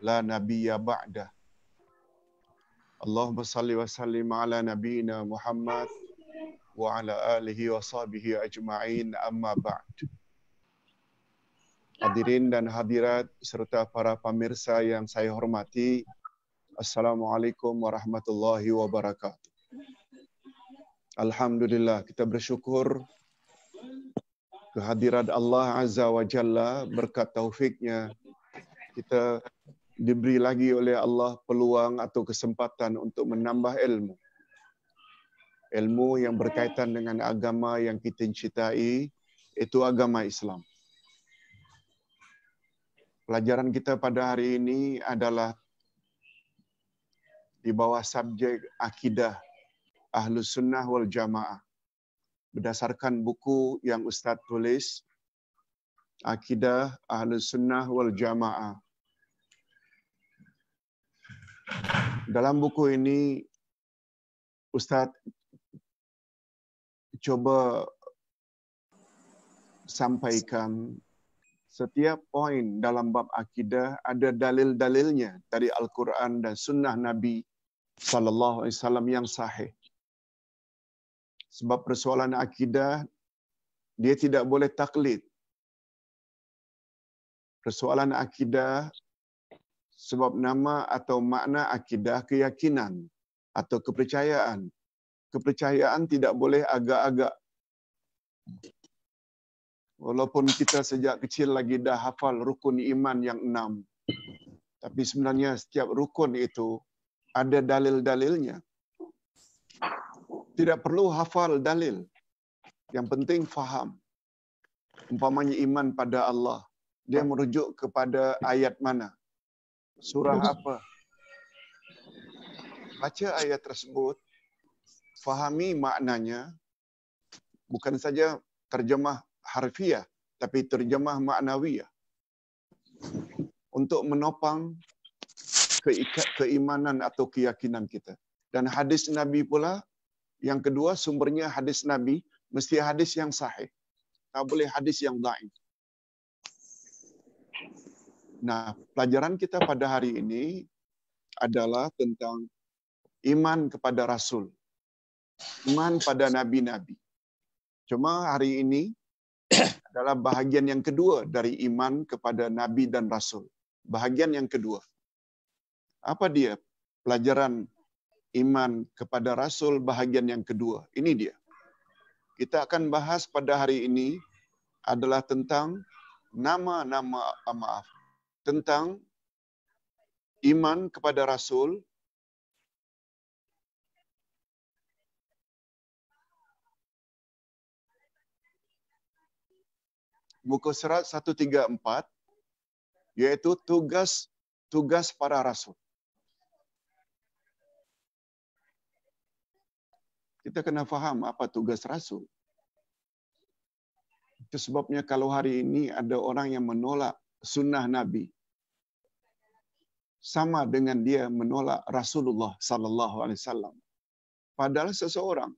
la nabiyya ba'da. Allahumma salli wa sallim ala nabiyyina Muhammad wa ala alihi wa sahbihi ajma'in amma ba'd. Hadirin dan hadirat serta para pemirsa yang saya hormati. Assalamualaikum warahmatullahi wabarakatuh. Alhamdulillah kita bersyukur kehadiran Allah Azza wa Jalla berkat taufiknya kita diberi lagi oleh Allah peluang atau kesempatan untuk menambah ilmu. Ilmu yang berkaitan dengan agama yang kita cintai, itu agama Islam. Pelajaran kita pada hari ini adalah di bawah subjek akidah Ahlus Sunnah wal Jamaah. Berdasarkan buku yang Ustaz tulis, Akidah Ahlus Sunnah wal Jamaah dalam buku ini Ustaz coba sampaikan setiap poin dalam bab akidah ada dalil-dalilnya dari Al-Quran dan Sunnah Nabi Sallallahu Alaihi Wasallam yang sahih. Sebab persoalan akidah dia tidak boleh taklid. Persoalan akidah sebab nama atau makna akidah keyakinan atau kepercayaan. Kepercayaan tidak boleh agak-agak. Walaupun kita sejak kecil lagi dah hafal rukun iman yang enam. Tapi sebenarnya setiap rukun itu ada dalil-dalilnya. Tidak perlu hafal dalil. Yang penting faham. Umpamanya iman pada Allah. Dia merujuk kepada ayat mana surah apa. Baca ayat tersebut, fahami maknanya, bukan saja terjemah harfiah, tapi terjemah maknawiah. Untuk menopang keimanan atau keyakinan kita. Dan hadis Nabi pula, yang kedua sumbernya hadis Nabi, mesti hadis yang sahih. Tak boleh hadis yang daif. Nah, pelajaran kita pada hari ini adalah tentang iman kepada rasul, iman pada nabi-nabi. Cuma hari ini adalah bahagian yang kedua dari iman kepada nabi dan rasul. Bahagian yang kedua. Apa dia? Pelajaran iman kepada rasul bahagian yang kedua. Ini dia. Kita akan bahas pada hari ini adalah tentang nama-nama ah, maaf tentang iman kepada Rasul, Muka surat 134 yaitu tugas tugas para rasul. Kita kena faham apa tugas rasul. Itu sebabnya kalau hari ini ada orang yang menolak sunnah Nabi, sama dengan dia menolak Rasulullah sallallahu alaihi wasallam. Padahal seseorang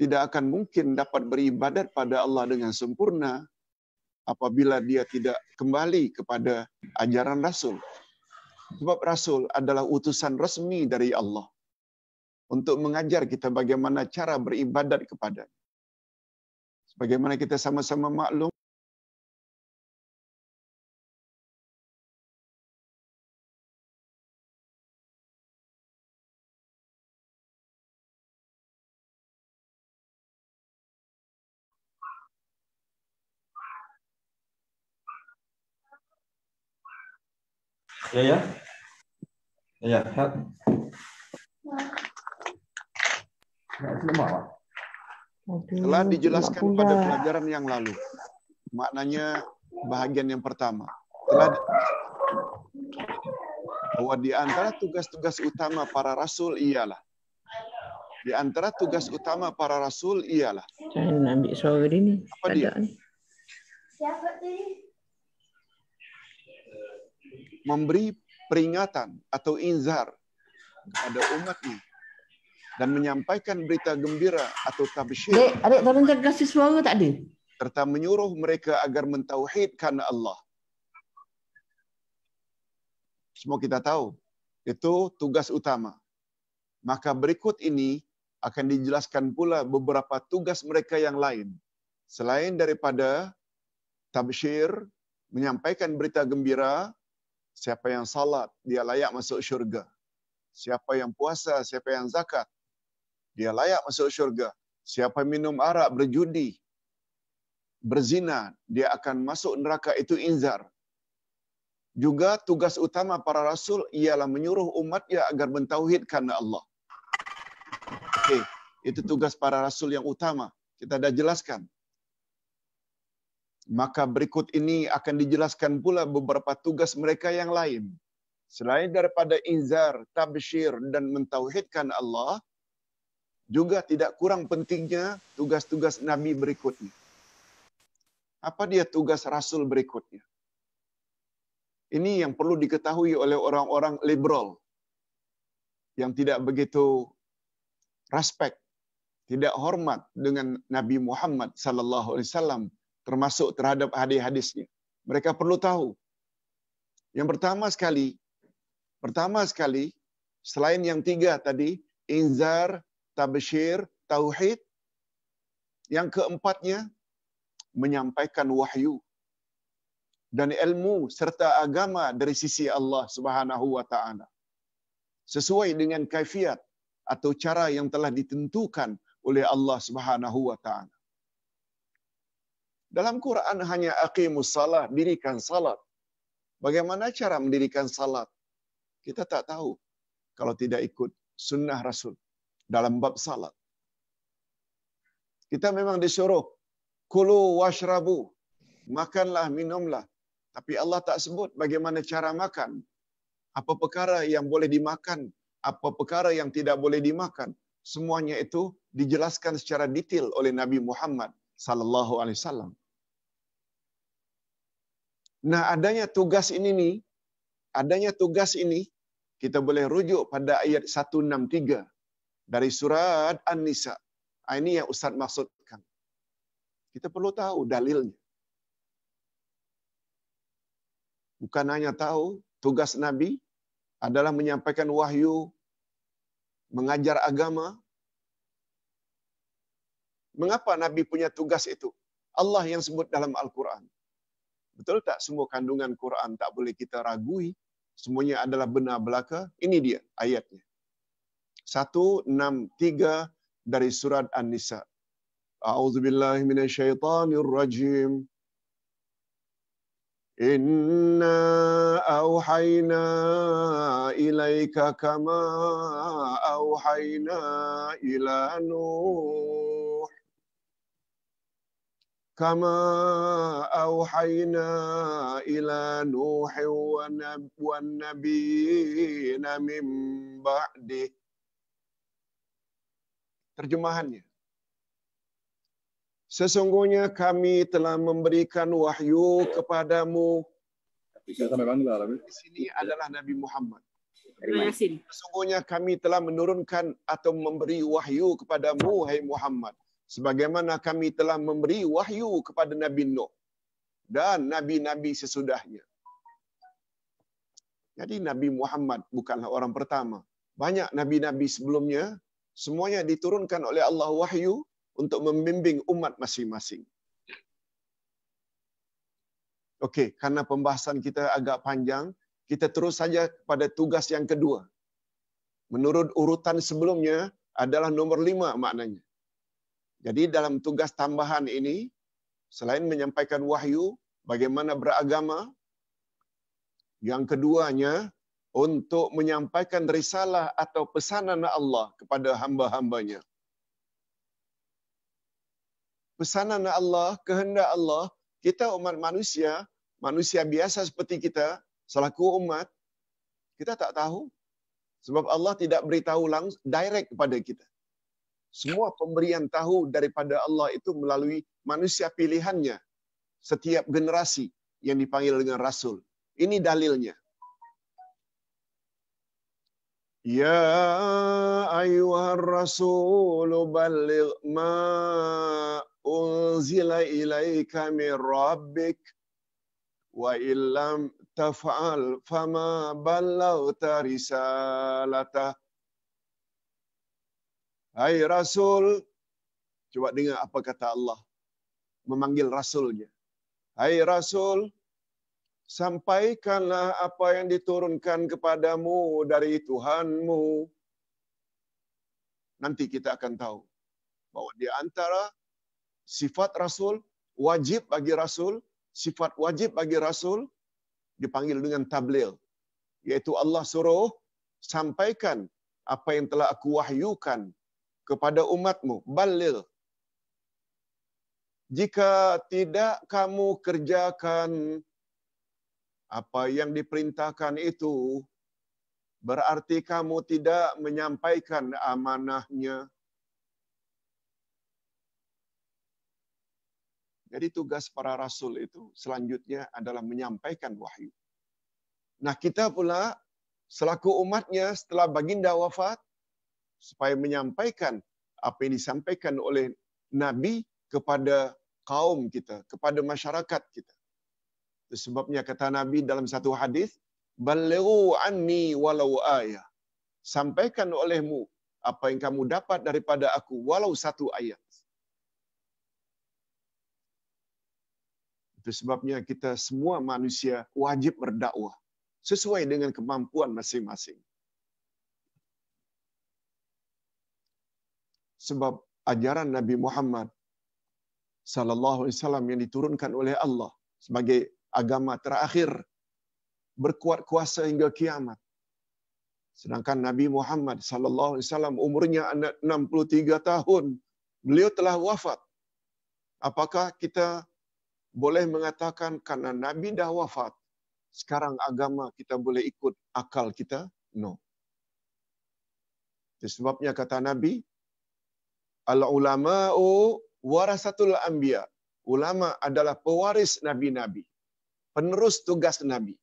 tidak akan mungkin dapat beribadat pada Allah dengan sempurna apabila dia tidak kembali kepada ajaran Rasul. Sebab Rasul adalah utusan resmi dari Allah untuk mengajar kita bagaimana cara beribadat kepada-Nya. Sebagaimana kita sama-sama maklum, Ya, ya. Ya, ya, hat. Telah dijelaskan pada pelajaran yang lalu. Maknanya bahagian yang pertama. Telah bahwa di antara tugas-tugas utama para rasul ialah di antara tugas utama para rasul ialah. Jangan ambil suara ini. Apa dia? Siapa tadi? memberi peringatan atau inzar kepada umatnya dan menyampaikan berita gembira atau tabsyir. Adik, adik tolong kasih suara tak ada. Serta menyuruh mereka agar mentauhidkan Allah. Semua kita tahu itu tugas utama. Maka berikut ini akan dijelaskan pula beberapa tugas mereka yang lain selain daripada tabsyir, menyampaikan berita gembira, siapa yang salat, dia layak masuk syurga. Siapa yang puasa, siapa yang zakat, dia layak masuk syurga. Siapa minum arak, berjudi, berzina, dia akan masuk neraka, itu inzar. Juga tugas utama para rasul ialah menyuruh umatnya agar mentauhidkan Allah. Okay. Itu tugas para rasul yang utama. Kita dah jelaskan maka berikut ini akan dijelaskan pula beberapa tugas mereka yang lain. Selain daripada inzar, tabshir dan mentauhidkan Allah, juga tidak kurang pentingnya tugas-tugas Nabi berikutnya. Apa dia tugas Rasul berikutnya? Ini yang perlu diketahui oleh orang-orang liberal yang tidak begitu respect, tidak hormat dengan Nabi Muhammad sallallahu alaihi wasallam termasuk terhadap hadis-hadisnya. Mereka perlu tahu. Yang pertama sekali, pertama sekali, selain yang tiga tadi, inzar, tabshir, tauhid, yang keempatnya, menyampaikan wahyu dan ilmu serta agama dari sisi Allah Subhanahu wa taala. Sesuai dengan kaifiat atau cara yang telah ditentukan oleh Allah Subhanahu wa taala. Dalam Quran hanya aqimus salat, dirikan salat. Bagaimana cara mendirikan salat? Kita tak tahu kalau tidak ikut sunnah Rasul dalam bab salat. Kita memang disuruh kulu washrabu, makanlah, minumlah. Tapi Allah tak sebut bagaimana cara makan. Apa perkara yang boleh dimakan, apa perkara yang tidak boleh dimakan. Semuanya itu dijelaskan secara detail oleh Nabi Muhammad Sallallahu Alaihi Wasallam. Nah adanya tugas ini nih, adanya tugas ini, kita boleh rujuk pada ayat 163 dari surat An-Nisa. Ah, ini yang Ustaz maksudkan. Kita perlu tahu dalilnya. Bukan hanya tahu tugas Nabi adalah menyampaikan wahyu, mengajar agama, Mengapa Nabi punya tugas itu? Allah yang sebut dalam Al-Quran. Betul tak semua kandungan Quran tak boleh kita ragui? Semuanya adalah benar belaka. Ini dia ayatnya. 163 dari surat An-Nisa. A'udzubillahi minasyaitonirrajim. Inna auhayna ilaika kama auhayna ila Nuh. كما أوحينا إلى نوح والنبيين من بعده Terjemahannya. Sesungguhnya kami telah memberikan wahyu kepadamu. Lah, Di sini adalah Nabi Muhammad. Sesungguhnya kami telah menurunkan atau memberi wahyu kepadamu, hai Muhammad sebagaimana kami telah memberi wahyu kepada Nabi Nuh dan nabi-nabi sesudahnya. Jadi Nabi Muhammad bukanlah orang pertama. Banyak nabi-nabi sebelumnya semuanya diturunkan oleh Allah wahyu untuk membimbing umat masing-masing. Okey, karena pembahasan kita agak panjang, kita terus saja pada tugas yang kedua. Menurut urutan sebelumnya adalah nomor lima maknanya. Jadi dalam tugas tambahan ini, selain menyampaikan wahyu, bagaimana beragama, yang keduanya, untuk menyampaikan risalah atau pesanan Allah kepada hamba-hambanya. Pesanan Allah, kehendak Allah, kita umat manusia, manusia biasa seperti kita, selaku umat, kita tak tahu. Sebab Allah tidak beritahu langsung, direct kepada kita. Semua pemberian tahu daripada Allah itu melalui manusia pilihannya. Setiap generasi yang dipanggil dengan rasul. Ini dalilnya. Ya ayuhar rasul balligh ma unzila ilaika min rabbik wa illam taf'al fama ballagta risalatah Hai Rasul, cuba dengar apa kata Allah memanggil Rasulnya. Hai Rasul, sampaikanlah apa yang diturunkan kepadamu dari Tuhanmu. Nanti kita akan tahu bahawa di antara sifat Rasul, wajib bagi Rasul, sifat wajib bagi Rasul, dipanggil dengan tablil, Yaitu Allah suruh sampaikan apa yang telah aku wahyukan kepada umatmu. Balil. Jika tidak kamu kerjakan apa yang diperintahkan itu, berarti kamu tidak menyampaikan amanahnya. Jadi tugas para rasul itu selanjutnya adalah menyampaikan wahyu. Nah kita pula selaku umatnya setelah baginda wafat, supaya menyampaikan apa yang disampaikan oleh Nabi kepada kaum kita, kepada masyarakat kita. Itu sebabnya kata Nabi dalam satu hadis, "Balighu anni walau ayah." Sampaikan olehmu apa yang kamu dapat daripada aku walau satu ayat. Itu sebabnya kita semua manusia wajib berdakwah sesuai dengan kemampuan masing-masing. sebab ajaran Nabi Muhammad sallallahu alaihi wasallam yang diturunkan oleh Allah sebagai agama terakhir berkuat kuasa hingga kiamat. Sedangkan Nabi Muhammad sallallahu alaihi wasallam umurnya 63 tahun, beliau telah wafat. Apakah kita boleh mengatakan karena Nabi dah wafat, sekarang agama kita boleh ikut akal kita? No. Sebabnya kata Nabi, Al-ulama'u warasatul anbiya. Ulama adalah pewaris nabi-nabi. Penerus tugas nabi.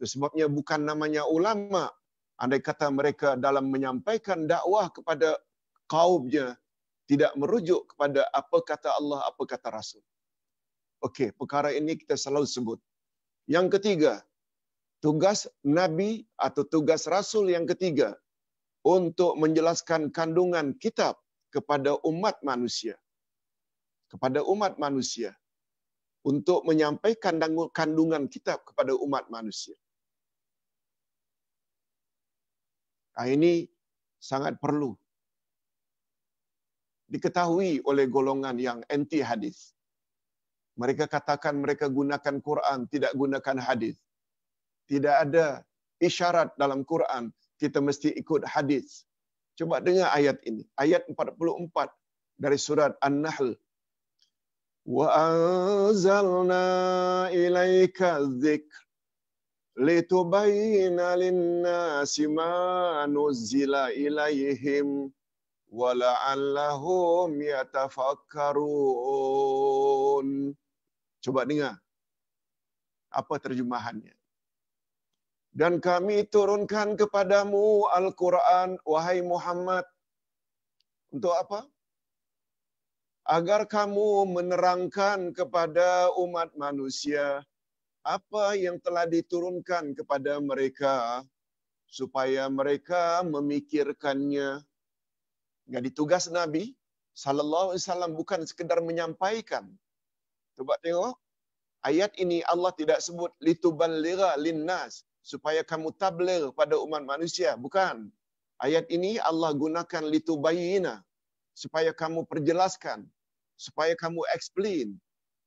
Itu sebabnya bukan namanya ulama. Andai kata mereka dalam menyampaikan dakwah kepada kaumnya tidak merujuk kepada apa kata Allah, apa kata Rasul. Okey, perkara ini kita selalu sebut. Yang ketiga, tugas Nabi atau tugas Rasul yang ketiga untuk menjelaskan kandungan kitab kepada umat manusia. Kepada umat manusia. Untuk menyampaikan kandungan kitab kepada umat manusia. Nah, ini sangat perlu diketahui oleh golongan yang anti hadis. Mereka katakan mereka gunakan Quran, tidak gunakan hadis. Tidak ada isyarat dalam Quran kita mesti ikut hadis. Cuba dengar ayat ini. Ayat 44 dari surat An-Nahl. Wa anzalna ilayka dzikr litubayyana lin-nasi ma nuzila ilayhim wala'allahum yatafakkarun. Cuba dengar apa terjemahannya dan kami turunkan kepadamu Al-Quran, wahai Muhammad. Untuk apa? Agar kamu menerangkan kepada umat manusia apa yang telah diturunkan kepada mereka supaya mereka memikirkannya. Jadi ditugas Nabi sallallahu alaihi wasallam bukan sekedar menyampaikan. Coba tengok ayat ini Allah tidak sebut lira, linnas supaya kamu tabler pada umat manusia bukan ayat ini Allah gunakan litubayina supaya kamu perjelaskan supaya kamu explain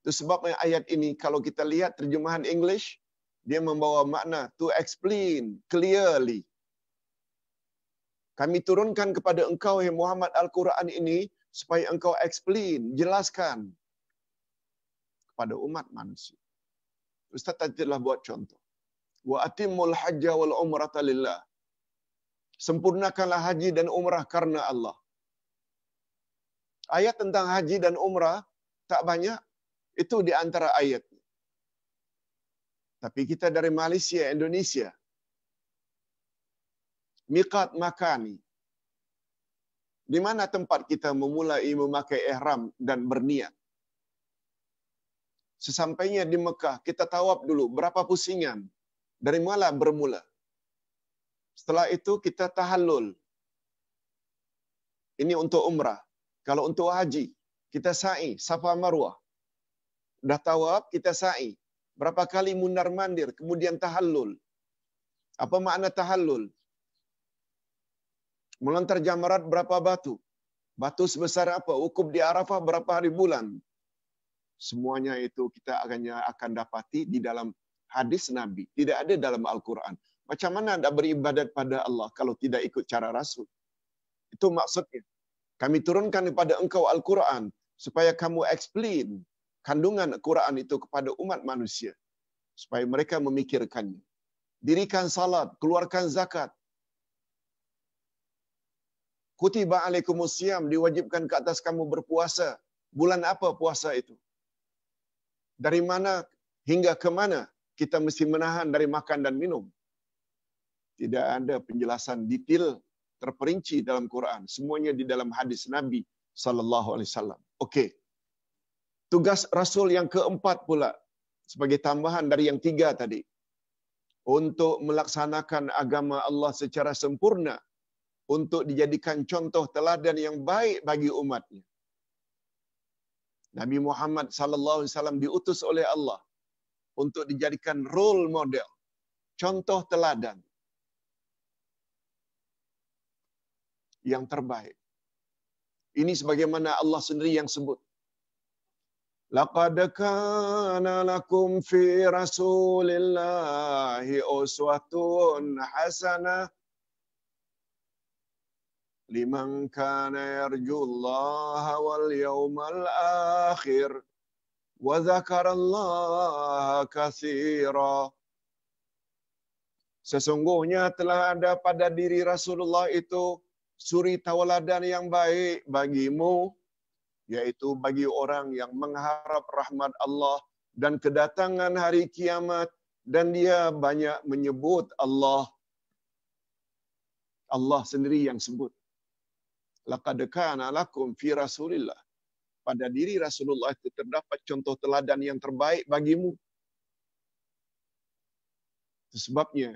itu sebabnya ayat ini kalau kita lihat terjemahan English dia membawa makna to explain clearly kami turunkan kepada engkau ya Muhammad Al-Quran ini supaya engkau explain jelaskan kepada umat manusia Ustaz tadi telah buat contoh wa atimul hajja wal umrata lillah. Sempurnakanlah haji dan umrah karena Allah. Ayat tentang haji dan umrah tak banyak. Itu di antara ayat. Tapi kita dari Malaysia, Indonesia. Miqat makani. Di mana tempat kita memulai memakai ihram dan berniat? Sesampainya di Mekah, kita tawab dulu berapa pusingan dari mana bermula? Setelah itu kita tahallul. Ini untuk umrah. Kalau untuk haji, kita sa'i, safa marwah. Dah tawab, kita sa'i. Berapa kali mundar mandir, kemudian tahallul. Apa makna tahallul? Melontar jamarat berapa batu? Batu sebesar apa? Ukub di Arafah berapa hari bulan? Semuanya itu kita akan akan dapati di dalam hadis Nabi, tidak ada dalam Al-Quran. Macam mana anda beribadat pada Allah kalau tidak ikut cara Rasul? Itu maksudnya. Kami turunkan kepada engkau Al-Quran supaya kamu explain kandungan Al-Quran itu kepada umat manusia. Supaya mereka memikirkannya. Dirikan salat, keluarkan zakat. Kutiba alaikumusiam, diwajibkan ke atas kamu berpuasa. Bulan apa puasa itu? Dari mana hingga ke mana? kita mesti menahan dari makan dan minum. Tidak ada penjelasan detail terperinci dalam Quran. Semuanya di dalam hadis Nabi sallallahu alaihi wasallam. Okey. Tugas rasul yang keempat pula sebagai tambahan dari yang tiga tadi untuk melaksanakan agama Allah secara sempurna untuk dijadikan contoh teladan yang baik bagi umatnya. Nabi Muhammad sallallahu alaihi wasallam diutus oleh Allah untuk dijadikan role model, contoh teladan yang terbaik. Ini sebagaimana Allah sendiri yang sebut. Laqad kana lakum fi rasulillahi uswatun hasanah liman kana yarjullaha wal yawmal akhir وذكر الله كثيرا Sesungguhnya telah ada pada diri Rasulullah itu suri tauladan yang baik bagimu, yaitu bagi orang yang mengharap rahmat Allah dan kedatangan hari kiamat, dan dia banyak menyebut Allah. Allah sendiri yang sebut. Laqad kana lakum fi rasulillah Pada diri Rasulullah itu terdapat contoh teladan yang terbaik bagimu. Itu sebabnya,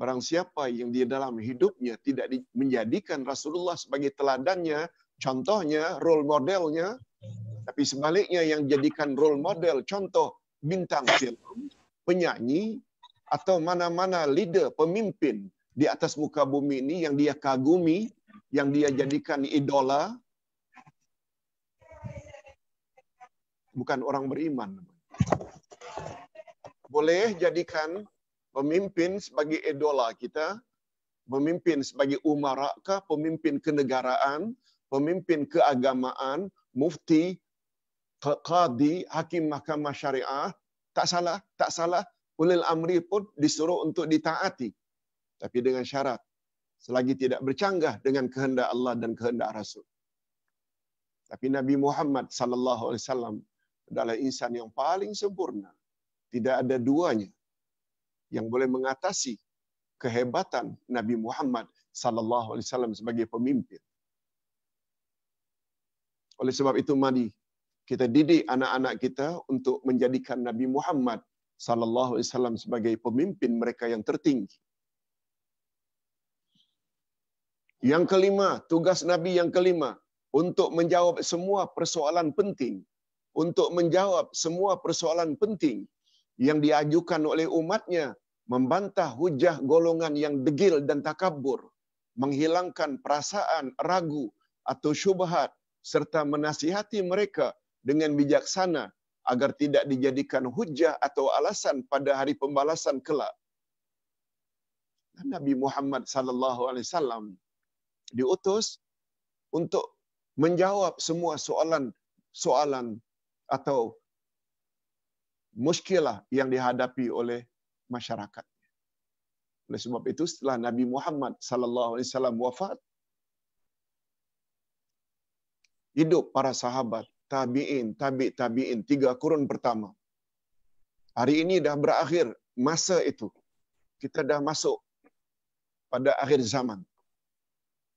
barang siapa yang di dalam hidupnya tidak menjadikan Rasulullah sebagai teladannya, contohnya, role modelnya, tapi sebaliknya yang jadikan role model, contoh bintang film, penyanyi, atau mana-mana leader, pemimpin di atas muka bumi ini yang dia kagumi, yang dia jadikan idola, bukan orang beriman. Boleh jadikan pemimpin sebagai idola kita, pemimpin sebagai umara pemimpin kenegaraan, pemimpin keagamaan, mufti, qadi, hakim mahkamah syariah, tak salah, tak salah. Ulil amri pun disuruh untuk ditaati. Tapi dengan syarat. Selagi tidak bercanggah dengan kehendak Allah dan kehendak Rasul. Tapi Nabi Muhammad sallallahu alaihi wasallam adalah insan yang paling sempurna. Tidak ada duanya yang boleh mengatasi kehebatan Nabi Muhammad sallallahu alaihi wasallam sebagai pemimpin. Oleh sebab itu mari kita didik anak-anak kita untuk menjadikan Nabi Muhammad sallallahu alaihi wasallam sebagai pemimpin mereka yang tertinggi. Yang kelima, tugas Nabi yang kelima untuk menjawab semua persoalan penting untuk menjawab semua persoalan penting yang diajukan oleh umatnya, membantah hujah golongan yang degil dan takabur, menghilangkan perasaan ragu atau syubhat, serta menasihati mereka dengan bijaksana agar tidak dijadikan hujah atau alasan pada hari pembalasan kelak. Nabi Muhammad sallallahu alaihi wasallam diutus untuk menjawab semua soalan soalan atau muskilah yang dihadapi oleh masyarakat. Oleh sebab itu setelah Nabi Muhammad sallallahu alaihi wasallam wafat hidup para sahabat, tabi'in, tabi' tabi'in tiga kurun pertama. Hari ini dah berakhir masa itu. Kita dah masuk pada akhir zaman.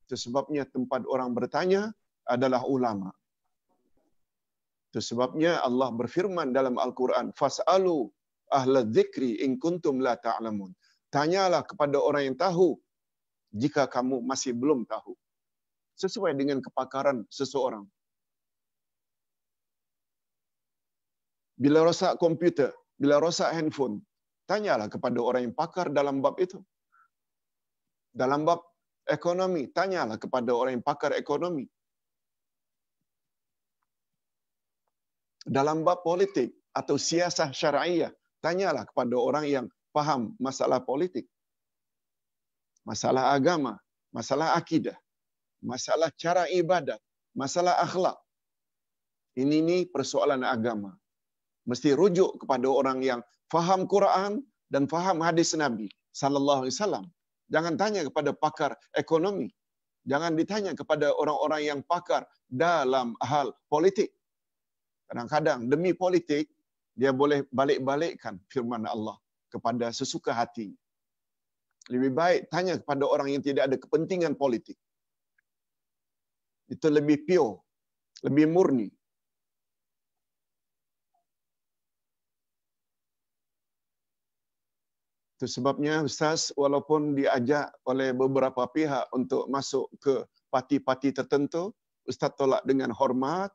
Itu sebabnya tempat orang bertanya adalah ulama. Itu sebabnya Allah berfirman dalam Al-Quran, Fas'alu ahla zikri inkuntum la ta'lamun. Tanyalah kepada orang yang tahu, jika kamu masih belum tahu. Sesuai dengan kepakaran seseorang. Bila rosak komputer, bila rosak handphone, tanyalah kepada orang yang pakar dalam bab itu. Dalam bab ekonomi, tanyalah kepada orang yang pakar ekonomi. dalam bab politik atau siasah syariah, tanyalah kepada orang yang paham masalah politik. Masalah agama, masalah akidah, masalah cara ibadat, masalah akhlak. Ini ini persoalan agama. Mesti rujuk kepada orang yang faham Quran dan faham hadis Nabi sallallahu alaihi wasallam. Jangan tanya kepada pakar ekonomi. Jangan ditanya kepada orang-orang yang pakar dalam hal politik kadang-kadang demi politik dia boleh balik-balikkan firman Allah kepada sesuka hati. Lebih baik tanya kepada orang yang tidak ada kepentingan politik. Itu lebih pure, lebih murni. Itu sebabnya Ustaz walaupun diajak oleh beberapa pihak untuk masuk ke parti-parti tertentu, Ustaz tolak dengan hormat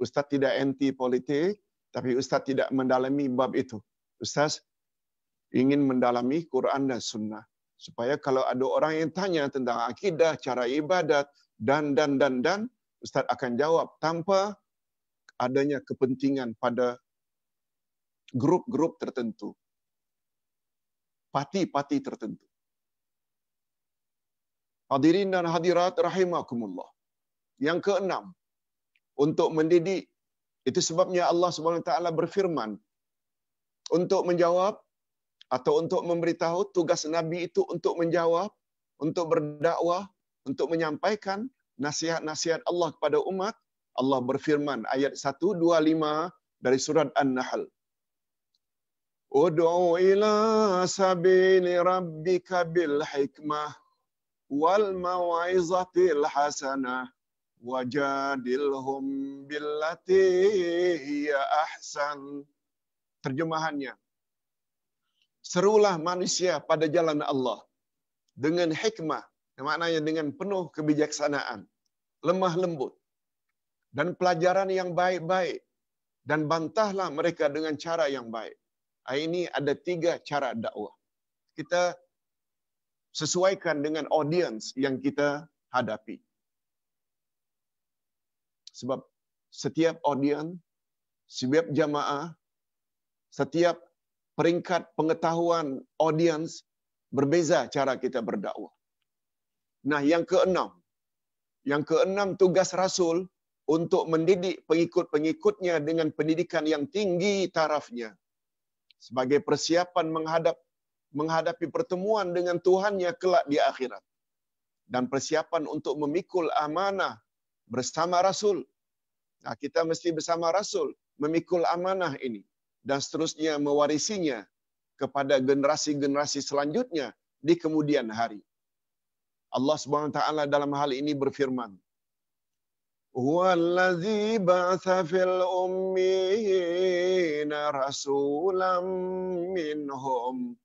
Ustaz tidak anti politik, tapi Ustaz tidak mendalami bab itu. Ustaz ingin mendalami Quran dan Sunnah. Supaya kalau ada orang yang tanya tentang akidah, cara ibadat, dan, dan, dan, dan, Ustaz akan jawab tanpa adanya kepentingan pada grup-grup tertentu. Parti-parti tertentu. Hadirin dan hadirat rahimakumullah. Yang keenam, untuk mendidik. Itu sebabnya Allah Subhanahu Wa Taala berfirman untuk menjawab atau untuk memberitahu tugas Nabi itu untuk menjawab, untuk berdakwah, untuk menyampaikan nasihat-nasihat Allah kepada umat. Allah berfirman ayat 125 dari surat An-Nahl. Udu'u ila sabili rabbika bil hikmah wal mawaizatil hasanah wajadilhum billati hiya ahsan. Terjemahannya. Serulah manusia pada jalan Allah dengan hikmah, maknanya dengan penuh kebijaksanaan, lemah lembut, dan pelajaran yang baik-baik, dan bantahlah mereka dengan cara yang baik. Ah, ini ada tiga cara dakwah. Kita sesuaikan dengan audience yang kita hadapi sebab setiap audiens, setiap jamaah, setiap peringkat pengetahuan audiens berbeza cara kita berdakwah. Nah, yang keenam. Yang keenam tugas rasul untuk mendidik pengikut-pengikutnya dengan pendidikan yang tinggi tarafnya sebagai persiapan menghadap menghadapi pertemuan dengan Tuhannya kelak di akhirat dan persiapan untuk memikul amanah bersama Rasul. Nah, kita mesti bersama Rasul memikul amanah ini dan seterusnya mewarisinya kepada generasi-generasi selanjutnya di kemudian hari. Allah Subhanahu wa taala dalam hal ini berfirman, "Huwallazi ba'atsa fil ummiina rasulam minhum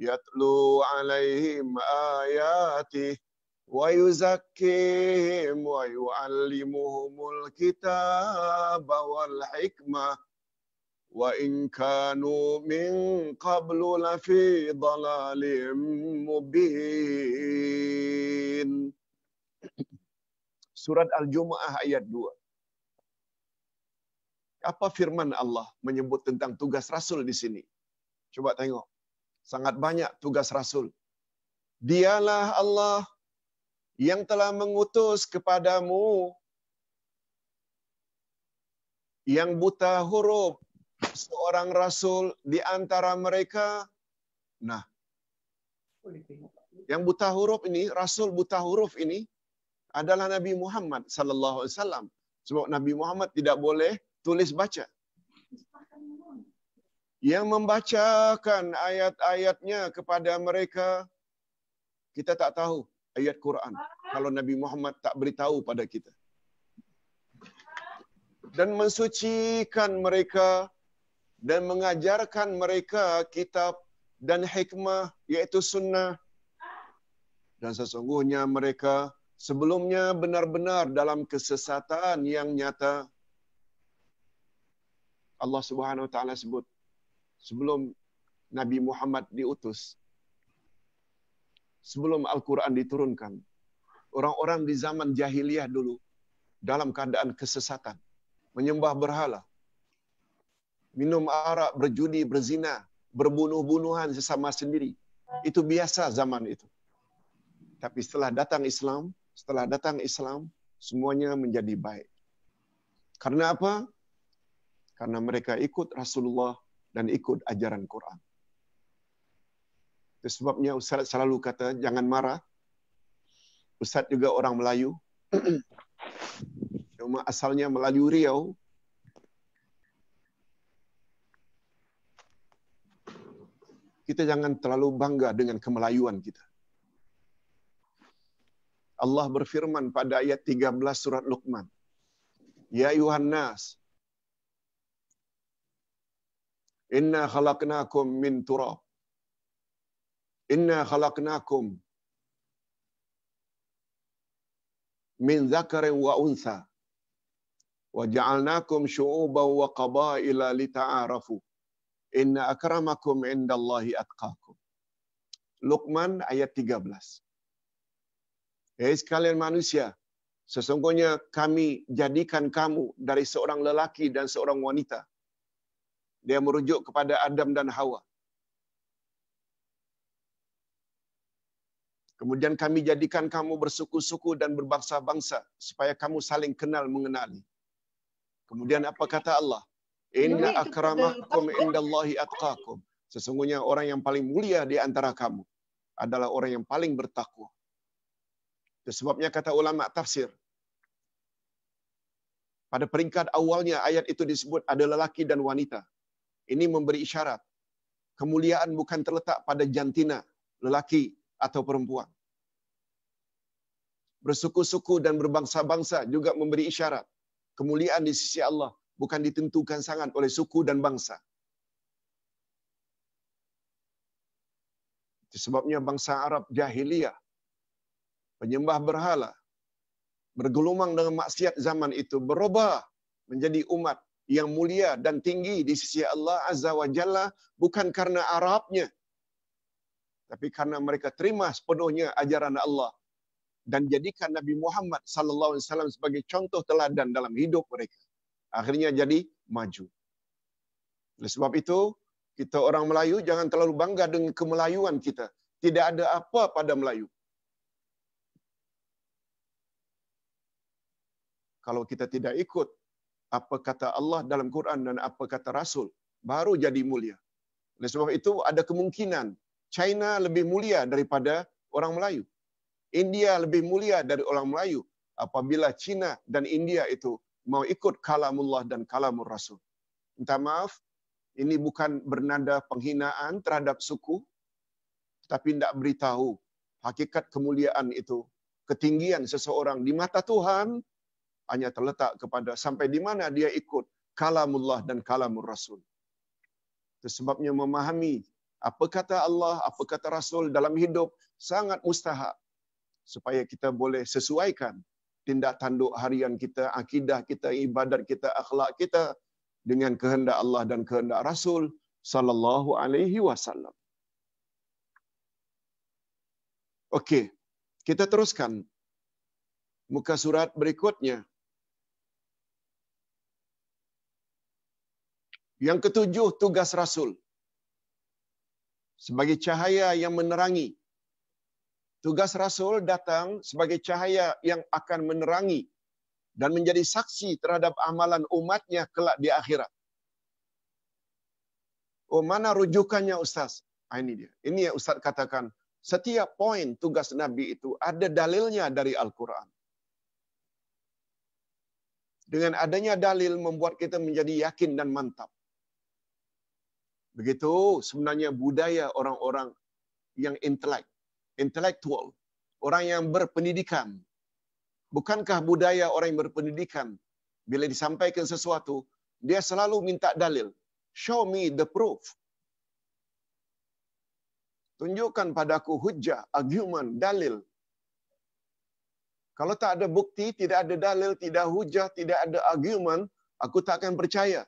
yatlu 'alaihim ayatihi ويزكيهم ويعلمهم الكتاب والحكمة وإن min qablu lafi لفي mubin. Surat Al-Jumuah ayat 2 Apa firman Allah menyebut tentang tugas Rasul di sini? Coba tengok. Sangat banyak tugas Rasul. Dialah Allah yang telah mengutus kepadamu yang buta huruf seorang rasul di antara mereka. Nah, yang buta huruf ini, rasul buta huruf ini adalah Nabi Muhammad sallallahu alaihi wasallam. Sebab Nabi Muhammad tidak boleh tulis baca. Yang membacakan ayat-ayatnya kepada mereka, kita tak tahu ayat Quran kalau Nabi Muhammad tak beritahu pada kita. Dan mensucikan mereka dan mengajarkan mereka kitab dan hikmah iaitu sunnah. Dan sesungguhnya mereka sebelumnya benar-benar dalam kesesatan yang nyata. Allah Subhanahu Wa Taala sebut sebelum Nabi Muhammad diutus sebelum Al-Quran diturunkan. Orang-orang di zaman jahiliyah dulu dalam keadaan kesesatan. Menyembah berhala. Minum arak, berjudi, berzina, berbunuh-bunuhan sesama sendiri. Itu biasa zaman itu. Tapi setelah datang Islam, setelah datang Islam, semuanya menjadi baik. Karena apa? Karena mereka ikut Rasulullah dan ikut ajaran Quran. Itu sebabnya Ustaz selalu kata, jangan marah. Ustaz juga orang Melayu. Cuma asalnya Melayu Riau. Kita jangan terlalu bangga dengan kemelayuan kita. Allah berfirman pada ayat 13 surat Luqman. Ya Yuhannas, Inna khalaqnakum min turab inna khalaqnakum min dhakarin wa untha wa ja'alnakum syu'uban wa qabaila lita'arafu inna akramakum indallahi atqakum Luqman ayat 13 Hei sekalian manusia, sesungguhnya kami jadikan kamu dari seorang lelaki dan seorang wanita. Dia merujuk kepada Adam dan Hawa. Kemudian kami jadikan kamu bersuku-suku dan berbangsa-bangsa supaya kamu saling kenal mengenali. Kemudian apa kata Allah? Inna akramakum indallahi atqakum. Sesungguhnya orang yang paling mulia di antara kamu adalah orang yang paling bertakwa. Itu sebabnya kata ulama tafsir. Pada peringkat awalnya ayat itu disebut adalah lelaki dan wanita. Ini memberi isyarat. Kemuliaan bukan terletak pada jantina lelaki atau perempuan. Bersuku-suku dan berbangsa-bangsa juga memberi isyarat kemuliaan di sisi Allah bukan ditentukan sangat oleh suku dan bangsa. Sebabnya bangsa Arab jahiliyah, penyembah berhala, bergelumang dengan maksiat zaman itu, berubah menjadi umat yang mulia dan tinggi di sisi Allah Azza wa Jalla, bukan karena Arabnya, tapi karena mereka terima sepenuhnya ajaran Allah dan jadikan Nabi Muhammad sallallahu alaihi wasallam sebagai contoh teladan dalam hidup mereka akhirnya jadi maju oleh sebab itu kita orang Melayu jangan terlalu bangga dengan kemelayuan kita tidak ada apa pada Melayu kalau kita tidak ikut apa kata Allah dalam Quran dan apa kata Rasul baru jadi mulia oleh sebab itu ada kemungkinan China lebih mulia daripada orang Melayu. India lebih mulia dari orang Melayu apabila China dan India itu mau ikut kalamullah dan kalamur rasul. Minta maaf, ini bukan bernada penghinaan terhadap suku, tapi tidak beritahu hakikat kemuliaan itu. Ketinggian seseorang di mata Tuhan hanya terletak kepada sampai di mana dia ikut kalamullah dan kalamur rasul. Itu sebabnya memahami apa kata Allah, apa kata Rasul dalam hidup sangat mustahak supaya kita boleh sesuaikan tindak tanduk harian kita, akidah kita, ibadat kita, akhlak kita dengan kehendak Allah dan kehendak Rasul sallallahu alaihi wasallam. Okey, kita teruskan muka surat berikutnya. Yang ketujuh tugas rasul sebagai cahaya yang menerangi. Tugas rasul datang sebagai cahaya yang akan menerangi dan menjadi saksi terhadap amalan umatnya kelak di akhirat. Oh, mana rujukannya ustaz? Ah, ini dia. Ini yang ustaz katakan, setiap poin tugas nabi itu ada dalilnya dari Al-Qur'an. Dengan adanya dalil membuat kita menjadi yakin dan mantap. Begitu sebenarnya budaya orang-orang yang intelek, intelektual, orang yang berpendidikan. Bukankah budaya orang yang berpendidikan, bila disampaikan sesuatu, dia selalu minta dalil. Show me the proof. Tunjukkan padaku hujah, argument, dalil. Kalau tak ada bukti, tidak ada dalil, tidak hujah, tidak ada argument, aku tak akan percaya.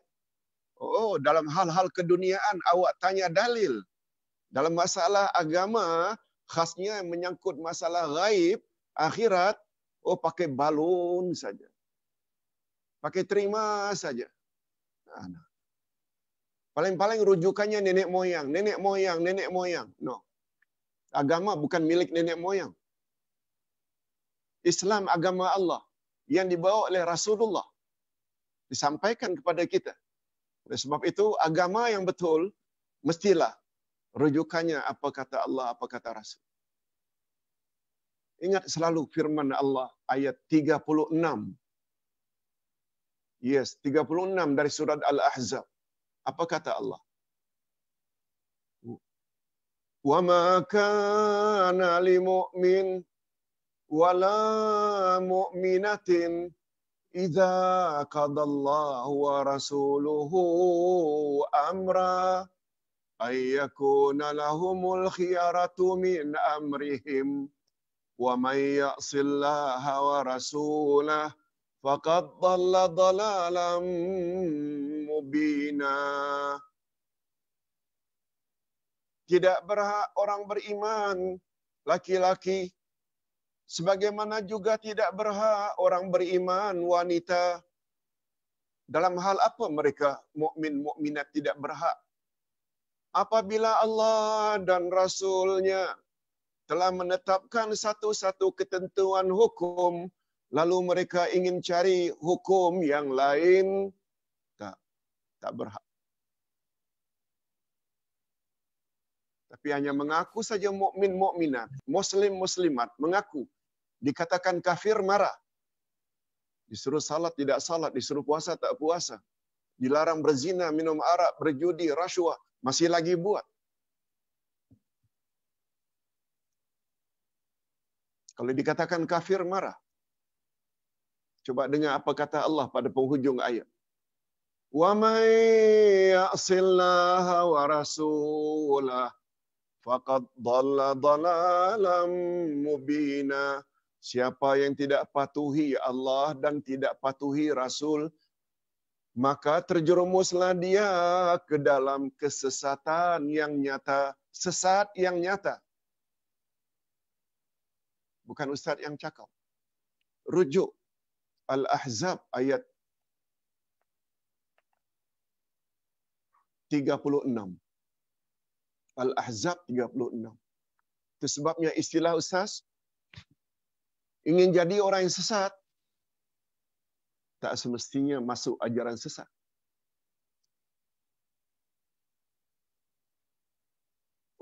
Oh, dalam hal-hal keduniaan awak tanya dalil. Dalam masalah agama, khasnya menyangkut masalah gaib, akhirat, oh pakai balon saja. Pakai terima saja. Ah, Paling-paling rujukannya nenek moyang, nenek moyang, nenek moyang. No. Agama bukan milik nenek moyang. Islam agama Allah yang dibawa oleh Rasulullah disampaikan kepada kita. Oleh sebab itu agama yang betul mestilah rujukannya apa kata Allah, apa kata Rasul. Ingat selalu firman Allah ayat 36. Yes, 36 dari surat Al-Ahzab. Apa kata Allah? Wa ma kana li mu'min wa la mu'minatin إذا قضى الله ورسوله أمرا أن يكون لهم الخيرة من أمرهم ومن يعص الله ورسوله فقد ضل ضلالا مبينا Tidak berhak orang beriman, laki-laki Sebagaimana juga tidak berhak orang beriman wanita dalam hal apa mereka mukmin mukminat tidak berhak apabila Allah dan rasulnya telah menetapkan satu-satu ketentuan hukum lalu mereka ingin cari hukum yang lain tak tak berhak tapi hanya mengaku saja mukmin mukminat muslim muslimat mengaku dikatakan kafir marah. Disuruh salat tidak salat, disuruh puasa tak puasa. Dilarang berzina, minum arak, berjudi, rasuah, masih lagi buat. Kalau dikatakan kafir marah. Coba dengar apa kata Allah pada penghujung ayat. Wa may ya'sillaha wa rasulahu faqad dhalla dhalalan mubina. Siapa yang tidak patuhi Allah dan tidak patuhi Rasul, maka terjerumuslah dia ke dalam kesesatan yang nyata, sesat yang nyata. Bukan Ustaz yang cakap. Rujuk Al-Ahzab ayat 36. Al-Ahzab 36. Itu sebabnya istilah Ustaz, ingin jadi orang yang sesat, tak semestinya masuk ajaran sesat.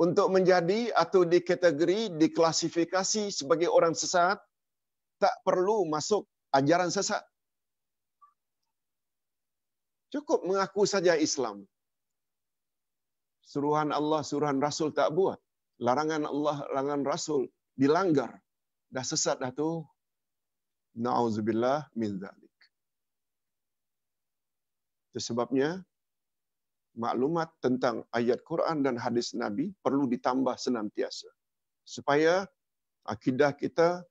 Untuk menjadi atau dikategori, diklasifikasi sebagai orang sesat, tak perlu masuk ajaran sesat. Cukup mengaku saja Islam. Suruhan Allah, suruhan Rasul tak buat. Larangan Allah, larangan Rasul dilanggar dah sesat dah tu na'udzubillah min zalik. Sebabnya maklumat tentang ayat Quran dan hadis Nabi perlu ditambah senantiasa. Supaya akidah kita,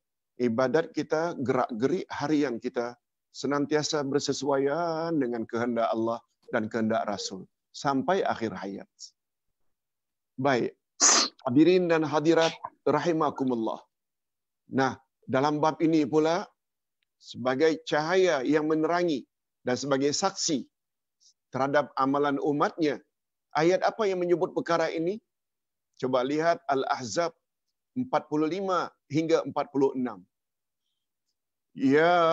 ibadat kita, gerak-gerik harian kita senantiasa bersesuaian dengan kehendak Allah dan kehendak Rasul sampai akhir hayat. Baik. Hadirin dan hadirat rahimakumullah. Nah, dalam bab ini pula sebagai cahaya yang menerangi dan sebagai saksi terhadap amalan umatnya. Ayat apa yang menyebut perkara ini? Coba lihat Al-Ahzab 45 hingga 46. Ya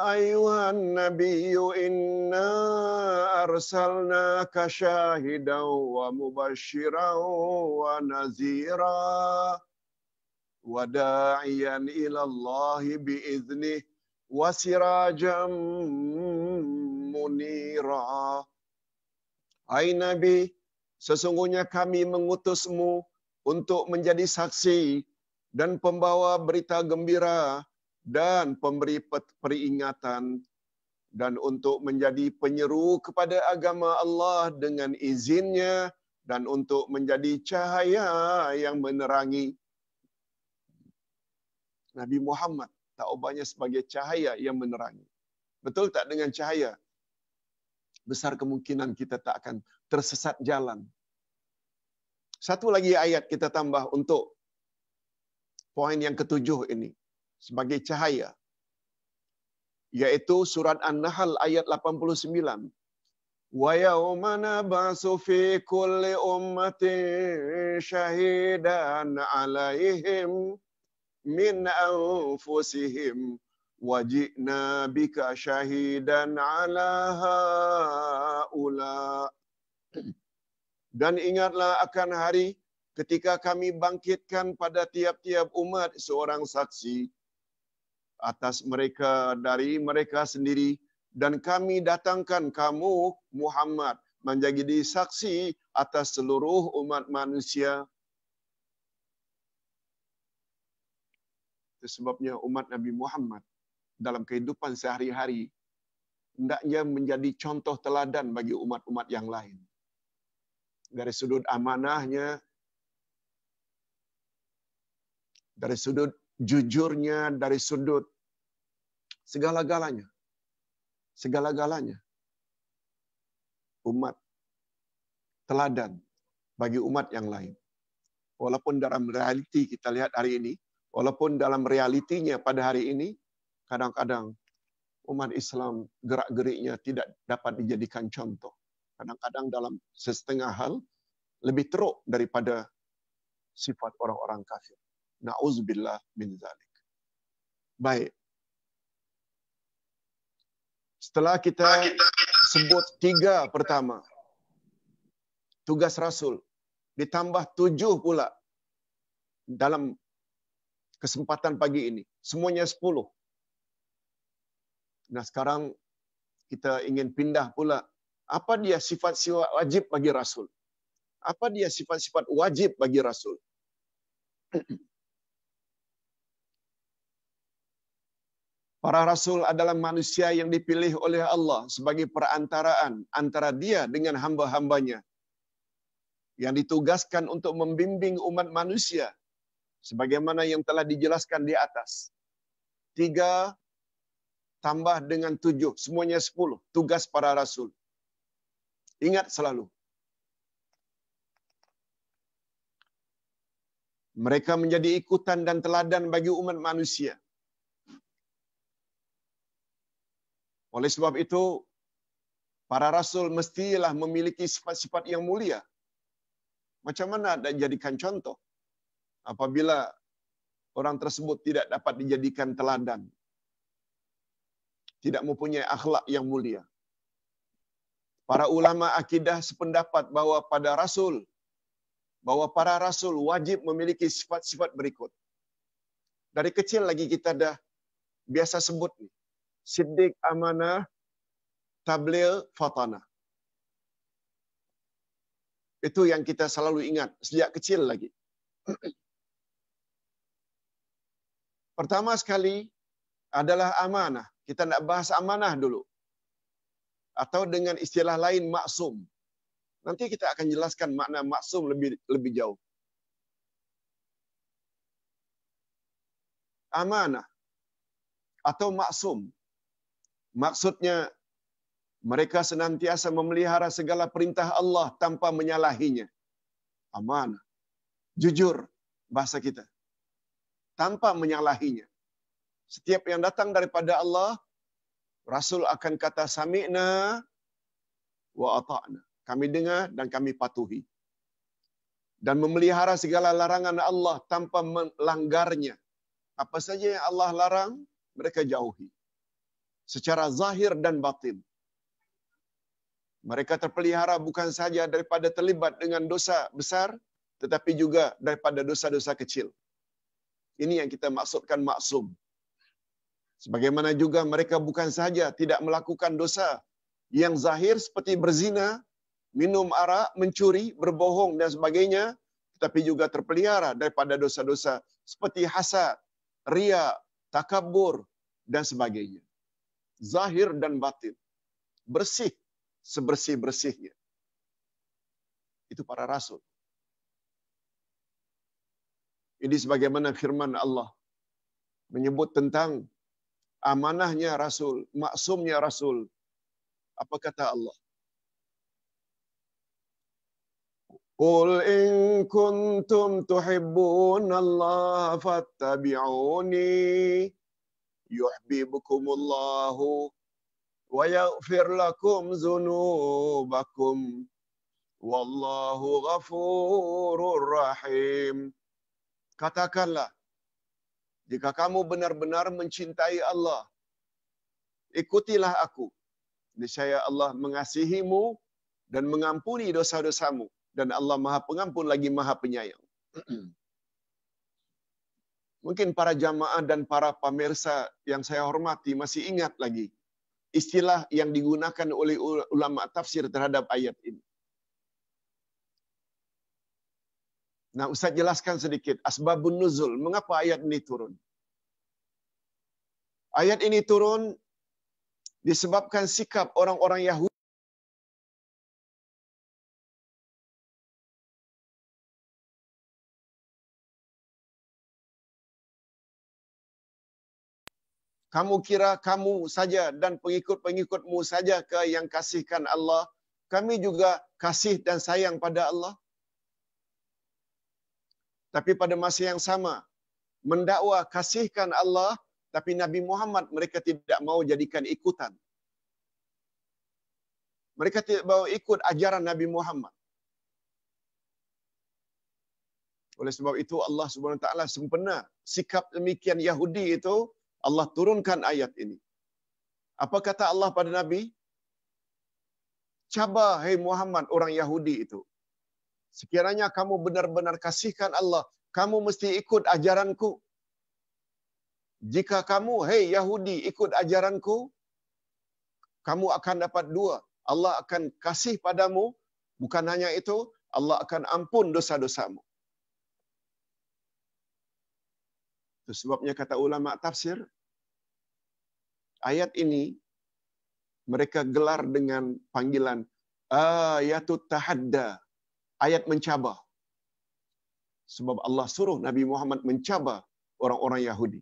ayuhan يا أيها النبي إنا wa شاهدا wa nazira. وداعيا الى الله باذنه وسراجا منيرا اي نبي sesungguhnya kami mengutusmu untuk menjadi saksi dan pembawa berita gembira dan pemberi peringatan dan untuk menjadi penyeru kepada agama Allah dengan izinnya dan untuk menjadi cahaya yang menerangi Nabi Muhammad taubatnya sebagai cahaya yang menerangi. Betul tak dengan cahaya? Besar kemungkinan kita tak akan tersesat jalan. Satu lagi ayat kita tambah untuk poin yang ketujuh ini. Sebagai cahaya. Yaitu surat An-Nahl ayat 89. Wa yawma nabasu fi kulli ummatin syahidan alaihim min anfusihim wajina bika syahidan ala haula dan ingatlah akan hari ketika kami bangkitkan pada tiap-tiap umat seorang saksi atas mereka dari mereka sendiri dan kami datangkan kamu Muhammad menjadi saksi atas seluruh umat manusia Itu sebabnya umat Nabi Muhammad dalam kehidupan sehari-hari hendaknya menjadi contoh teladan bagi umat-umat yang lain. Dari sudut amanahnya, dari sudut jujurnya, dari sudut segala-galanya. Segala-galanya. Umat teladan bagi umat yang lain. Walaupun dalam realiti kita lihat hari ini, Walaupun dalam realitinya pada hari ini, kadang-kadang umat Islam gerak-geriknya tidak dapat dijadikan contoh. Kadang-kadang dalam setengah hal, lebih teruk daripada sifat orang-orang kafir. Na'uzubillah min zalik. Baik. Setelah kita sebut tiga pertama, tugas Rasul, ditambah tujuh pula dalam kesempatan pagi ini. Semuanya sepuluh. Nah sekarang kita ingin pindah pula. Apa dia sifat-sifat wajib bagi Rasul? Apa dia sifat-sifat wajib bagi Rasul? Para rasul adalah manusia yang dipilih oleh Allah sebagai perantaraan antara dia dengan hamba-hambanya. Yang ditugaskan untuk membimbing umat manusia Sebagaimana yang telah dijelaskan di atas. Tiga tambah dengan tujuh, semuanya sepuluh. Tugas para rasul. Ingat selalu. Mereka menjadi ikutan dan teladan bagi umat manusia. Oleh sebab itu, para rasul mestilah memiliki sifat-sifat yang mulia. Macam mana dan jadikan contoh? apabila orang tersebut tidak dapat dijadikan teladan tidak mempunyai akhlak yang mulia para ulama akidah sependapat bahawa pada rasul bahawa para rasul wajib memiliki sifat-sifat berikut dari kecil lagi kita dah biasa sebut ni: siddiq amanah tabligh fatana itu yang kita selalu ingat sejak kecil lagi Pertama sekali adalah amanah. Kita nak bahas amanah dulu. Atau dengan istilah lain maksum. Nanti kita akan jelaskan makna maksum lebih lebih jauh. Amanah atau maksum. Maksudnya mereka senantiasa memelihara segala perintah Allah tanpa menyalahinya. Amanah. Jujur bahasa kita tanpa menyalahinya. Setiap yang datang daripada Allah, Rasul akan kata sami'na wa ata'na. Kami dengar dan kami patuhi. Dan memelihara segala larangan Allah tanpa melanggarnya. Apa saja yang Allah larang, mereka jauhi. Secara zahir dan batin. Mereka terpelihara bukan saja daripada terlibat dengan dosa besar, tetapi juga daripada dosa-dosa kecil. Ini yang kita maksudkan maksum. Sebagaimana juga mereka bukan saja tidak melakukan dosa yang zahir seperti berzina, minum arak, mencuri, berbohong dan sebagainya, tetapi juga terpelihara daripada dosa-dosa seperti hasad, ria, takabur dan sebagainya. Zahir dan batin. Bersih sebersih-bersihnya. Itu para rasul. Ini sebagaimana firman Allah menyebut tentang amanahnya Rasul, maksumnya Rasul. Apa kata Allah? Qul in kuntum tuhibbun Allah fattabi'uni yuhibbukumullahu wa yaghfir lakum dhunubakum wallahu ghafurur rahim katakanlah jika kamu benar-benar mencintai Allah ikutilah aku niscaya Allah mengasihimu dan mengampuni dosa-dosamu dan Allah Maha Pengampun lagi Maha Penyayang Mungkin para jamaah dan para pemirsa yang saya hormati masih ingat lagi istilah yang digunakan oleh ulama tafsir terhadap ayat ini. Nah, Ustaz jelaskan sedikit asbabun nuzul, mengapa ayat ini turun. Ayat ini turun disebabkan sikap orang-orang Yahudi Kamu kira kamu saja dan pengikut-pengikutmu saja ke yang kasihkan Allah? Kami juga kasih dan sayang pada Allah tapi pada masa yang sama mendakwa kasihkan Allah tapi Nabi Muhammad mereka tidak mau jadikan ikutan mereka tidak mau ikut ajaran Nabi Muhammad oleh sebab itu Allah Subhanahu taala sempena sikap demikian Yahudi itu Allah turunkan ayat ini apa kata Allah pada Nabi cabar hai hey Muhammad orang Yahudi itu Sekiranya kamu benar-benar kasihkan Allah, kamu mesti ikut ajaranku. Jika kamu, hei Yahudi, ikut ajaranku, kamu akan dapat dua. Allah akan kasih padamu, bukan hanya itu, Allah akan ampun dosa-dosamu. Itu sebabnya kata ulama tafsir, ayat ini mereka gelar dengan panggilan ayatut tahadda ayat mencabar. Sebab Allah suruh Nabi Muhammad mencabar orang-orang Yahudi.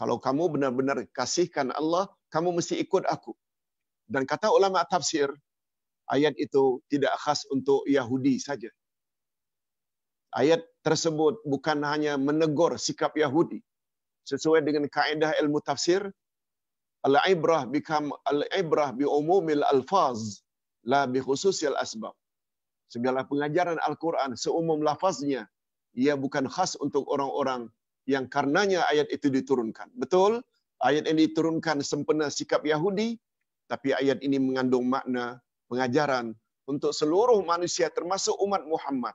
Kalau kamu benar-benar kasihkan Allah, kamu mesti ikut aku. Dan kata ulama tafsir, ayat itu tidak khas untuk Yahudi saja. Ayat tersebut bukan hanya menegur sikap Yahudi. Sesuai dengan kaedah ilmu tafsir, al-ibrah become al-ibrah bi umumil al-faz, la bi khususil asbab segala pengajaran Al-Quran seumum lafaznya, ia bukan khas untuk orang-orang yang karenanya ayat itu diturunkan. Betul, ayat ini diturunkan sempena sikap Yahudi, tapi ayat ini mengandung makna pengajaran untuk seluruh manusia termasuk umat Muhammad.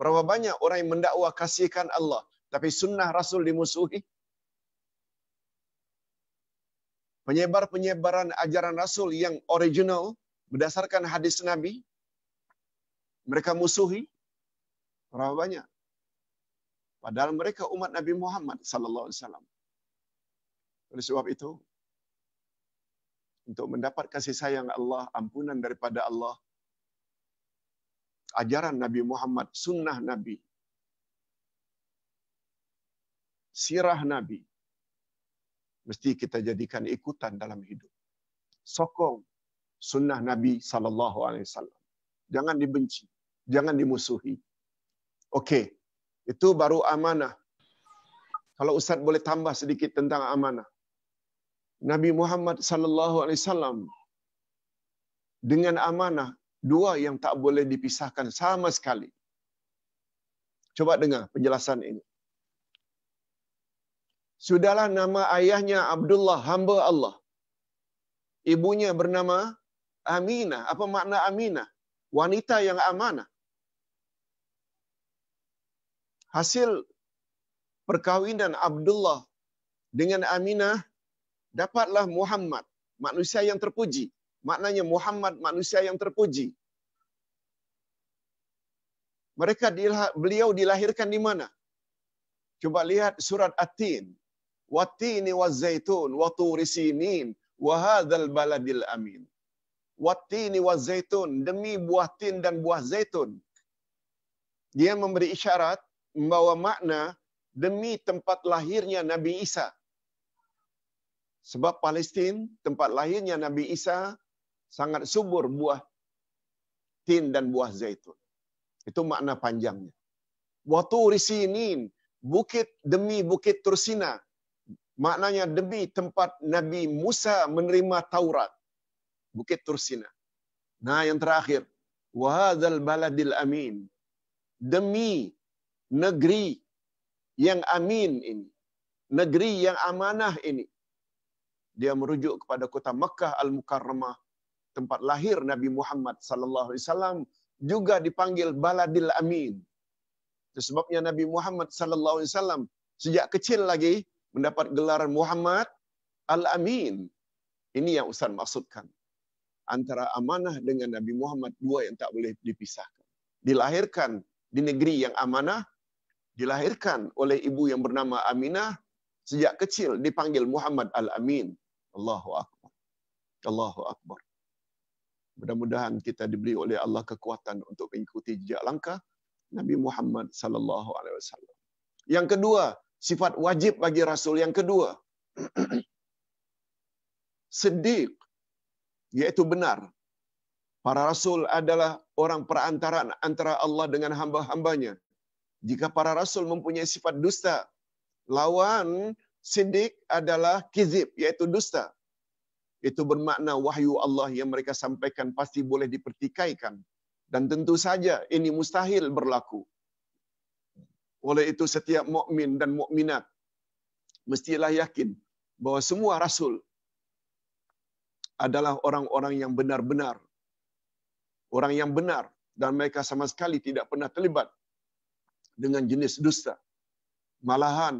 Berapa banyak orang yang mendakwa kasihkan Allah, tapi sunnah Rasul dimusuhi? Penyebar-penyebaran ajaran Rasul yang original berdasarkan hadis Nabi, mereka musuhi berapa banyak padahal mereka umat Nabi Muhammad sallallahu alaihi wasallam oleh sebab itu untuk mendapat kasih sayang Allah ampunan daripada Allah ajaran Nabi Muhammad sunnah Nabi sirah Nabi mesti kita jadikan ikutan dalam hidup sokong sunnah Nabi sallallahu alaihi wasallam jangan dibenci jangan dimusuhi. Okey, itu baru amanah. Kalau Ustaz boleh tambah sedikit tentang amanah. Nabi Muhammad sallallahu alaihi wasallam dengan amanah dua yang tak boleh dipisahkan sama sekali. Coba dengar penjelasan ini. Sudahlah nama ayahnya Abdullah hamba Allah. Ibunya bernama Aminah. Apa makna Aminah? Wanita yang amanah hasil perkahwinan Abdullah dengan Aminah dapatlah Muhammad manusia yang terpuji maknanya Muhammad manusia yang terpuji mereka beliau dilahirkan di mana Cuba lihat surat at-tin watini wazaitun wa turisinin wa hadzal baladil amin watini zaitun demi buah tin dan buah zaitun dia memberi isyarat membawa makna demi tempat lahirnya Nabi Isa. Sebab Palestin tempat lahirnya Nabi Isa sangat subur buah tin dan buah zaitun. Itu makna panjangnya. Watu risinin, bukit demi bukit Tursina. Maknanya demi tempat Nabi Musa menerima Taurat. Bukit Tursina. Nah yang terakhir. Wahadal baladil amin. Demi negeri yang amin ini. Negeri yang amanah ini. Dia merujuk kepada kota Mekah Al-Mukarramah. Tempat lahir Nabi Muhammad sallallahu alaihi wasallam juga dipanggil Baladil Amin. Sebabnya Nabi Muhammad sallallahu alaihi wasallam sejak kecil lagi mendapat gelar Muhammad Al-Amin. Ini yang Ustaz maksudkan. Antara amanah dengan Nabi Muhammad dua yang tak boleh dipisahkan. Dilahirkan di negeri yang amanah, dilahirkan oleh ibu yang bernama Aminah sejak kecil dipanggil Muhammad Al-Amin. Allahu Akbar. Allahu Akbar. Mudah-mudahan kita diberi oleh Allah kekuatan untuk mengikuti jejak langkah Nabi Muhammad sallallahu alaihi wasallam. Yang kedua, sifat wajib bagi rasul yang kedua. Siddiq iaitu benar. Para rasul adalah orang perantaraan antara Allah dengan hamba-hambanya jika para rasul mempunyai sifat dusta, lawan sindik adalah kizib, yaitu dusta. Itu bermakna wahyu Allah yang mereka sampaikan pasti boleh dipertikaikan. Dan tentu saja ini mustahil berlaku. Oleh itu setiap mukmin dan mukminat mestilah yakin bahawa semua rasul adalah orang-orang yang benar-benar. Orang yang benar dan mereka sama sekali tidak pernah terlibat dengan jenis dusta. Malahan,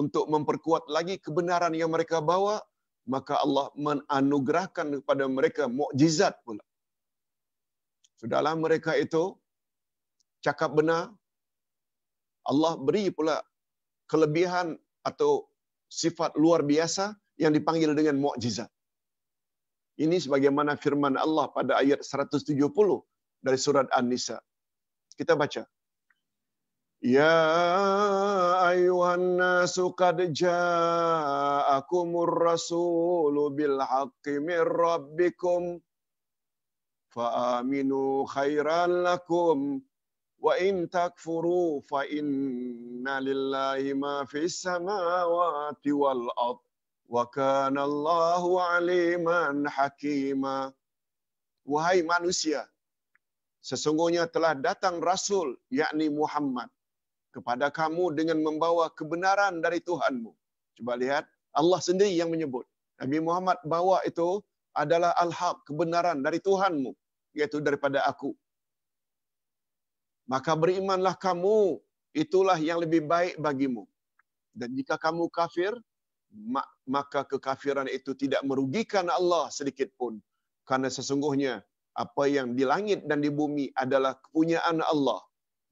untuk memperkuat lagi kebenaran yang mereka bawa, maka Allah menanugerahkan kepada mereka mukjizat pula. Sudahlah mereka itu cakap benar, Allah beri pula kelebihan atau sifat luar biasa yang dipanggil dengan mukjizat. Ini sebagaimana firman Allah pada ayat 170 dari surat An-Nisa. Kita baca. يا أيها الناس قد جاءكم الرسول بالحق من ربكم فآمنوا خيرا لكم وإن تكفروا فإن لله ما في السماوات والأرض وكان الله عليما حكيما وهي manusia sesungguhnya telah datang rasul yakni Muhammad kepada kamu dengan membawa kebenaran dari Tuhanmu. Cuba lihat, Allah sendiri yang menyebut. Nabi Muhammad bawa itu adalah al-haq, kebenaran dari Tuhanmu. Iaitu daripada aku. Maka berimanlah kamu, itulah yang lebih baik bagimu. Dan jika kamu kafir, maka kekafiran itu tidak merugikan Allah sedikit pun. Karena sesungguhnya apa yang di langit dan di bumi adalah kepunyaan Allah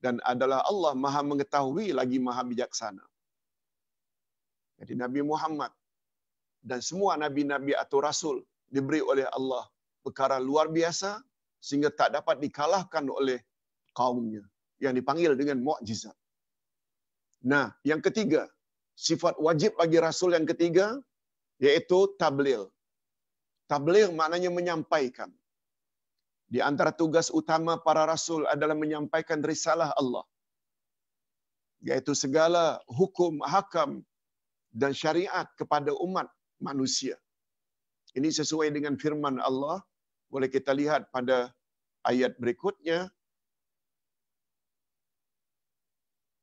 dan adalah Allah maha mengetahui lagi maha bijaksana. Jadi Nabi Muhammad dan semua Nabi-Nabi atau Rasul diberi oleh Allah perkara luar biasa sehingga tak dapat dikalahkan oleh kaumnya yang dipanggil dengan mukjizat. Nah, yang ketiga, sifat wajib bagi Rasul yang ketiga, yaitu tablil. Tablil maknanya menyampaikan. Di antara tugas utama para rasul adalah menyampaikan risalah Allah. iaitu segala hukum, hakam dan syariat kepada umat manusia. Ini sesuai dengan firman Allah. Boleh kita lihat pada ayat berikutnya.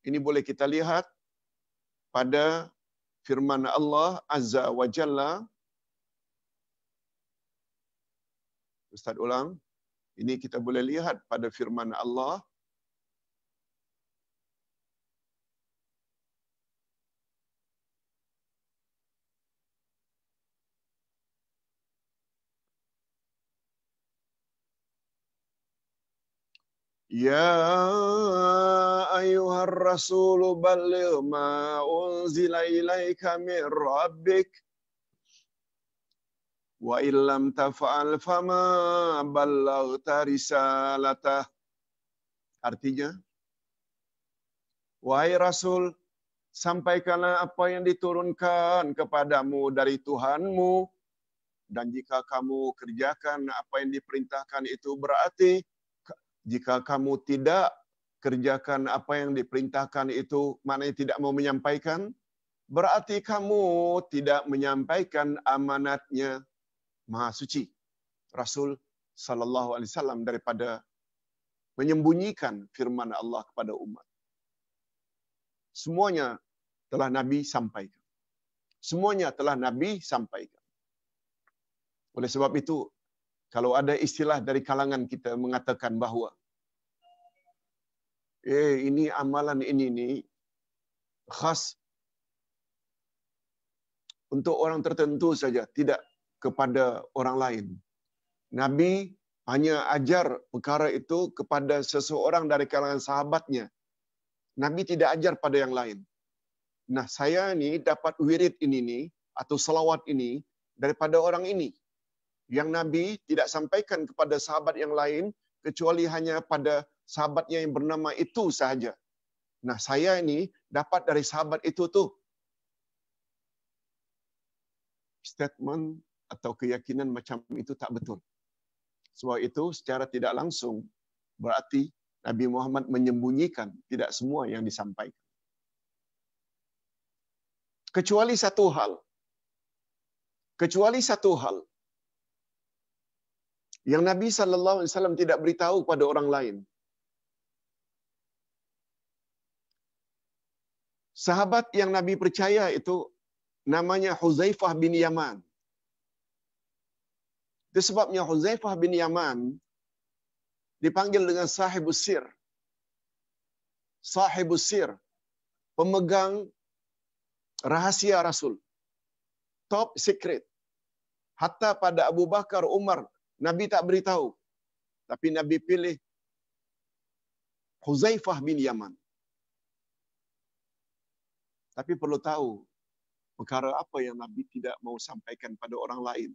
Ini boleh kita lihat pada firman Allah Azza wa Jalla. Ustaz ulang. Ini kita boleh lihat pada firman Allah. Ya ayuhar rasul balligh ma unzila min rabbika Wa illam tafa'al fama ballaghta risalatah. Artinya, Wahai Rasul, sampaikanlah apa yang diturunkan kepadamu dari Tuhanmu. Dan jika kamu kerjakan apa yang diperintahkan itu berarti jika kamu tidak kerjakan apa yang diperintahkan itu, maknanya tidak mau menyampaikan, berarti kamu tidak menyampaikan amanatnya. Maha Suci Rasul sallallahu alaihi wasallam daripada menyembunyikan firman Allah kepada umat. Semuanya telah Nabi sampaikan. Semuanya telah Nabi sampaikan. Oleh sebab itu, kalau ada istilah dari kalangan kita mengatakan bahawa eh ini amalan ini ni khas untuk orang tertentu saja, tidak kepada orang lain. Nabi hanya ajar perkara itu kepada seseorang dari kalangan sahabatnya. Nabi tidak ajar pada yang lain. Nah, saya ini dapat wirid ini ni atau selawat ini daripada orang ini. Yang Nabi tidak sampaikan kepada sahabat yang lain kecuali hanya pada sahabatnya yang bernama itu sahaja. Nah, saya ini dapat dari sahabat itu tu. Statement atau keyakinan macam itu tak betul. Sebab itu secara tidak langsung berarti Nabi Muhammad menyembunyikan tidak semua yang disampaikan. Kecuali satu hal. Kecuali satu hal. Yang Nabi saw tidak beritahu kepada orang lain. Sahabat yang Nabi percaya itu namanya Huzaifah bin Yaman. Itu sebabnya Huzaifah bin Yaman dipanggil dengan sahibu sir. Sahibu sir. Pemegang rahasia Rasul. Top secret. Hatta pada Abu Bakar, Umar, Nabi tak beritahu. Tapi Nabi pilih Huzaifah bin Yaman. Tapi perlu tahu perkara apa yang Nabi tidak mau sampaikan pada orang lain.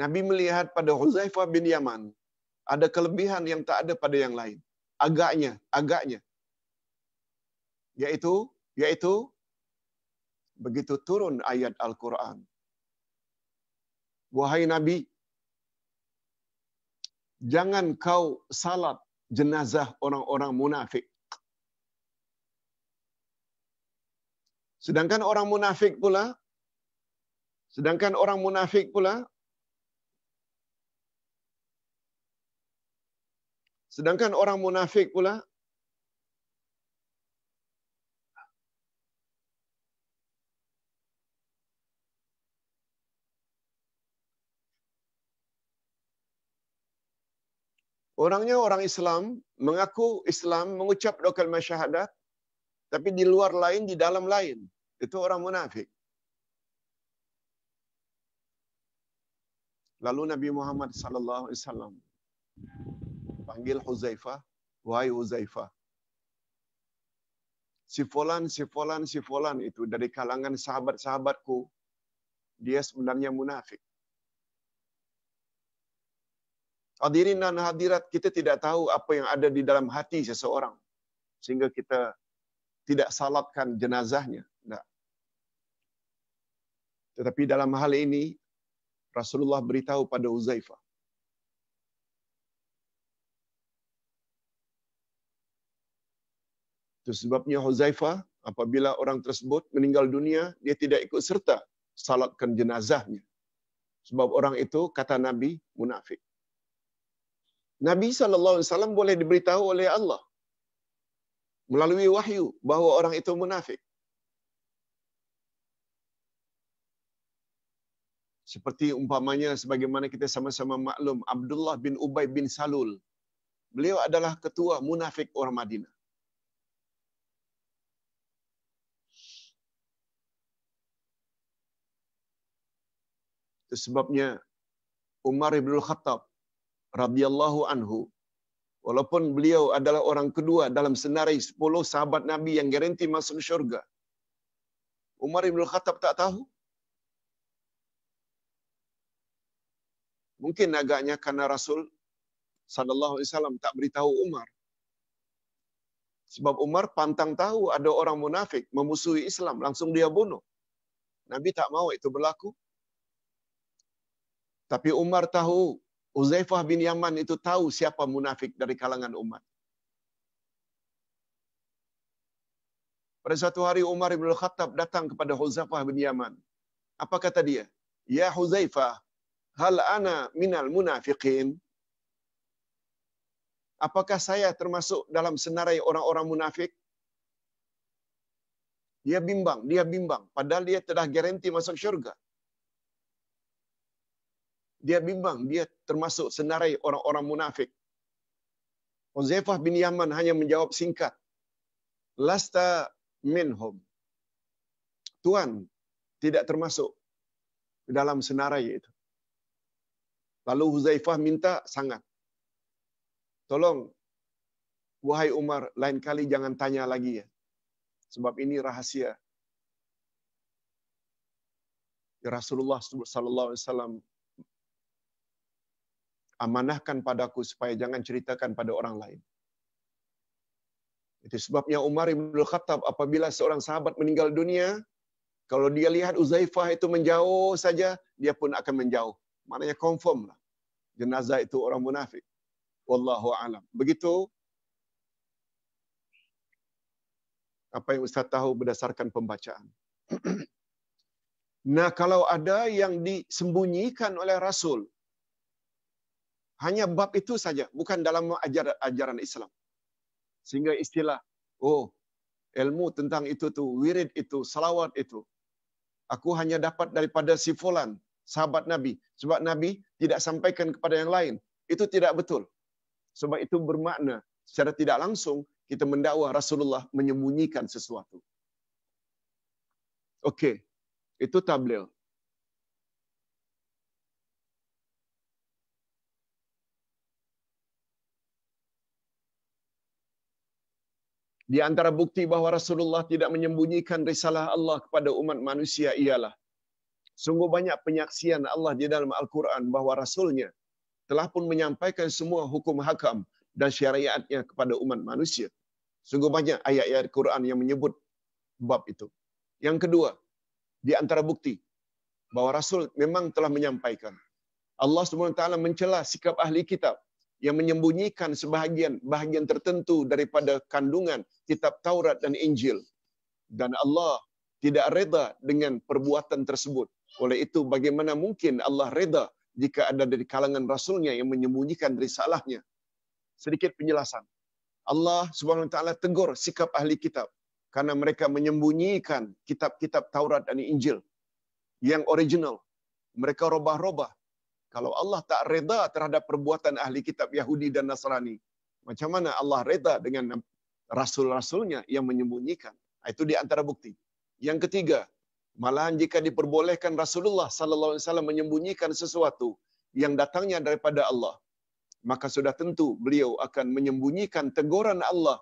Nabi melihat pada Huzaifah bin Yaman ada kelebihan yang tak ada pada yang lain. Agaknya, agaknya. Yaitu, yaitu begitu turun ayat Al-Quran. Wahai Nabi, jangan kau salat jenazah orang-orang munafik. Sedangkan orang munafik pula, sedangkan orang munafik pula, Sedangkan orang munafik pula Orangnya orang Islam, mengaku Islam, mengucap doa kalimat syahadat, tapi di luar lain, di dalam lain. Itu orang munafik. Lalu Nabi Muhammad sallallahu alaihi wasallam panggil Huzaifah. Wahai Huzaifah. Si Fulan, si Fulan, si Fulan itu dari kalangan sahabat-sahabatku. Dia sebenarnya munafik. Hadirin dan hadirat, kita tidak tahu apa yang ada di dalam hati seseorang. Sehingga kita tidak salatkan jenazahnya. Tidak. Tetapi dalam hal ini, Rasulullah beritahu pada Uzaifah. Itu sebabnya Huzaifah apabila orang tersebut meninggal dunia, dia tidak ikut serta salatkan jenazahnya. Sebab orang itu kata Nabi munafik. Nabi SAW boleh diberitahu oleh Allah melalui wahyu bahawa orang itu munafik. Seperti umpamanya sebagaimana kita sama-sama maklum Abdullah bin Ubay bin Salul. Beliau adalah ketua munafik orang Madinah. sebabnya Umar bin Khattab radhiyallahu anhu walaupun beliau adalah orang kedua dalam senarai 10 sahabat Nabi yang garanti masuk syurga Umar bin Khattab tak tahu mungkin agaknya karena Rasul sallallahu alaihi wasallam tak beritahu Umar sebab Umar pantang tahu ada orang munafik memusuhi Islam langsung dia bunuh Nabi tak mau itu berlaku tapi Umar tahu, Uzaifah bin Yaman itu tahu siapa munafik dari kalangan umat. Pada satu hari Umar bin Khattab datang kepada Huzaifah bin Yaman. Apa kata dia? Ya Huzaifah, hal ana minal munafiqin? Apakah saya termasuk dalam senarai orang-orang munafik? Dia bimbang, dia bimbang. Padahal dia telah garanti masuk syurga dia bimbang, dia termasuk senarai orang-orang munafik. Uzaifah bin Yaman hanya menjawab singkat. Lasta minhum. Tuan tidak termasuk ke dalam senarai itu. Lalu Huzaifah minta sangat. Tolong, wahai Umar, lain kali jangan tanya lagi ya. Sebab ini rahasia. Ya Rasulullah sallallahu alaihi wasallam amanahkan padaku supaya jangan ceritakan pada orang lain. Itu sebabnya Umar bin Khattab apabila seorang sahabat meninggal dunia, kalau dia lihat Uzaifah itu menjauh saja, dia pun akan menjauh. Maknanya confirm lah. Jenazah itu orang munafik. Wallahu alam. Begitu apa yang Ustaz tahu berdasarkan pembacaan. nah, kalau ada yang disembunyikan oleh Rasul, hanya bab itu saja, bukan dalam ajaran, ajaran Islam. Sehingga istilah, oh, ilmu tentang itu tu, wirid itu, salawat itu. Aku hanya dapat daripada si Fulan, sahabat Nabi. Sebab Nabi tidak sampaikan kepada yang lain. Itu tidak betul. Sebab itu bermakna secara tidak langsung kita mendakwa Rasulullah menyembunyikan sesuatu. Okey, itu tabligh. Di antara bukti bahawa Rasulullah tidak menyembunyikan risalah Allah kepada umat manusia ialah sungguh banyak penyaksian Allah di dalam Al-Quran bahawa Rasulnya telah pun menyampaikan semua hukum hakam dan syariatnya kepada umat manusia. Sungguh banyak ayat-ayat Quran yang menyebut bab itu. Yang kedua, di antara bukti bahawa Rasul memang telah menyampaikan. Allah SWT mencela sikap ahli kitab yang menyembunyikan sebahagian bahagian tertentu daripada kandungan kitab Taurat dan Injil dan Allah tidak reda dengan perbuatan tersebut oleh itu bagaimana mungkin Allah reda jika ada dari kalangan rasulnya yang menyembunyikan risalahnya sedikit penjelasan Allah swt tegur sikap ahli kitab karena mereka menyembunyikan kitab-kitab Taurat dan Injil yang original mereka robah-robah kalau Allah tak reda terhadap perbuatan ahli kitab Yahudi dan Nasrani, macam mana Allah reda dengan rasul-rasulnya yang menyembunyikan? Ah, itu di antara bukti. Yang ketiga, malahan jika diperbolehkan Rasulullah sallallahu alaihi wasallam menyembunyikan sesuatu yang datangnya daripada Allah, maka sudah tentu beliau akan menyembunyikan teguran Allah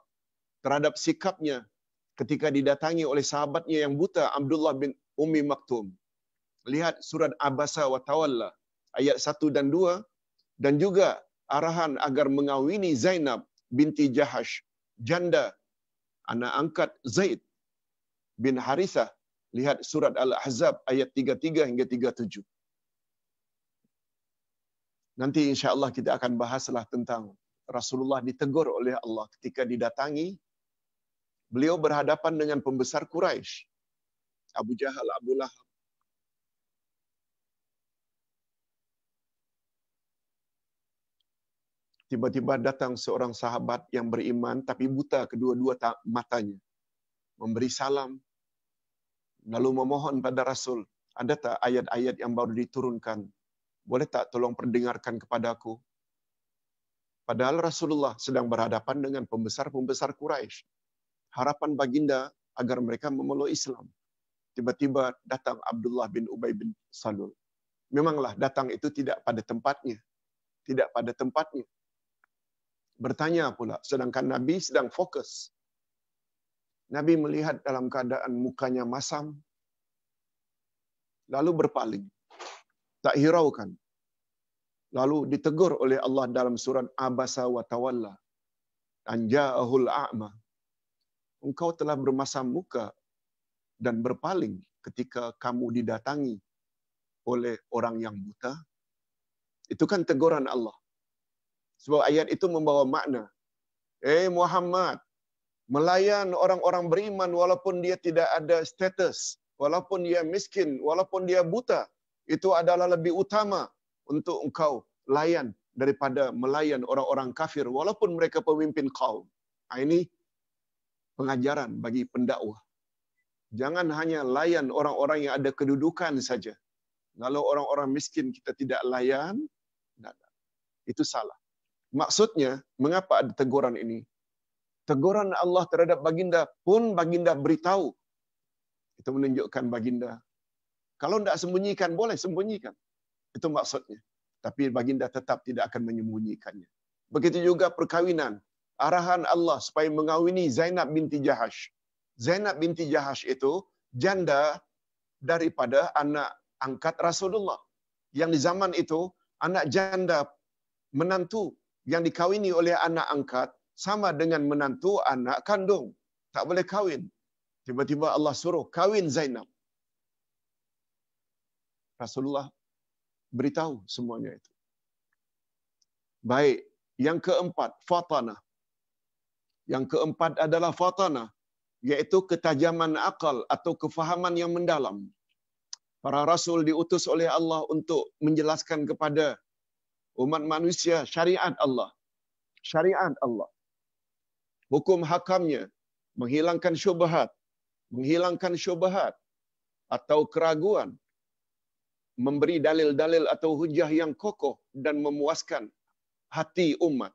terhadap sikapnya ketika didatangi oleh sahabatnya yang buta Abdullah bin Umi Maktum. Lihat surat Abasa wa Tawalla ayat 1 dan 2 dan juga arahan agar mengawini Zainab binti Jahash janda anak angkat Zaid bin Harithah lihat surat Al-Ahzab ayat 33 hingga 37 nanti insya Allah kita akan bahaslah tentang Rasulullah ditegur oleh Allah ketika didatangi beliau berhadapan dengan pembesar Quraisy Abu Jahal Abu Lahab tiba-tiba datang seorang sahabat yang beriman tapi buta kedua-dua matanya. Memberi salam. Lalu memohon pada Rasul, ada tak ayat-ayat yang baru diturunkan? Boleh tak tolong perdengarkan kepada aku? Padahal Rasulullah sedang berhadapan dengan pembesar-pembesar Quraisy. Harapan baginda agar mereka memeluk Islam. Tiba-tiba datang Abdullah bin Ubay bin Salul. Memanglah datang itu tidak pada tempatnya. Tidak pada tempatnya bertanya pula sedangkan nabi sedang fokus nabi melihat dalam keadaan mukanya masam lalu berpaling tak hiraukan lalu ditegur oleh Allah dalam surat abasa wa tawalla anja'ahul a'ma engkau telah bermasam muka dan berpaling ketika kamu didatangi oleh orang yang buta itu kan teguran Allah sebab ayat itu membawa makna. Eh Muhammad, melayan orang-orang beriman walaupun dia tidak ada status, walaupun dia miskin, walaupun dia buta, itu adalah lebih utama untuk engkau layan daripada melayan orang-orang kafir walaupun mereka pemimpin kaum. Ha, ini pengajaran bagi pendakwah. Jangan hanya layan orang-orang yang ada kedudukan saja. Kalau orang-orang miskin kita tidak layan, itu salah. Maksudnya, mengapa ada teguran ini? Teguran Allah terhadap baginda pun baginda beritahu. Itu menunjukkan baginda. Kalau tidak sembunyikan, boleh sembunyikan. Itu maksudnya. Tapi baginda tetap tidak akan menyembunyikannya. Begitu juga perkawinan. Arahan Allah supaya mengawini Zainab binti Jahash. Zainab binti Jahash itu janda daripada anak angkat Rasulullah. Yang di zaman itu, anak janda menantu yang dikawini oleh anak angkat sama dengan menantu anak kandung. Tak boleh kawin Tiba-tiba Allah suruh kawin Zainab. Rasulullah beritahu semuanya itu. Baik, yang keempat, fatana Yang keempat adalah fatana yaitu ketajaman akal atau kefahaman yang mendalam. Para rasul diutus oleh Allah untuk menjelaskan kepada umat manusia, syariat Allah. Syariat Allah. Hukum hakamnya menghilangkan syubhat, menghilangkan syubhat atau keraguan, memberi dalil-dalil atau hujah yang kokoh dan memuaskan hati umat.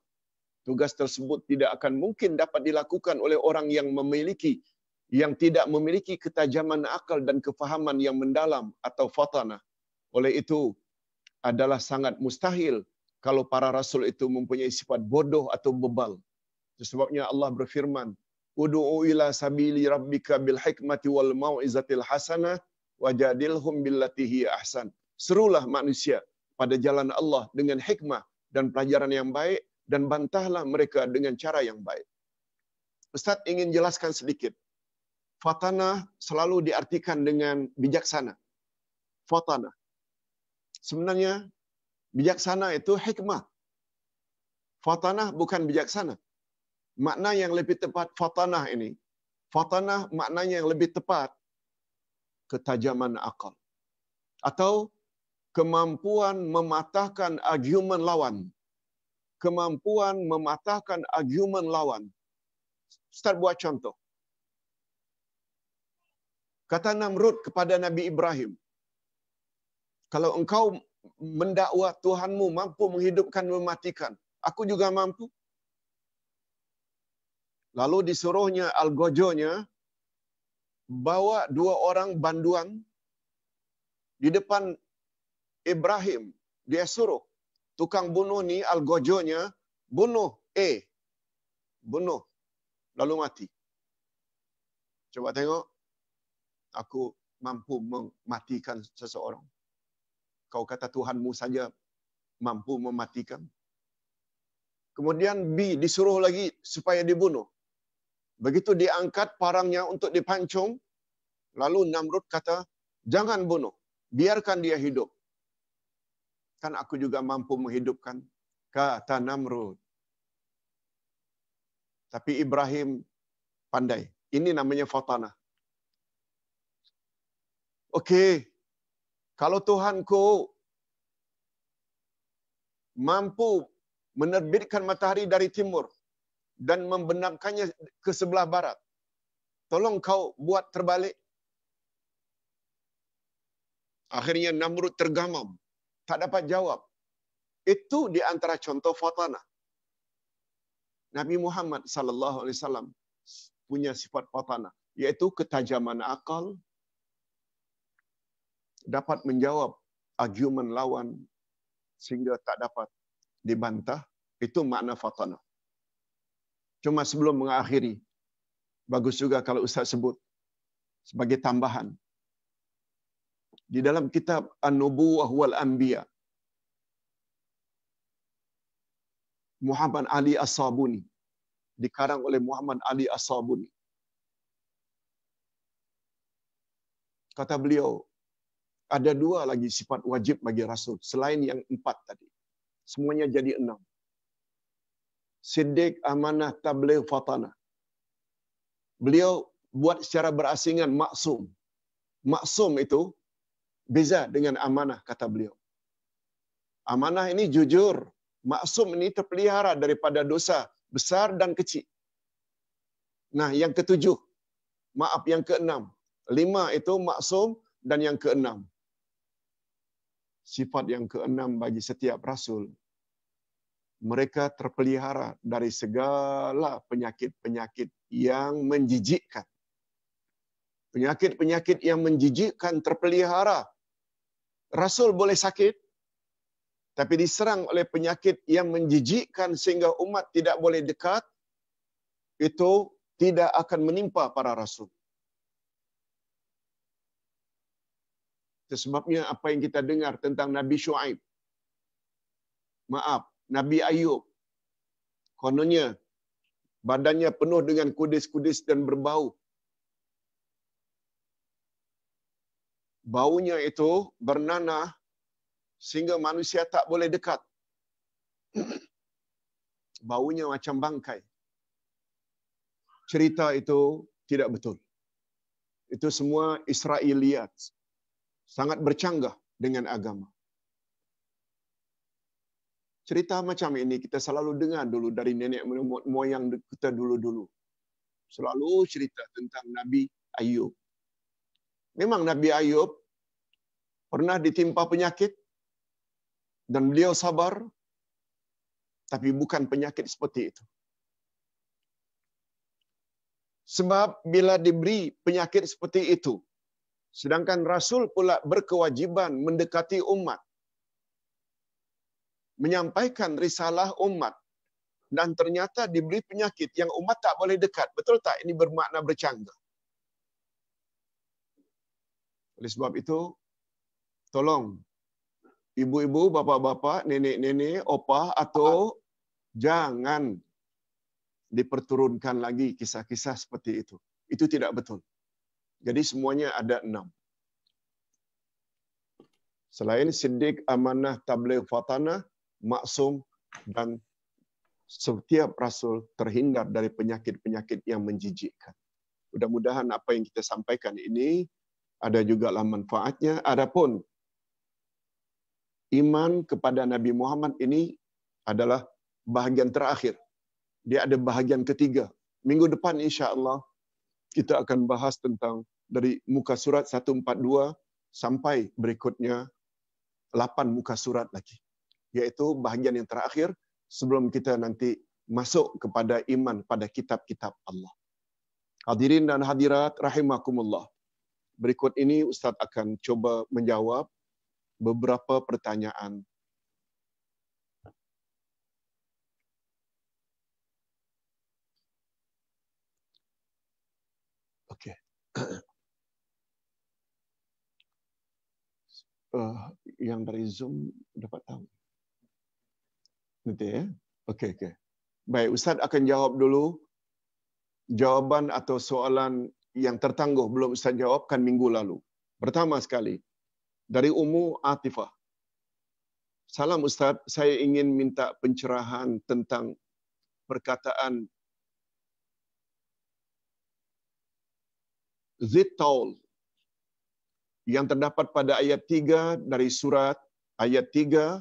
Tugas tersebut tidak akan mungkin dapat dilakukan oleh orang yang memiliki yang tidak memiliki ketajaman akal dan kefahaman yang mendalam atau fatana. Oleh itu, adalah sangat mustahil kalau para rasul itu mempunyai sifat bodoh atau bebal. Sebabnya Allah berfirman, "Ud'u ila sabili rabbika bil hikmati wal mau'izatil hasanah wajadilhum billati hiya ahsan." Serulah manusia pada jalan Allah dengan hikmah dan pelajaran yang baik dan bantahlah mereka dengan cara yang baik. Ustaz ingin jelaskan sedikit. Fatana selalu diartikan dengan bijaksana. Fatana sebenarnya bijaksana itu hikmah. Fatanah bukan bijaksana. Makna yang lebih tepat fatanah ini, fatanah maknanya yang lebih tepat ketajaman akal. Atau kemampuan mematahkan argumen lawan. Kemampuan mematahkan argumen lawan. Start buat contoh. Kata Namrud kepada Nabi Ibrahim, kalau engkau mendakwa Tuhanmu mampu menghidupkan dan mematikan, aku juga mampu. Lalu disuruhnya Al-Gojonya bawa dua orang banduan di depan Ibrahim. Dia suruh tukang bunuh ni Al-Gojonya bunuh A. Bunuh. Lalu mati. Coba tengok. Aku mampu mematikan seseorang kau kata Tuhanmu saja mampu mematikan. Kemudian B disuruh lagi supaya dibunuh. Begitu diangkat parangnya untuk dipancung, lalu Namrud kata, jangan bunuh, biarkan dia hidup. Kan aku juga mampu menghidupkan, kata Namrud. Tapi Ibrahim pandai. Ini namanya fatana. Oke, okay kalau Tuhan ku mampu menerbitkan matahari dari timur dan membenamkannya ke sebelah barat, tolong kau buat terbalik. Akhirnya Namrud tergamam, tak dapat jawab. Itu di antara contoh fatanah. Nabi Muhammad sallallahu alaihi wasallam punya sifat fatanah, yaitu ketajaman akal, dapat menjawab argumen lawan sehingga tak dapat dibantah, itu makna fatana. Cuma sebelum mengakhiri, bagus juga kalau Ustaz sebut sebagai tambahan. Di dalam kitab an nubuah wal-Anbiya, Muhammad Ali As-Sabuni, dikarang oleh Muhammad Ali As-Sabuni. Kata beliau, ada dua lagi sifat wajib bagi rasul selain yang empat tadi. Semuanya jadi enam. Siddiq amanah tabligh fatana. Beliau buat secara berasingan maksum. Maksum itu beza dengan amanah kata beliau. Amanah ini jujur, maksum ini terpelihara daripada dosa besar dan kecil. Nah, yang ketujuh. Maaf yang keenam. Lima itu maksum dan yang keenam sifat yang keenam bagi setiap rasul. Mereka terpelihara dari segala penyakit-penyakit yang menjijikkan. Penyakit-penyakit yang menjijikkan terpelihara. Rasul boleh sakit, tapi diserang oleh penyakit yang menjijikkan sehingga umat tidak boleh dekat, itu tidak akan menimpa para rasul. Sebabnya apa yang kita dengar tentang Nabi Shu'aib. Maaf, Nabi Ayub. Kononnya, badannya penuh dengan kudis-kudis dan berbau. Baunya itu bernanah sehingga manusia tak boleh dekat. Baunya macam bangkai. Cerita itu tidak betul. Itu semua Israeliat. sangat bercanggah dengan agama. Cerita macam ini kita selalu dengar dulu dari nenek moyang kita dulu-dulu. Selalu cerita tentang Nabi Ayub. Memang Nabi Ayub pernah ditimpa penyakit dan beliau sabar tapi bukan penyakit seperti itu. Sebab bila diberi penyakit seperti itu, Sedangkan Rasul pula berkewajiban mendekati umat. Menyampaikan risalah umat. Dan ternyata diberi penyakit yang umat tak boleh dekat. Betul tak? Ini bermakna bercanggah. Oleh sebab itu, tolong ibu-ibu, bapa-bapa, nenek-nenek, opah atau jangan diperturunkan lagi kisah-kisah seperti itu. Itu tidak betul. Jadi semuanya ada enam. Selain Siddiq, Amanah, Tabligh, Fatanah, Maksum, dan setiap Rasul terhindar dari penyakit-penyakit yang menjijikkan. Mudah-mudahan apa yang kita sampaikan ini ada juga lah manfaatnya. Adapun iman kepada Nabi Muhammad ini adalah bahagian terakhir. Dia ada bahagian ketiga. Minggu depan insya Allah kita akan bahas tentang dari muka surat 142 sampai berikutnya 8 muka surat lagi. Yaitu bahagian yang terakhir sebelum kita nanti masuk kepada iman pada kitab-kitab Allah. Hadirin dan hadirat rahimakumullah. Berikut ini Ustaz akan cuba menjawab beberapa pertanyaan uh, yang dari Zoom dapat tahu. Nanti ya. Okey, okey. Baik, Ustaz akan jawab dulu jawaban atau soalan yang tertangguh belum Ustaz jawabkan minggu lalu. Pertama sekali, dari Umu Atifah. Salam Ustaz, saya ingin minta pencerahan tentang perkataan Zittaul yang terdapat pada ayat 3 dari surat ayat 3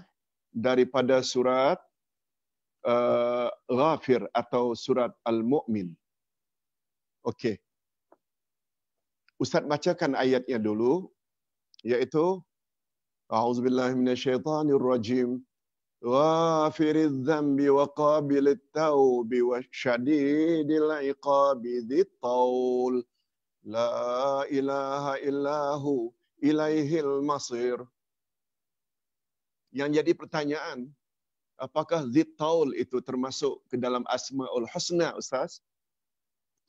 daripada surat uh, Ghafir atau surat Al-Mu'min. Okey. Ustaz bacakan ayatnya dulu yaitu A'udzubillahi minasyaitonir rajim. غافر الذنب وقابل التوب وشديد العقاب ذي الطول لا ilaha illahu هو إليه yang jadi pertanyaan apakah zittaul itu termasuk ke dalam asmaul husna ustaz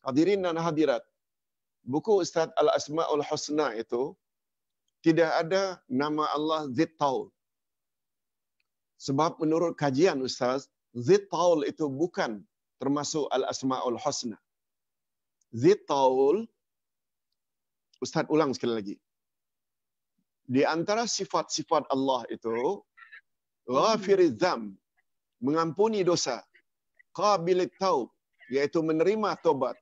hadirin dan hadirat buku ustaz al asmaul husna itu tidak ada nama Allah zittaul sebab menurut kajian ustaz zittaul itu bukan termasuk al asmaul husna zittaul Ustaz ulang sekali lagi. Di antara sifat-sifat Allah itu, ghafirizam, mengampuni dosa, qabilit taub, iaitu menerima taubat,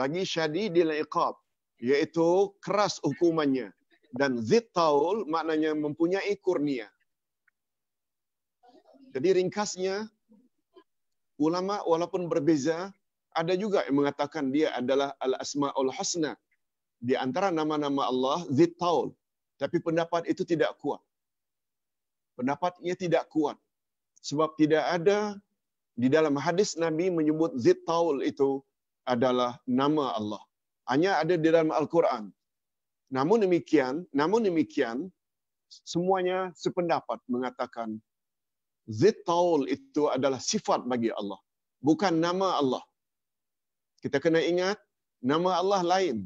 lagi syadidil iqab, iaitu keras hukumannya, dan zid taul, maknanya mempunyai kurnia. Jadi ringkasnya, ulama walaupun berbeza, ada juga yang mengatakan dia adalah al-asma'ul husna, di antara nama-nama Allah Zid Taul. Tapi pendapat itu tidak kuat. Pendapatnya tidak kuat. Sebab tidak ada di dalam hadis Nabi menyebut Zid Taul itu adalah nama Allah. Hanya ada di dalam Al-Quran. Namun demikian, namun demikian, semuanya sependapat mengatakan Zid Taul itu adalah sifat bagi Allah. Bukan nama Allah. Kita kena ingat, nama Allah lain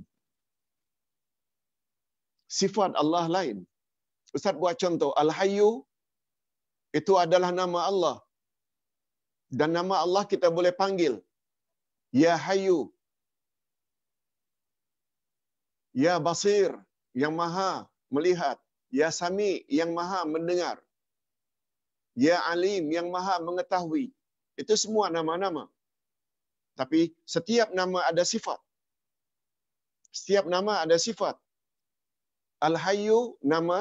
sifat Allah lain. Ustaz buat contoh, Al-Hayyu itu adalah nama Allah. Dan nama Allah kita boleh panggil. Ya Hayyu. Ya Basir, yang maha melihat. Ya Sami, yang maha mendengar. Ya Alim, yang maha mengetahui. Itu semua nama-nama. Tapi setiap nama ada sifat. Setiap nama ada sifat. Al-Hayyu nama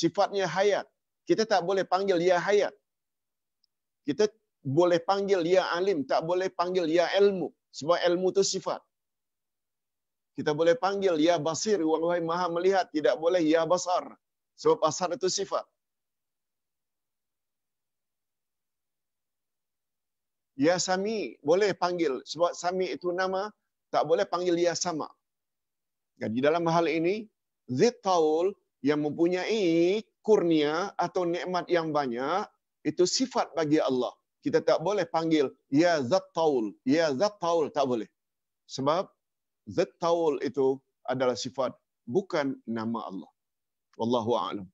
sifatnya hayat. Kita tak boleh panggil ya hayat. Kita boleh panggil ya alim, tak boleh panggil ya ilmu. Sebab ilmu itu sifat. Kita boleh panggil ya basir, wahai maha melihat. Tidak boleh ya basar. Sebab asar itu sifat. Ya Sami boleh panggil sebab Sami itu nama tak boleh panggil Ya Sama. Jadi dalam hal ini Taul yang mempunyai kurnia atau nikmat yang banyak itu sifat bagi Allah. Kita tak boleh panggil ya Zat Taul, ya Zat Taul tak boleh. Sebab Zat Taul itu adalah sifat bukan nama Allah. Wallahu a'lam.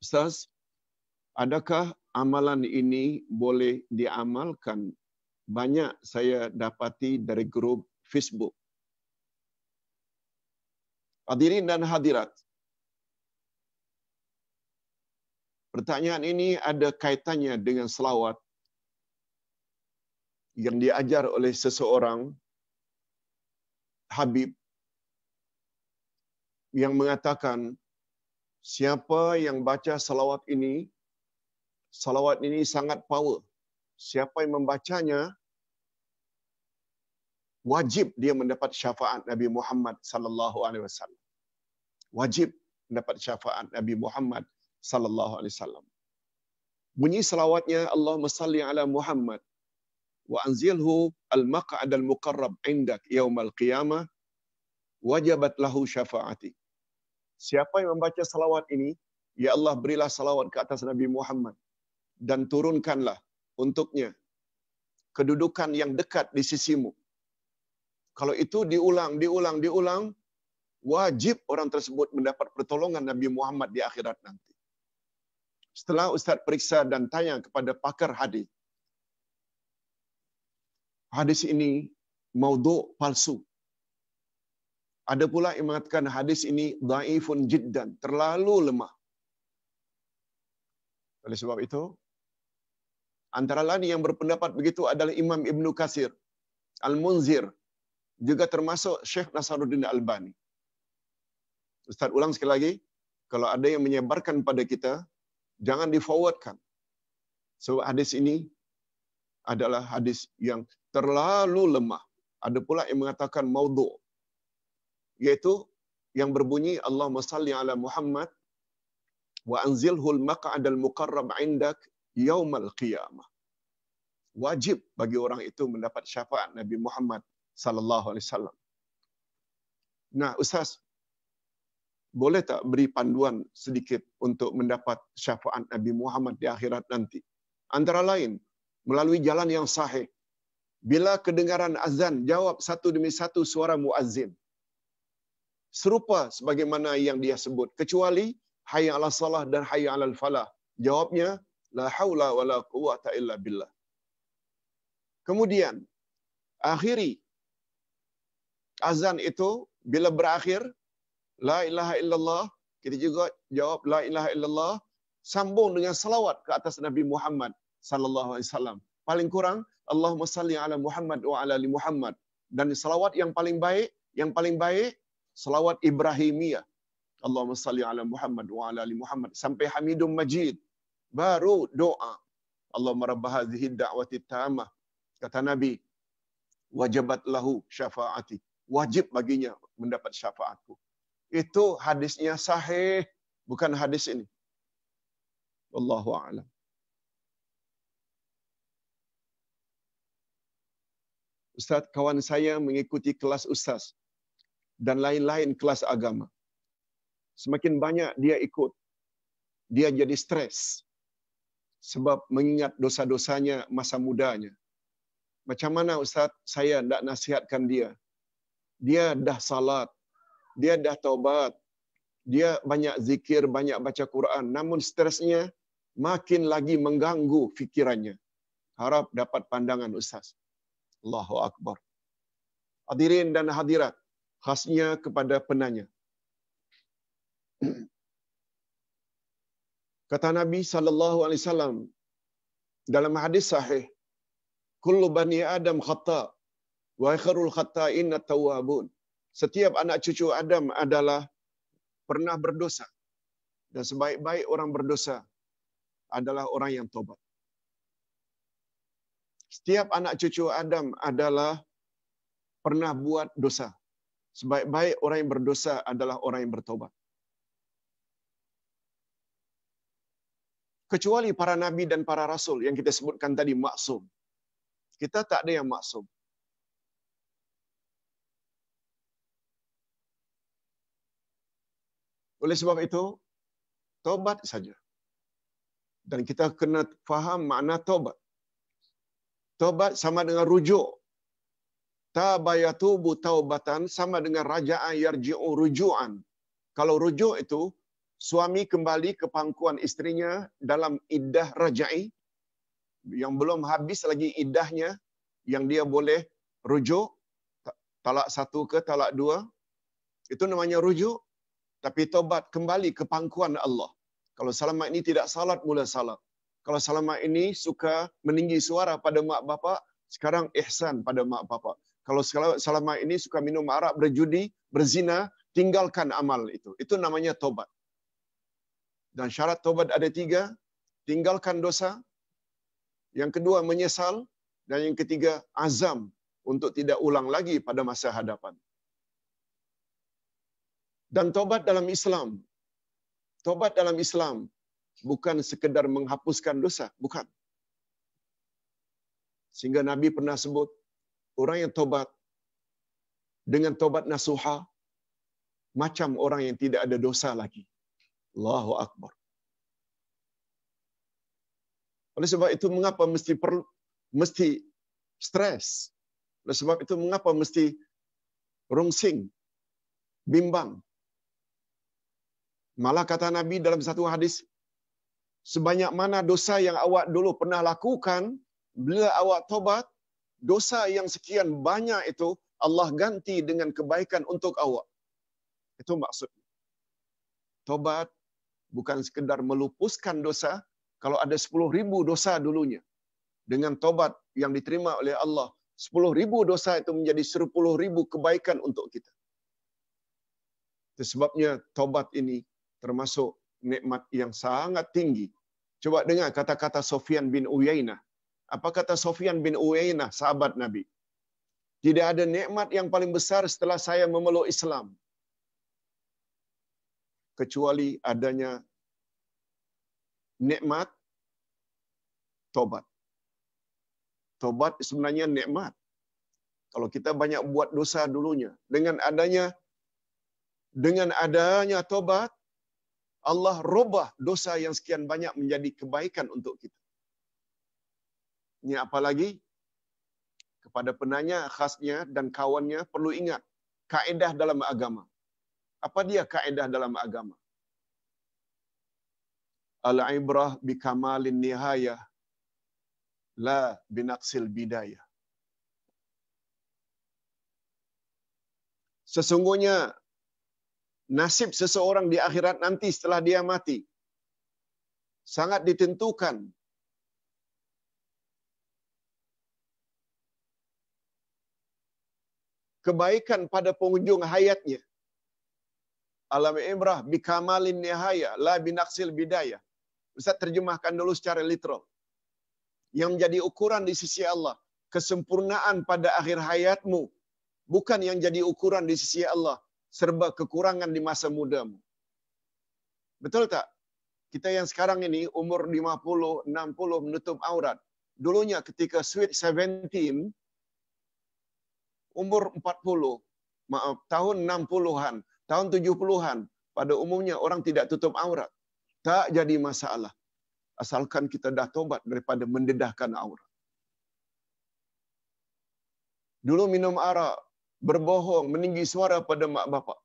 Ustaz, adakah amalan ini boleh diamalkan? Banyak saya dapati dari grup Facebook hadirin dan hadirat. Pertanyaan ini ada kaitannya dengan selawat yang diajar oleh seseorang Habib yang mengatakan siapa yang baca selawat ini selawat ini sangat power siapa yang membacanya wajib dia mendapat syafaat Nabi Muhammad sallallahu alaihi wasallam. Wajib mendapat syafaat Nabi Muhammad sallallahu alaihi wasallam. Bunyi selawatnya Allahumma salli ala Muhammad wa anzilhu al-maq'ad al-muqarrab indak yaumal qiyamah wajabat lahu syafaati. Siapa yang membaca selawat ini, ya Allah berilah selawat ke atas Nabi Muhammad dan turunkanlah untuknya kedudukan yang dekat di sisimu kalau itu diulang, diulang, diulang, wajib orang tersebut mendapat pertolongan Nabi Muhammad di akhirat nanti. Setelah Ustaz periksa dan tanya kepada pakar hadis, hadis ini maudhu palsu. Ada pula yang mengatakan hadis ini daifun jiddan, terlalu lemah. Oleh sebab itu, antara lain yang berpendapat begitu adalah Imam Ibn Qasir, Al-Munzir, juga termasuk Syekh Nasaruddin al Albani. Ustaz ulang sekali lagi, kalau ada yang menyebarkan pada kita, jangan di-forwardkan. So hadis ini adalah hadis yang terlalu lemah. Ada pula yang mengatakan maudhu. Yaitu yang berbunyi Allah salli ala Muhammad wa anzilhu al-maq'ad al-muqarrab indak yaumal qiyamah. Wajib bagi orang itu mendapat syafaat Nabi Muhammad sallallahu alaihi wasallam. Nah, ustaz, boleh tak beri panduan sedikit untuk mendapat syafaat Nabi Muhammad di akhirat nanti? Antara lain, melalui jalan yang sahih. Bila kedengaran azan, jawab satu demi satu suara muazzin. Serupa sebagaimana yang dia sebut. Kecuali, hayya ala salah dan hayya ala falah. Jawabnya, la hawla wa la quwata illa billah. Kemudian, akhiri azan itu bila berakhir la ilaha illallah kita juga jawab la ilaha illallah sambung dengan salawat ke atas Nabi Muhammad sallallahu alaihi wasallam paling kurang Allahumma salli ala Muhammad wa ala ali Muhammad dan salawat yang paling baik yang paling baik salawat Ibrahimiyah Allahumma salli ala Muhammad wa ala ali Muhammad sampai Hamidum Majid baru doa Allahumma rabb hadhihi ad-da'wati tamah kata Nabi wajabat lahu syafaati wajib baginya mendapat syafaatku. Itu hadisnya sahih, bukan hadis ini. Wallahu a'lam. Ustaz, kawan saya mengikuti kelas ustaz dan lain-lain kelas agama. Semakin banyak dia ikut, dia jadi stres sebab mengingat dosa-dosanya masa mudanya. Macam mana Ustaz saya nak nasihatkan dia dia dah salat, dia dah taubat, dia banyak zikir, banyak baca Quran. Namun stresnya makin lagi mengganggu fikirannya. Harap dapat pandangan Ustaz. Allahu Akbar. Hadirin dan hadirat, khasnya kepada penanya. Kata Nabi sallallahu alaihi wasallam dalam hadis sahih, "Kullu bani Adam khata'." Wa khairul khata'in at-tawwabun. Setiap anak cucu Adam adalah pernah berdosa. Dan sebaik-baik orang berdosa adalah orang yang tobat. Setiap anak cucu Adam adalah pernah buat dosa. Sebaik-baik orang yang berdosa adalah orang yang bertobat. Kecuali para nabi dan para rasul yang kita sebutkan tadi maksum. Kita tak ada yang maksum. Oleh sebab itu, tobat saja. Dan kita kena faham makna tobat. Tobat sama dengan rujuk. bu taubatan sama dengan raja ayar yarji'u rujuan. Kalau rujuk itu, suami kembali ke pangkuan istrinya dalam idah raja'i. Yang belum habis lagi idahnya yang dia boleh rujuk. Talak satu ke talak dua. Itu namanya rujuk. Tapi tobat kembali ke pangkuan Allah. Kalau selama ini tidak salat, mula salat. Kalau selama ini suka meninggi suara pada mak bapak, sekarang ihsan pada mak bapak. Kalau selama ini suka minum arak, berjudi, berzina, tinggalkan amal itu. Itu namanya tobat. Dan syarat tobat ada tiga. Tinggalkan dosa. Yang kedua, menyesal. Dan yang ketiga, azam untuk tidak ulang lagi pada masa hadapan dan tobat dalam Islam. tobat dalam Islam bukan sekedar menghapuskan dosa, bukan. Sehingga Nabi pernah sebut orang yang tobat dengan tobat nasuha macam orang yang tidak ada dosa lagi. Allahu Akbar. Oleh sebab itu mengapa mesti perlu mesti stres? Oleh sebab itu mengapa mesti rungsing? Bimbang Malah kata Nabi dalam satu hadis, sebanyak mana dosa yang awak dulu pernah lakukan, bila awak tobat, dosa yang sekian banyak itu, Allah ganti dengan kebaikan untuk awak. Itu maksudnya. Tobat bukan sekedar melupuskan dosa, kalau ada 10 ribu dosa dulunya. Dengan tobat yang diterima oleh Allah, 10 ribu dosa itu menjadi 10 ribu kebaikan untuk kita. sebabnya tobat ini termasuk nikmat yang sangat tinggi. Coba dengar kata-kata Sofyan bin Uyainah. Apa kata Sofyan bin Uyainah, sahabat Nabi? Tidak ada nikmat yang paling besar setelah saya memeluk Islam. Kecuali adanya nikmat tobat. Tobat sebenarnya nikmat. Kalau kita banyak buat dosa dulunya, dengan adanya dengan adanya tobat, Allah rubah dosa yang sekian banyak menjadi kebaikan untuk kita. Ini apalagi kepada penanya khasnya dan kawannya perlu ingat kaedah dalam agama. Apa dia kaedah dalam agama? Al-ibrah bi kamalin nihayah la binaksil bidayah. Sesungguhnya nasib seseorang di akhirat nanti setelah dia mati sangat ditentukan kebaikan pada pengunjung hayatnya. Alam Imrah bikamalin nihaya la binaksil bidaya. Ustaz terjemahkan dulu secara literal. Yang menjadi ukuran di sisi Allah. Kesempurnaan pada akhir hayatmu. Bukan yang jadi ukuran di sisi Allah serba kekurangan di masa mudamu. Betul tak? Kita yang sekarang ini umur 50, 60 menutup aurat. Dulunya ketika sweet 17, umur 40, maaf, tahun 60-an, tahun 70-an, pada umumnya orang tidak tutup aurat. Tak jadi masalah. Asalkan kita dah tobat daripada mendedahkan aurat. Dulu minum arak, berbohong, meninggi suara pada mak bapak.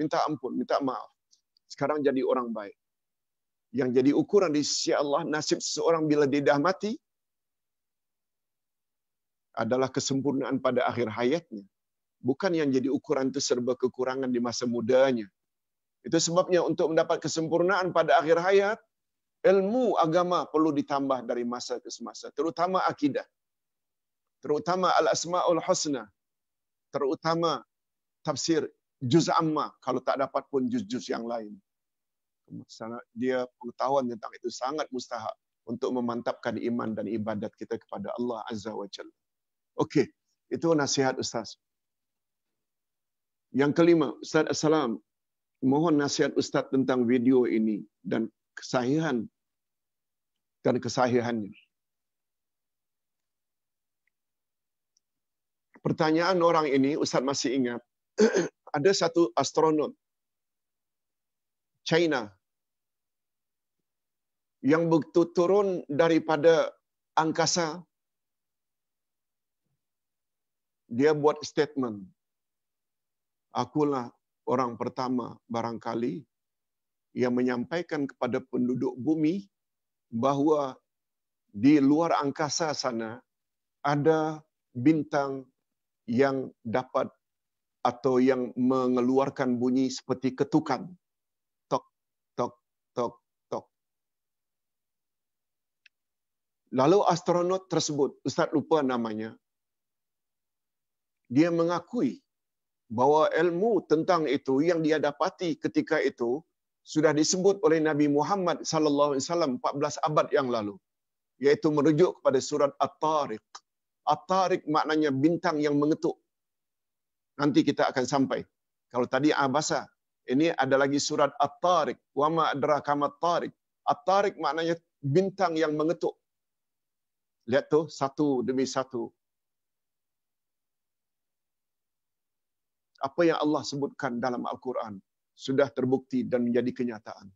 Minta ampun, minta maaf. Sekarang jadi orang baik. Yang jadi ukuran di sisi Allah, nasib seseorang bila dia dah mati, adalah kesempurnaan pada akhir hayatnya. Bukan yang jadi ukuran itu serba kekurangan di masa mudanya. Itu sebabnya untuk mendapat kesempurnaan pada akhir hayat, ilmu agama perlu ditambah dari masa ke semasa. Terutama akidah. Terutama al-asma'ul husna terutama tafsir juz amma kalau tak dapat pun juz-juz yang lain. Sangat dia pengetahuan tentang itu sangat mustahak untuk memantapkan iman dan ibadat kita kepada Allah Azza wa Jalla. Okey, itu nasihat ustaz. Yang kelima, Ustaz Assalam, mohon nasihat ustaz tentang video ini dan kesahihan dan kesahihannya. Pertanyaan orang ini, Ustadz masih ingat, ada satu astronot China yang begitu turun daripada angkasa, dia buat statement, akulah orang pertama barangkali yang menyampaikan kepada penduduk bumi bahwa di luar angkasa sana ada bintang yang dapat atau yang mengeluarkan bunyi seperti ketukan. Tok, tok, tok, tok. Lalu astronot tersebut, Ustaz lupa namanya, dia mengakui bahawa ilmu tentang itu yang dia dapati ketika itu sudah disebut oleh Nabi Muhammad sallallahu alaihi wasallam 14 abad yang lalu yaitu merujuk kepada surat At-Tariq At-Tariq maknanya bintang yang mengetuk. Nanti kita akan sampai. Kalau tadi Abasa, ah, ini ada lagi surat At-Tariq. Wa ma adraka at At-Tariq maknanya bintang yang mengetuk. Lihat tu, satu demi satu. Apa yang Allah sebutkan dalam Al-Quran sudah terbukti dan menjadi kenyataan.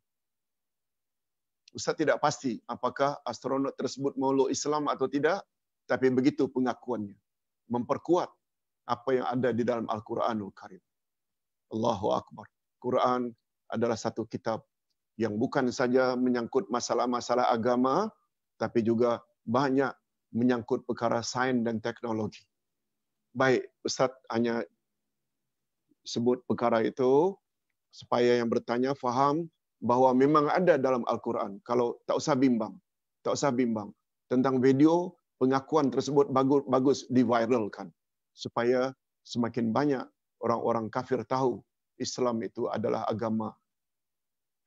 Ustaz tidak pasti apakah astronot tersebut meluk Islam atau tidak. Tapi begitu pengakuannya. Memperkuat apa yang ada di dalam Al-Quranul Karim. Allahu Akbar. Quran adalah satu kitab yang bukan saja menyangkut masalah-masalah agama, tapi juga banyak menyangkut perkara sains dan teknologi. Baik, Ustaz hanya sebut perkara itu supaya yang bertanya faham bahawa memang ada dalam Al-Quran. Kalau tak usah bimbang, tak usah bimbang. Tentang video, pengakuan tersebut bagus, bagus diviralkan supaya semakin banyak orang-orang kafir tahu Islam itu adalah agama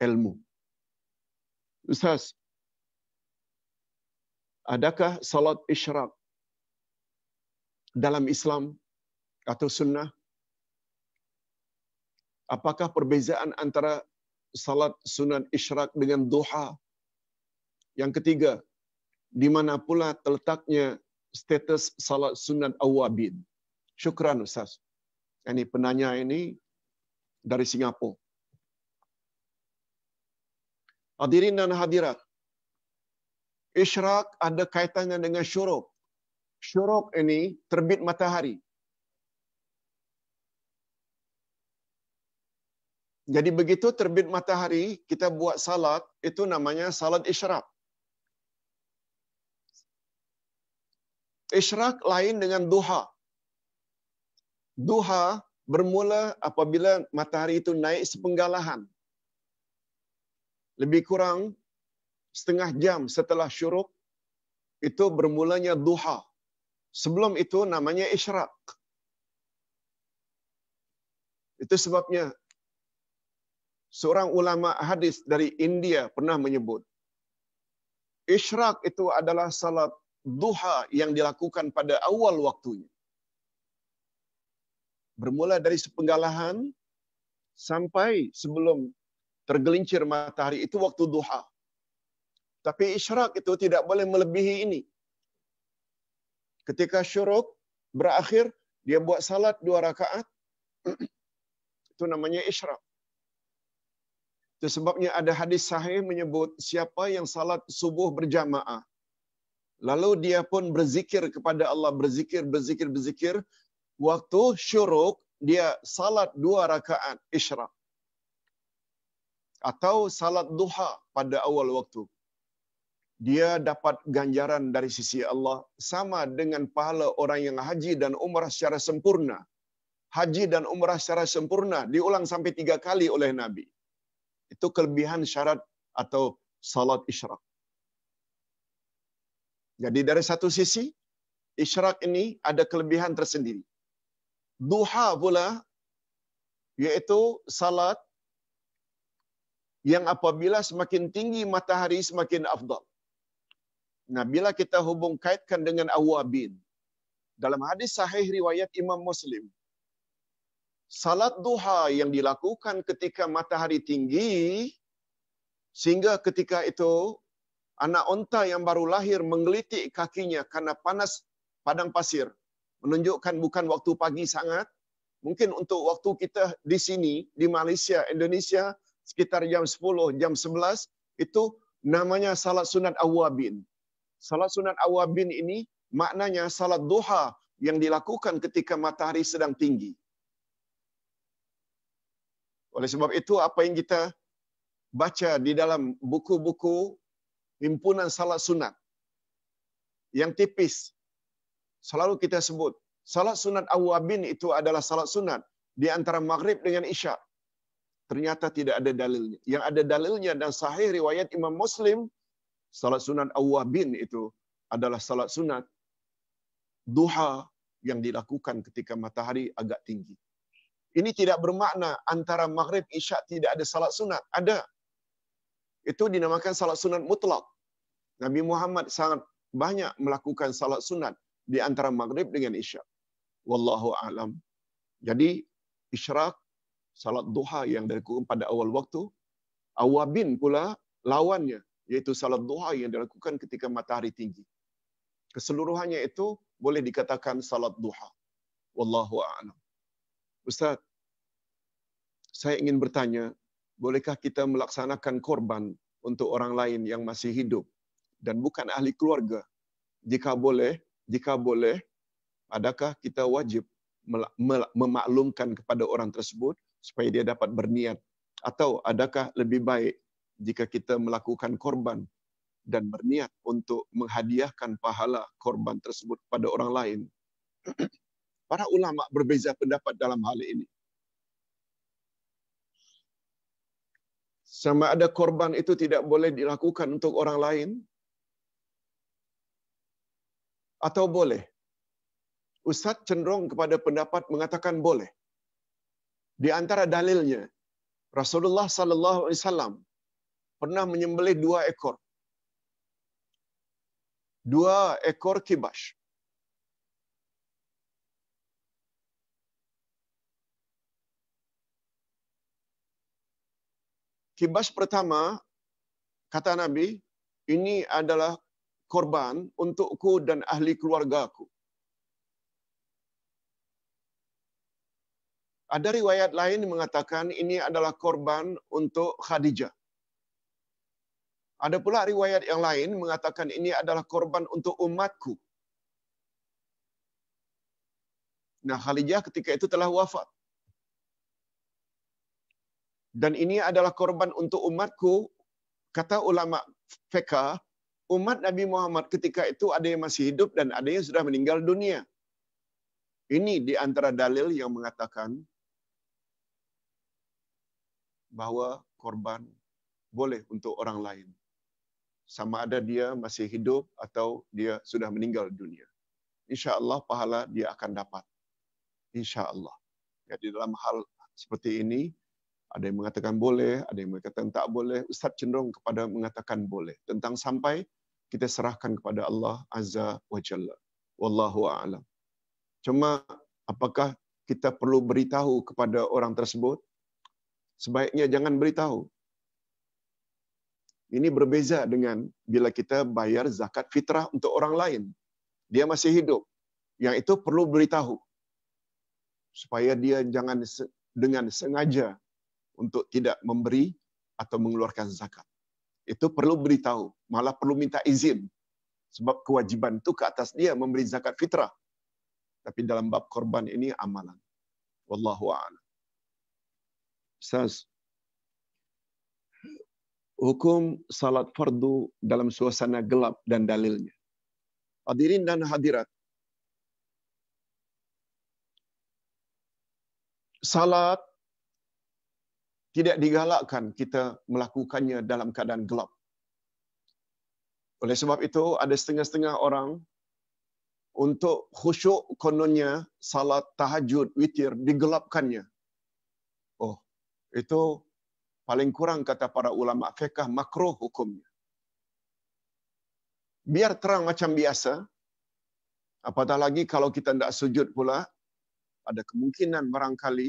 ilmu. Ustaz, adakah salat isyarat dalam Islam atau sunnah? Apakah perbezaan antara salat sunat isyarat dengan duha? Yang ketiga, di mana pula terletaknya status salat sunat awabin. Syukran Ustaz. Ini penanya ini dari Singapura. Hadirin dan hadirat. Isyrak ada kaitannya dengan syuruk. Syuruk ini terbit matahari. Jadi begitu terbit matahari, kita buat salat, itu namanya salat isyrak. Isyrak lain dengan duha. Duha bermula apabila matahari itu naik sepenggalahan. Lebih kurang setengah jam setelah syuruk, itu bermulanya duha. Sebelum itu namanya isyrak. Itu sebabnya seorang ulama hadis dari India pernah menyebut, isyrak itu adalah salat duha yang dilakukan pada awal waktunya. Bermula dari sepenggalahan sampai sebelum tergelincir matahari itu waktu duha. Tapi isyrak itu tidak boleh melebihi ini. Ketika syuruk berakhir, dia buat salat dua rakaat. itu namanya isyrak. Itu sebabnya ada hadis sahih menyebut siapa yang salat subuh berjamaah. Lalu dia pun berzikir kepada Allah, berzikir, berzikir, berzikir. Waktu syuruk, dia salat dua rakaat isyrak. Atau salat duha pada awal waktu. Dia dapat ganjaran dari sisi Allah sama dengan pahala orang yang haji dan umrah secara sempurna. Haji dan umrah secara sempurna diulang sampai tiga kali oleh Nabi. Itu kelebihan syarat atau salat isyrak. Jadi dari satu sisi, isyarat ini ada kelebihan tersendiri. Duha pula, iaitu salat yang apabila semakin tinggi matahari semakin afdal. Nah, bila kita hubung kaitkan dengan awabin, dalam hadis sahih riwayat Imam Muslim, salat duha yang dilakukan ketika matahari tinggi, sehingga ketika itu anak onta yang baru lahir menggelitik kakinya karena panas padang pasir. Menunjukkan bukan waktu pagi sangat. Mungkin untuk waktu kita di sini, di Malaysia, Indonesia, sekitar jam 10, jam 11, itu namanya salat sunat awabin. Salat sunat awabin ini maknanya salat doha yang dilakukan ketika matahari sedang tinggi. Oleh sebab itu, apa yang kita baca di dalam buku-buku himpunan salat sunat yang tipis. Selalu kita sebut, salat sunat awabin itu adalah salat sunat di antara maghrib dengan isya. Ternyata tidak ada dalilnya. Yang ada dalilnya dan sahih riwayat Imam Muslim, salat sunat awabin itu adalah salat sunat duha yang dilakukan ketika matahari agak tinggi. Ini tidak bermakna antara maghrib isya tidak ada salat sunat. Ada. Itu dinamakan salat sunat mutlak. Nabi Muhammad sangat banyak melakukan salat sunat di antara maghrib dengan isyak. Wallahu a'lam. Jadi isyrak salat duha yang dilakukan pada awal waktu, awabin pula lawannya yaitu salat duha yang dilakukan ketika matahari tinggi. Keseluruhannya itu boleh dikatakan salat duha. Wallahu a'lam. Ustaz, saya ingin bertanya, bolehkah kita melaksanakan korban untuk orang lain yang masih hidup dan bukan ahli keluarga? Jika boleh, jika boleh, adakah kita wajib memaklumkan kepada orang tersebut supaya dia dapat berniat? Atau adakah lebih baik jika kita melakukan korban dan berniat untuk menghadiahkan pahala korban tersebut kepada orang lain? Para ulama berbeza pendapat dalam hal ini. sama ada korban itu tidak boleh dilakukan untuk orang lain atau boleh. Ustaz cenderung kepada pendapat mengatakan boleh. Di antara dalilnya, Rasulullah sallallahu alaihi wasallam pernah menyembelih dua ekor. Dua ekor kibas. kibas pertama kata Nabi ini adalah korban untukku dan ahli keluargaku. Ada riwayat lain mengatakan ini adalah korban untuk Khadijah. Ada pula riwayat yang lain mengatakan ini adalah korban untuk umatku. Nah, Khadijah ketika itu telah wafat. Dan ini adalah korban untuk umatku. Kata ulama PK. umat Nabi Muhammad ketika itu ada yang masih hidup dan ada yang sudah meninggal dunia. Ini di antara dalil yang mengatakan bahwa korban boleh untuk orang lain. Sama ada dia masih hidup atau dia sudah meninggal dunia. insyaallah pahala dia akan dapat. insyaallah jadi dalam hal seperti ini, Ada yang mengatakan boleh, ada yang mengatakan tak boleh. Ustaz cenderung kepada mengatakan boleh. Tentang sampai, kita serahkan kepada Allah Azza wa Jalla. Wallahu a'lam. Cuma apakah kita perlu beritahu kepada orang tersebut? Sebaiknya jangan beritahu. Ini berbeza dengan bila kita bayar zakat fitrah untuk orang lain. Dia masih hidup. Yang itu perlu beritahu. Supaya dia jangan dengan sengaja untuk tidak memberi atau mengeluarkan zakat. Itu perlu beritahu, malah perlu minta izin. Sebab kewajiban itu ke atas dia memberi zakat fitrah. Tapi dalam bab korban ini amalan. Wallahu a'lam. Ustaz, hukum salat fardu dalam suasana gelap dan dalilnya. Hadirin dan hadirat, salat tidak digalakkan kita melakukannya dalam keadaan gelap. Oleh sebab itu, ada setengah-setengah orang untuk khusyuk kononnya salat tahajud witir digelapkannya. Oh, itu paling kurang kata para ulama fiqh makruh hukumnya. Biar terang macam biasa, apatah lagi kalau kita tidak sujud pula, ada kemungkinan barangkali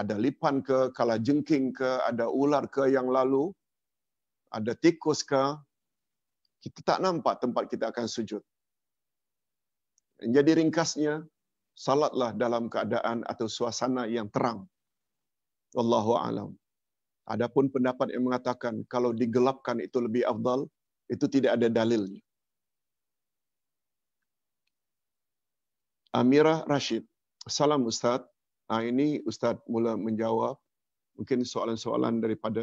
ada lipan ke, kala jengking ke, ada ular ke yang lalu, ada tikus ke, kita tak nampak tempat kita akan sujud. Jadi ringkasnya, salatlah dalam keadaan atau suasana yang terang. Wallahu alam. Adapun pendapat yang mengatakan kalau digelapkan itu lebih afdal, itu tidak ada dalilnya. Amirah Rashid. Salam Ustaz. Ha, ini Ustaz mula menjawab mungkin soalan-soalan daripada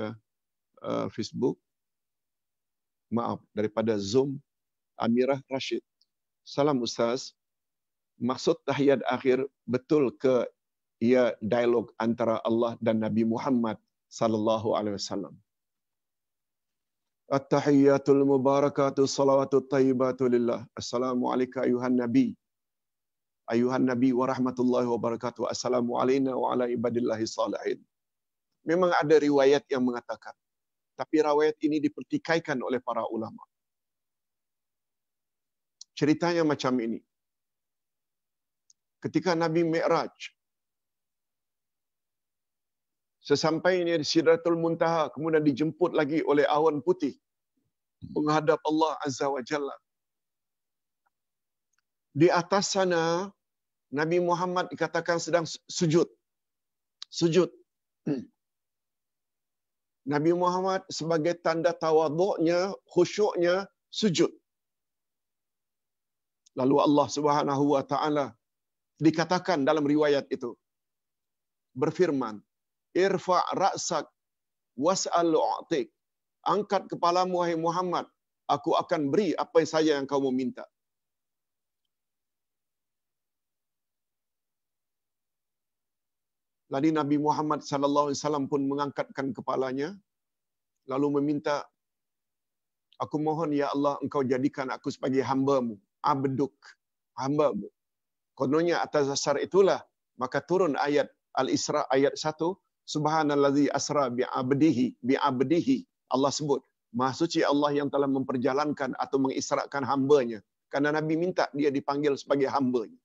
uh, Facebook. Maaf, daripada Zoom. Amirah Rashid. Salam Ustaz. Maksud tahiyat akhir betul ke ia dialog antara Allah dan Nabi Muhammad sallallahu alaihi wasallam. at tahiyatul mubarakatuh salawatut tayyibatu lillah. Assalamu alayka ayuhan nabi ayuhan nabi wa rahmatullahi wa barakatuh assalamu alaina wa ala ibadillahi salihin memang ada riwayat yang mengatakan tapi riwayat ini dipertikaikan oleh para ulama ceritanya macam ini ketika nabi mi'raj Sesampainya di Sidratul Muntaha, kemudian dijemput lagi oleh awan putih menghadap Allah Azza wa Jalla. Di atas sana Nabi Muhammad dikatakan sedang sujud. Sujud. Hmm. Nabi Muhammad sebagai tanda tawaduknya, khusyuknya, sujud. Lalu Allah Subhanahu wa taala dikatakan dalam riwayat itu berfirman, "Irfa ra'sak was'al u'tik." Angkat kepalamu wahai Muhammad, aku akan beri apa yang saya yang kau meminta. minta. Lalu Nabi Muhammad sallallahu alaihi wasallam pun mengangkatkan kepalanya lalu meminta Aku mohon ya Allah engkau jadikan aku sebagai hamba-Mu, abduk, hamba-Mu. Kononnya atas dasar itulah maka turun ayat Al-Isra ayat 1, Subhanallazi asra bi abdihi bi abdihi. Allah sebut, Maha suci Allah yang telah memperjalankan atau mengisrakan hamba-Nya. Karena Nabi minta dia dipanggil sebagai hamba-Nya.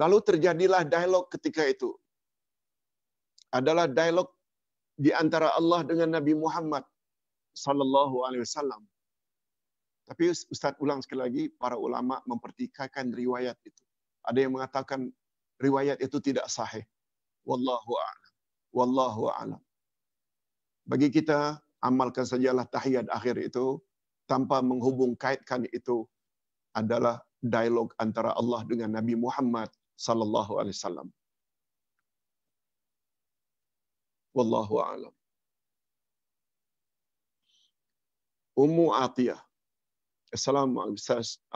Lalu terjadilah dialog ketika itu. Adalah dialog di antara Allah dengan Nabi Muhammad sallallahu alaihi wasallam. Tapi Ustaz ulang sekali lagi, para ulama mempertikaikan riwayat itu. Ada yang mengatakan riwayat itu tidak sahih. Wallahu a'lam. Wallahu a'lam. Bagi kita amalkan sajalah tahiyat akhir itu tanpa menghubung kaitkan itu adalah dialog antara Allah dengan Nabi Muhammad sallallahu alaihi wasallam. Wallahu a'lam. Ummu Atiyah. Assalamualaikum.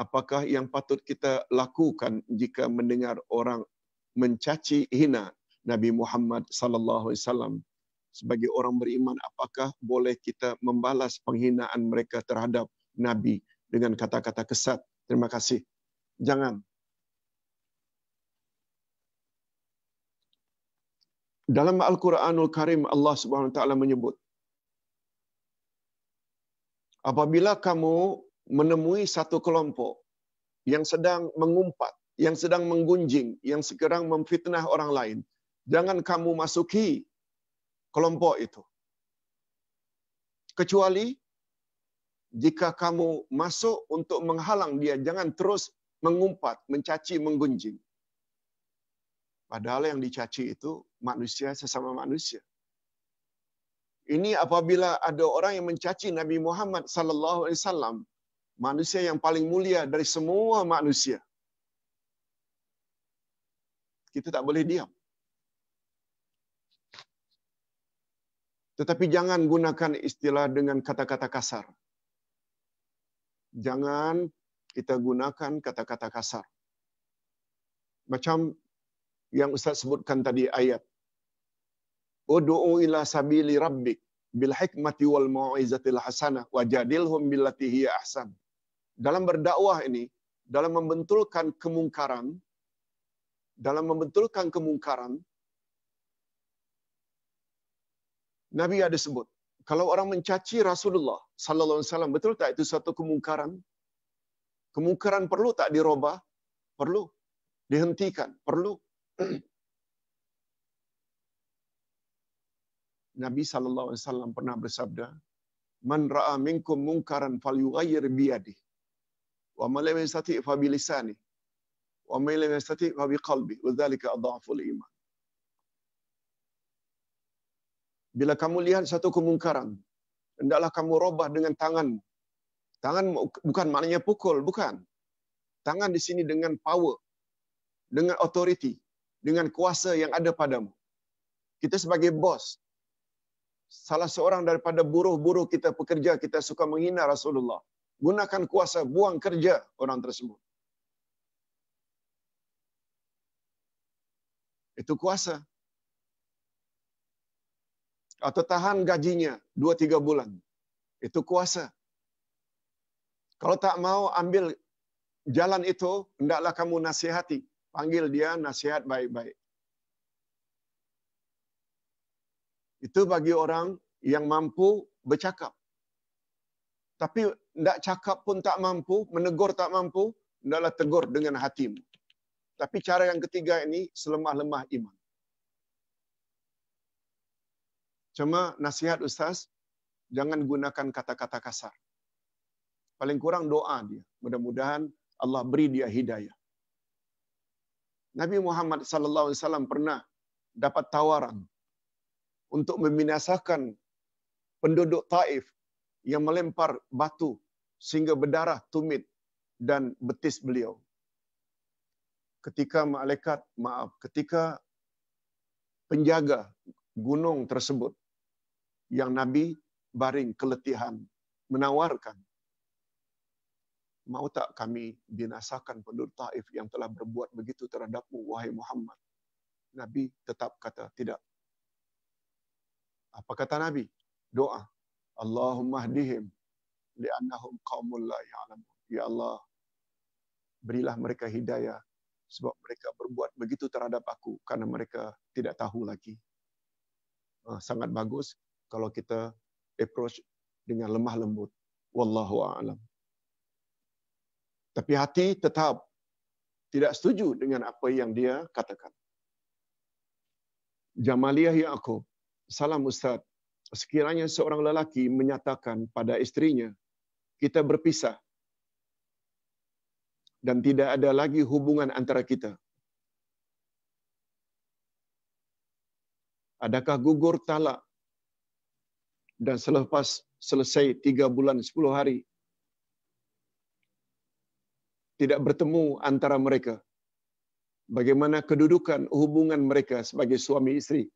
Apakah yang patut kita lakukan jika mendengar orang mencaci hina Nabi Muhammad sallallahu alaihi wasallam sebagai orang beriman apakah boleh kita membalas penghinaan mereka terhadap nabi dengan kata-kata kesat terima kasih jangan dalam Al-Quranul Karim Allah Subhanahu taala menyebut apabila kamu menemui satu kelompok yang sedang mengumpat, yang sedang menggunjing, yang sekarang memfitnah orang lain, jangan kamu masuki kelompok itu. Kecuali jika kamu masuk untuk menghalang dia, jangan terus mengumpat, mencaci, menggunjing. Padahal yang dicaci itu manusia sesama manusia. Ini apabila ada orang yang mencaci Nabi Muhammad sallallahu alaihi wasallam, manusia yang paling mulia dari semua manusia. Kita tak boleh diam. Tetapi jangan gunakan istilah dengan kata-kata kasar. Jangan kita gunakan kata-kata kasar. Macam yang Ustaz sebutkan tadi ayat. Udu'u ila sabili rabbik bil hikmati wal mau'izatil hasanah wajadilhum billati hiya ahsan. Dalam berdakwah ini, dalam membentulkan kemungkaran, dalam membentulkan kemungkaran, Nabi ada sebut, kalau orang mencaci Rasulullah sallallahu alaihi wasallam betul tak itu satu kemungkaran? Kemungkaran perlu tak dirubah? Perlu. Dihentikan, perlu. Nabi sallallahu alaihi wasallam pernah bersabda, "Man ra'a minkum munkaran falyughayyir bi yadihi. Wa mala lam yastati' fa bilisani, Wa mala lam yastati' fa bi qalbihi. Wa dzalika adhaful iman." Bila kamu lihat satu kemungkaran, hendaklah kamu robah dengan tangan. Tangan bukan maknanya pukul, bukan. Tangan di sini dengan power, dengan authority, dengan kuasa yang ada padamu. Kita sebagai bos, salah seorang daripada buruh-buruh kita pekerja, kita suka menghina Rasulullah. Gunakan kuasa, buang kerja orang tersebut. Itu kuasa. Atau tahan gajinya 2-3 bulan. Itu kuasa. Kalau tak mau ambil jalan itu, hendaklah kamu nasihati panggil dia nasihat baik-baik. Itu bagi orang yang mampu bercakap. Tapi tidak cakap pun tak mampu, menegur tak mampu, adalah tegur dengan hatimu. Tapi cara yang ketiga ini selemah-lemah iman. Cuma nasihat Ustaz, jangan gunakan kata-kata kasar. Paling kurang doa dia. Mudah-mudahan Allah beri dia hidayah. Nabi Muhammad sallallahu alaihi wasallam pernah dapat tawaran hmm. untuk membinasakan penduduk Taif yang melempar batu sehingga berdarah tumit dan betis beliau. Ketika malaikat, maaf, ketika penjaga gunung tersebut yang Nabi baring keletihan menawarkan mau tak kami binasakan penduduk Taif yang telah berbuat begitu terhadapmu, wahai Muhammad? Nabi tetap kata, tidak. Apa kata Nabi? Doa. Allahumma hadihim li'annahum qawmul la ya'lamu. Ya Allah, berilah mereka hidayah sebab mereka berbuat begitu terhadap aku karena mereka tidak tahu lagi. Ha, sangat bagus kalau kita approach dengan lemah lembut. Wallahu a'lam. Tapi hati tetap tidak setuju dengan apa yang dia katakan. Jamaliah Yaakob, salam Ustaz. Sekiranya seorang lelaki menyatakan pada istrinya, kita berpisah dan tidak ada lagi hubungan antara kita. Adakah gugur talak dan selepas selesai tiga bulan sepuluh hari tidak bertemu antara mereka. Bagaimana kedudukan hubungan mereka sebagai suami isteri?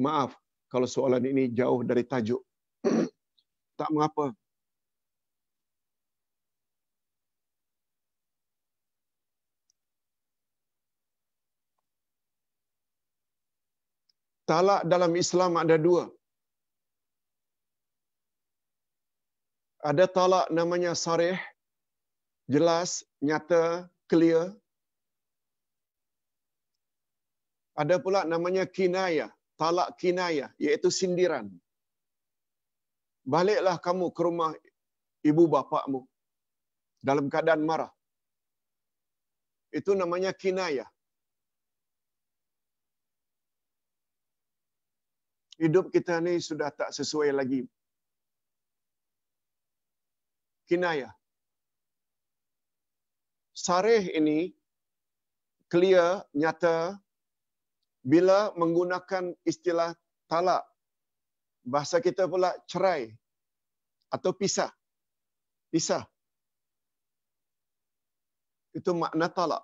Maaf kalau soalan ini jauh dari tajuk. tak mengapa. Talak dalam Islam ada dua. Ada talak namanya sarih jelas, nyata, clear. Ada pula namanya kinayah, talak kinayah, iaitu sindiran. Baliklah kamu ke rumah ibu bapakmu dalam keadaan marah. Itu namanya kinayah. Hidup kita ni sudah tak sesuai lagi. Kinayah. Sareh ini clear, nyata bila menggunakan istilah talak. Bahasa kita pula cerai atau pisah. Pisah. Itu makna talak.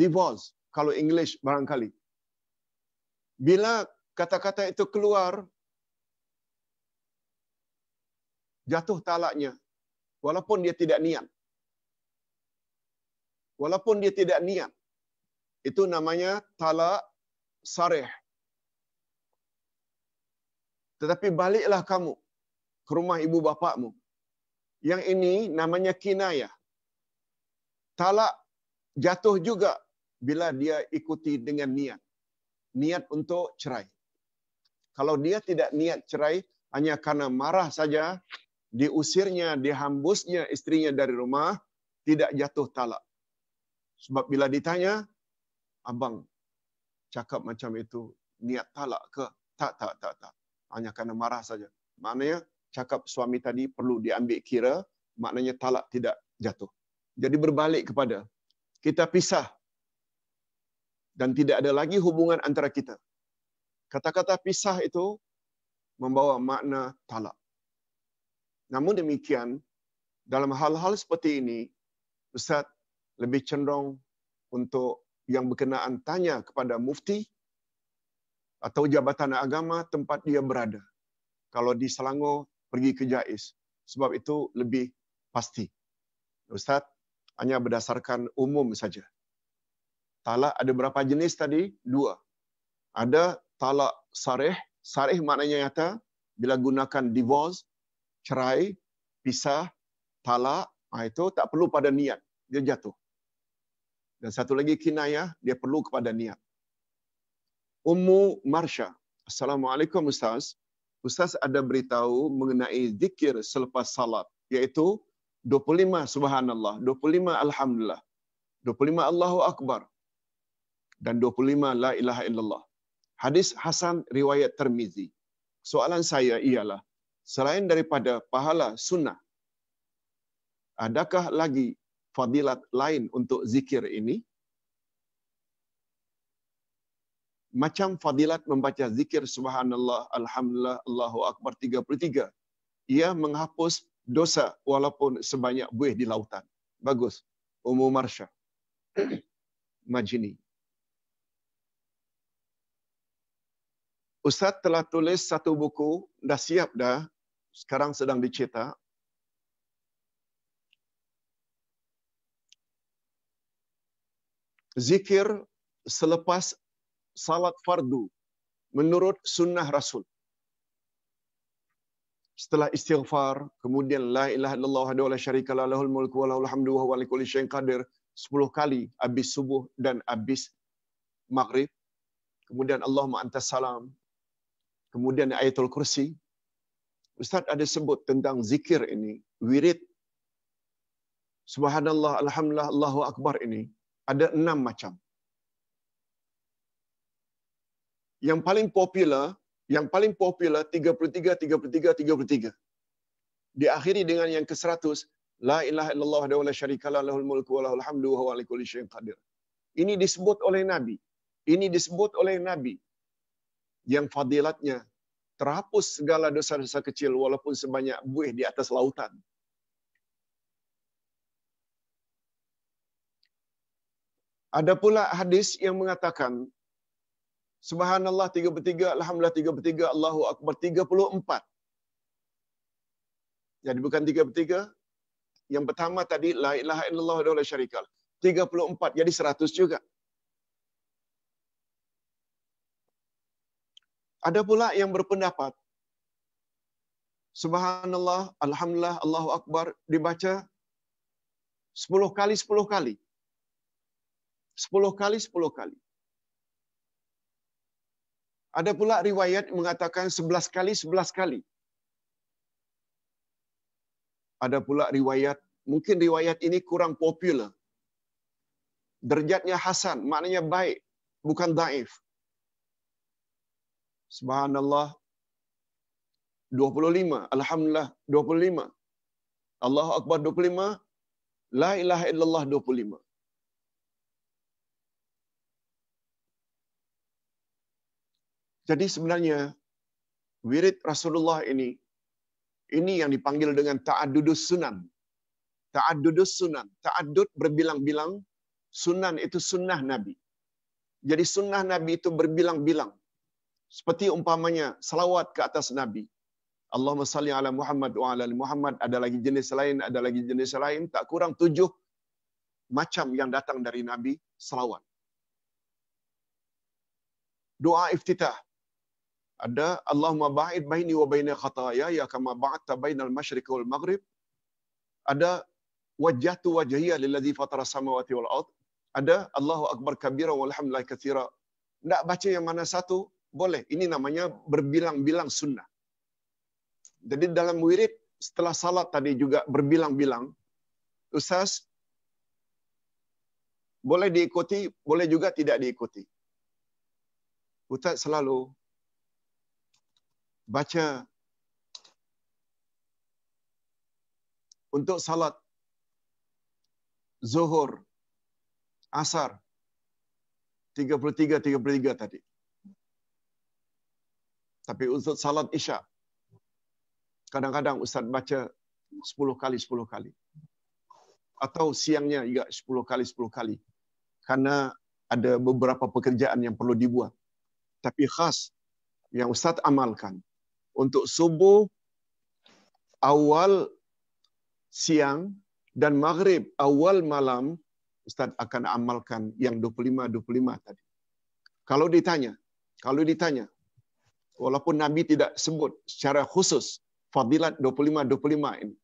Divorce, kalau English barangkali. Bila kata-kata itu keluar, jatuh talaknya. Walaupun dia tidak niat walaupun dia tidak niat. Itu namanya talak sarih. Tetapi baliklah kamu ke rumah ibu bapakmu. Yang ini namanya kinayah. Talak jatuh juga bila dia ikuti dengan niat. Niat untuk cerai. Kalau dia tidak niat cerai hanya karena marah saja, diusirnya, dihambusnya istrinya dari rumah, tidak jatuh talak. Sebab bila ditanya, abang cakap macam itu, niat talak ke? Tak, tak, tak, tak. Hanya kerana marah saja. Maknanya, cakap suami tadi perlu diambil kira, maknanya talak tidak jatuh. Jadi berbalik kepada, kita pisah. Dan tidak ada lagi hubungan antara kita. Kata-kata pisah itu membawa makna talak. Namun demikian, dalam hal-hal seperti ini, Ustaz, lebih cenderung untuk yang berkenaan tanya kepada mufti atau jabatan agama tempat dia berada. Kalau di Selangor, pergi ke JAIS. Sebab itu lebih pasti. Ustaz, hanya berdasarkan umum saja. Talak ada berapa jenis tadi? Dua. Ada talak sarih. Sarih maknanya nyata. Bila gunakan divorce, cerai, pisah, talak, ah, itu tak perlu pada niat. Dia jatuh. Dan satu lagi kinayah, dia perlu kepada niat. Ummu Marsha. Assalamualaikum Ustaz. Ustaz ada beritahu mengenai zikir selepas salat. Iaitu 25 subhanallah, 25 alhamdulillah, 25 Allahu Akbar dan 25 la ilaha illallah. Hadis Hasan riwayat Termizi. Soalan saya ialah, selain daripada pahala sunnah, adakah lagi fadilat lain untuk zikir ini. Macam fadilat membaca zikir subhanallah, alhamdulillah, Allahu Akbar 33. Ia menghapus dosa walaupun sebanyak buih di lautan. Bagus. Umu Marsha. Majini. Ustaz telah tulis satu buku, dah siap dah, sekarang sedang dicetak, zikir selepas salat fardu menurut sunnah Rasul. Setelah istighfar, kemudian la ilaha illallah wahdahu la syarika la lahul mulku wa lahul hamdu wa huwa ala kulli syai'in qadir 10 kali habis subuh dan habis maghrib. Kemudian Allahumma antas salam. Kemudian ayatul kursi. Ustaz ada sebut tentang zikir ini, wirid Subhanallah, Alhamdulillah, Allahu Akbar ini ada enam macam. Yang paling popular, yang paling popular 33, 33, 33. Diakhiri dengan yang ke-100, La ilaha illallah wa la syarika la lahul mulku wa lahul hamdu wa ala kulli syai'in qadir. Ini disebut oleh Nabi. Ini disebut oleh Nabi. Yang fadilatnya terhapus segala dosa-dosa kecil walaupun sebanyak buih di atas lautan. Ada pula hadis yang mengatakan, Subhanallah 33, Alhamdulillah 33, Allahu Akbar 34. Jadi bukan 33. Yang pertama tadi, La ilaha illallah wa syarikal. Lah. 34, jadi 100 juga. Ada pula yang berpendapat, Subhanallah, Alhamdulillah, Allahu Akbar, dibaca 10 kali, 10 kali sepuluh kali, sepuluh kali. Ada pula riwayat mengatakan sebelas kali, sebelas kali. Ada pula riwayat, mungkin riwayat ini kurang popular. Derjatnya Hasan, maknanya baik, bukan daif. Subhanallah, 25. Alhamdulillah, 25. Allahu Akbar, 25. La ilaha illallah, 25. Jadi sebenarnya wirid Rasulullah ini ini yang dipanggil dengan ta'addudus sunan. Ta'addudus sunan, ta'addud berbilang-bilang, sunan itu sunnah Nabi. Jadi sunnah Nabi itu berbilang-bilang. Seperti umpamanya salawat ke atas Nabi. Allahumma salli ala Muhammad wa ala Muhammad. Ada lagi jenis lain, ada lagi jenis lain. Tak kurang tujuh macam yang datang dari Nabi salawat. Doa iftitah ada Allahumma ba'id baini wa baina khataaya ya kama ba'atta bainal masyriqi wal maghrib ada wajjahtu wajhiya lilladzi fatara samawati wal ard ada Allahu akbar kabira walhamdulillah katsira ndak baca yang mana satu boleh ini namanya berbilang-bilang sunnah jadi dalam wirid setelah salat tadi juga berbilang-bilang ustaz boleh diikuti boleh juga tidak diikuti ustaz selalu baca untuk salat zuhur asar 33 33 tadi tapi untuk salat isya kadang-kadang ustaz baca 10 kali 10 kali atau siangnya juga 10 kali 10 kali karena ada beberapa pekerjaan yang perlu dibuat tapi khas yang ustaz amalkan untuk subuh, awal siang, dan maghrib awal malam, Ustaz akan amalkan yang 25-25 tadi. Kalau ditanya, kalau ditanya, walaupun Nabi tidak sebut secara khusus fadilat 25-25 ini.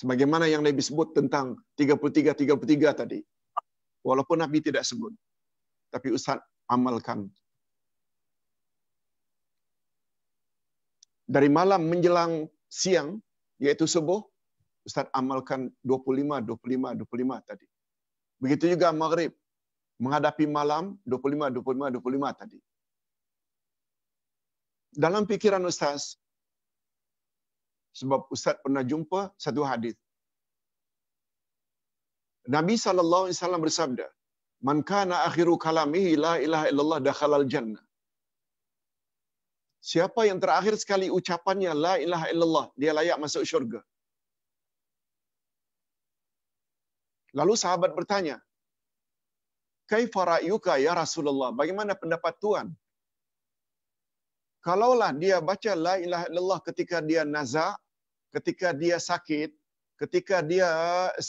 Sebagaimana yang Nabi sebut tentang 33-33 tadi. Walaupun Nabi tidak sebut. Tapi Ustaz amalkan dari malam menjelang siang, yaitu subuh, Ustaz amalkan 25, 25, 25 tadi. Begitu juga maghrib, menghadapi malam 25, 25, 25 tadi. Dalam pikiran Ustaz, sebab Ustaz pernah jumpa satu hadis. Nabi Sallallahu Alaihi Wasallam bersabda, Man kana akhiru kalamihi la ilaha illallah dakhalal jannah. Siapa yang terakhir sekali ucapannya la ilaha illallah, dia layak masuk syurga. Lalu sahabat bertanya, Kaifa ra'yuka ya Rasulullah? Bagaimana pendapat Tuhan? Kalaulah dia baca la ilaha illallah ketika dia nazak, ketika dia sakit, ketika dia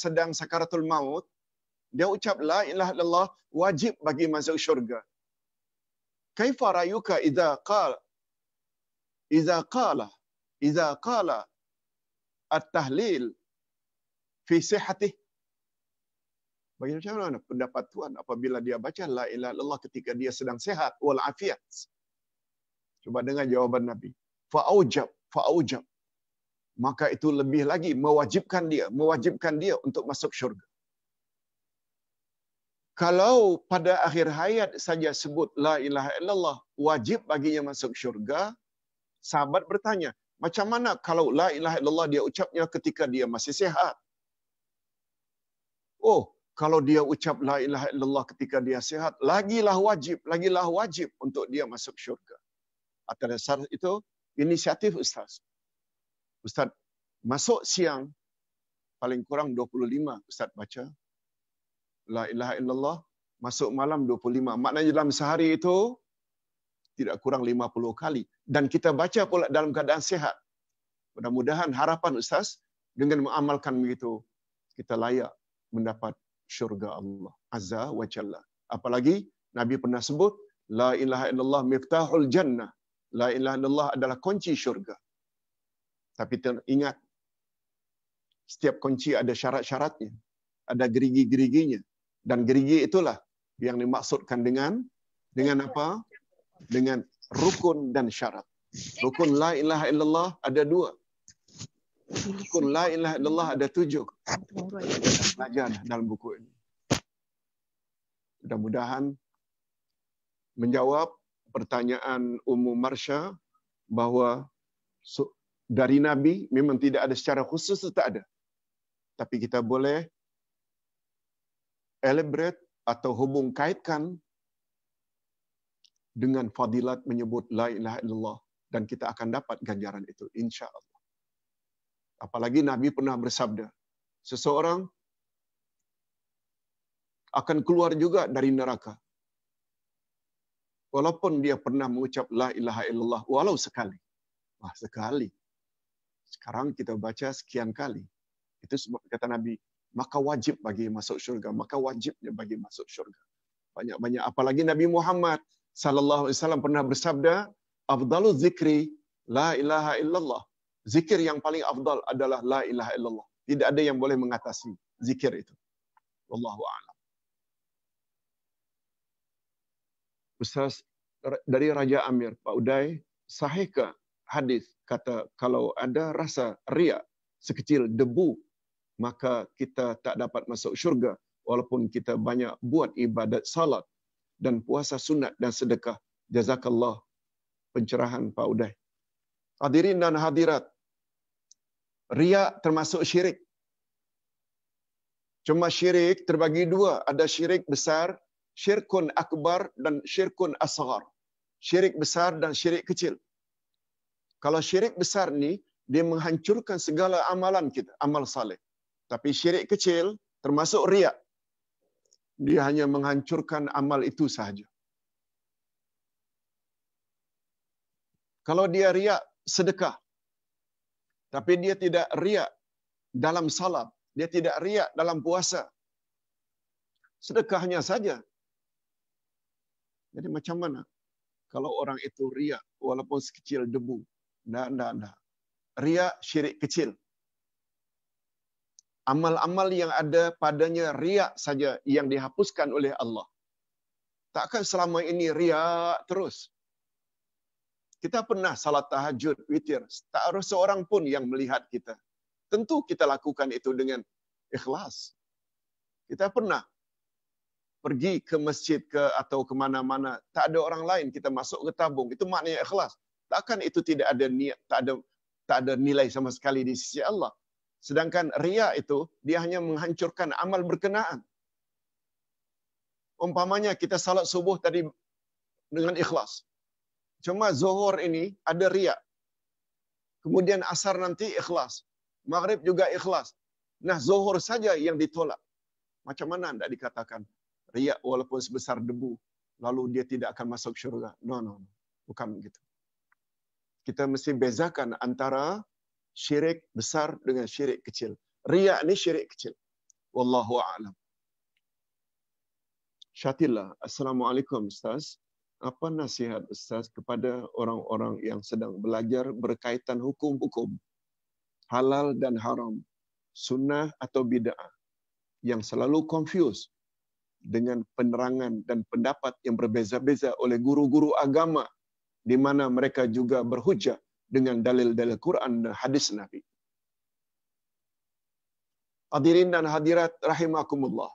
sedang sakaratul maut, dia ucap la ilaha illallah wajib bagi masuk syurga. Kaifa ra'yuka idza qala iza qala iza qala at-tahlil fi sihati bagi macam mana pendapat tuan apabila dia baca la ilaha illallah ketika dia sedang sehat wal afiat cuba dengar jawaban nabi fa aujab maka itu lebih lagi mewajibkan dia mewajibkan dia untuk masuk syurga kalau pada akhir hayat saja sebut la ilaha illallah wajib baginya masuk syurga sahabat bertanya, macam mana kalau la ilaha illallah dia ucapnya ketika dia masih sehat? Oh, kalau dia ucap la ilaha illallah ketika dia sehat, lagilah wajib, lagilah wajib untuk dia masuk syurga. Atas dasar itu, inisiatif Ustaz. Ustaz, masuk siang, paling kurang 25 Ustaz baca. La ilaha illallah, masuk malam 25. Maknanya dalam sehari itu, tidak kurang 50 kali. Dan kita baca pula dalam keadaan sehat. Mudah-mudahan harapan Ustaz dengan mengamalkan begitu, kita layak mendapat syurga Allah. Azza wa Jalla. Apalagi Nabi pernah sebut, La ilaha illallah miftahul jannah. La ilaha illallah adalah kunci syurga. Tapi ingat, setiap kunci ada syarat-syaratnya. Ada gerigi-geriginya. Dan gerigi itulah yang dimaksudkan dengan dengan apa? dengan rukun dan syarat. Rukun la ilaha illallah ada dua. Rukun la ilaha illallah ada tujuh. Belajar dalam buku ini. Mudah-mudahan menjawab pertanyaan Ummu Marsha bahwa dari Nabi memang tidak ada secara khusus tak ada. Tapi kita boleh elaborate atau hubung kaitkan dengan fadilat menyebut la ilaha illallah dan kita akan dapat ganjaran itu insyaallah. Apalagi Nabi pernah bersabda, seseorang akan keluar juga dari neraka. Walaupun dia pernah mengucap la ilaha illallah walau sekali. Wah, sekali. Sekarang kita baca sekian kali. Itu sebab kata Nabi, maka wajib bagi masuk syurga, maka wajibnya bagi masuk syurga. Banyak-banyak apalagi Nabi Muhammad sallallahu alaihi wasallam pernah bersabda, 'Abdul zikri la ilaha illallah." Zikir yang paling abdul adalah la ilaha illallah. Tidak ada yang boleh mengatasi zikir itu. Wallahu a'lam. Ustaz dari Raja Amir, Pak Uday, sahihkah hadis kata kalau ada rasa ria sekecil debu maka kita tak dapat masuk syurga walaupun kita banyak buat ibadat salat dan puasa sunat dan sedekah. Jazakallah pencerahan Pak Uday. Hadirin dan hadirat, Ria termasuk syirik. Cuma syirik terbagi dua. Ada syirik besar, syirkun akbar dan syirkun asgar. Syirik besar dan syirik kecil. Kalau syirik besar ni dia menghancurkan segala amalan kita, amal saleh. Tapi syirik kecil termasuk riak dia hanya menghancurkan amal itu sahaja. Kalau dia riak sedekah, tapi dia tidak riak dalam salam, dia tidak riak dalam puasa, sedekahnya saja. Jadi macam mana kalau orang itu riak walaupun sekecil debu? Tidak, tidak, tidak. Riak syirik kecil amal-amal yang ada padanya riak saja yang dihapuskan oleh Allah. Takkan selama ini riak terus. Kita pernah salat tahajud, witir. Tak ada seorang pun yang melihat kita. Tentu kita lakukan itu dengan ikhlas. Kita pernah pergi ke masjid ke atau ke mana-mana. Tak ada orang lain kita masuk ke tabung. Itu maknanya ikhlas. Takkan itu tidak ada niat, tak ada tak ada nilai sama sekali di sisi Allah. Sedangkan riak itu, dia hanya menghancurkan amal berkenaan. Umpamanya kita salat subuh tadi dengan ikhlas. Cuma zuhur ini ada riak. Kemudian asar nanti ikhlas. Maghrib juga ikhlas. Nah zuhur saja yang ditolak. Macam mana anda dikatakan riak walaupun sebesar debu. Lalu dia tidak akan masuk syurga. No, no, no. Bukan begitu. Kita mesti bezakan antara syirik besar dengan syirik kecil. Riak ni syirik kecil. Wallahu a'lam. Syatillah. Assalamualaikum Ustaz. Apa nasihat Ustaz kepada orang-orang yang sedang belajar berkaitan hukum-hukum halal dan haram, sunnah atau bid'ah yang selalu confused dengan penerangan dan pendapat yang berbeza-beza oleh guru-guru agama di mana mereka juga berhujah dengan dalil-dalil Quran dan hadis Nabi. Hadirin dan hadirat rahimakumullah.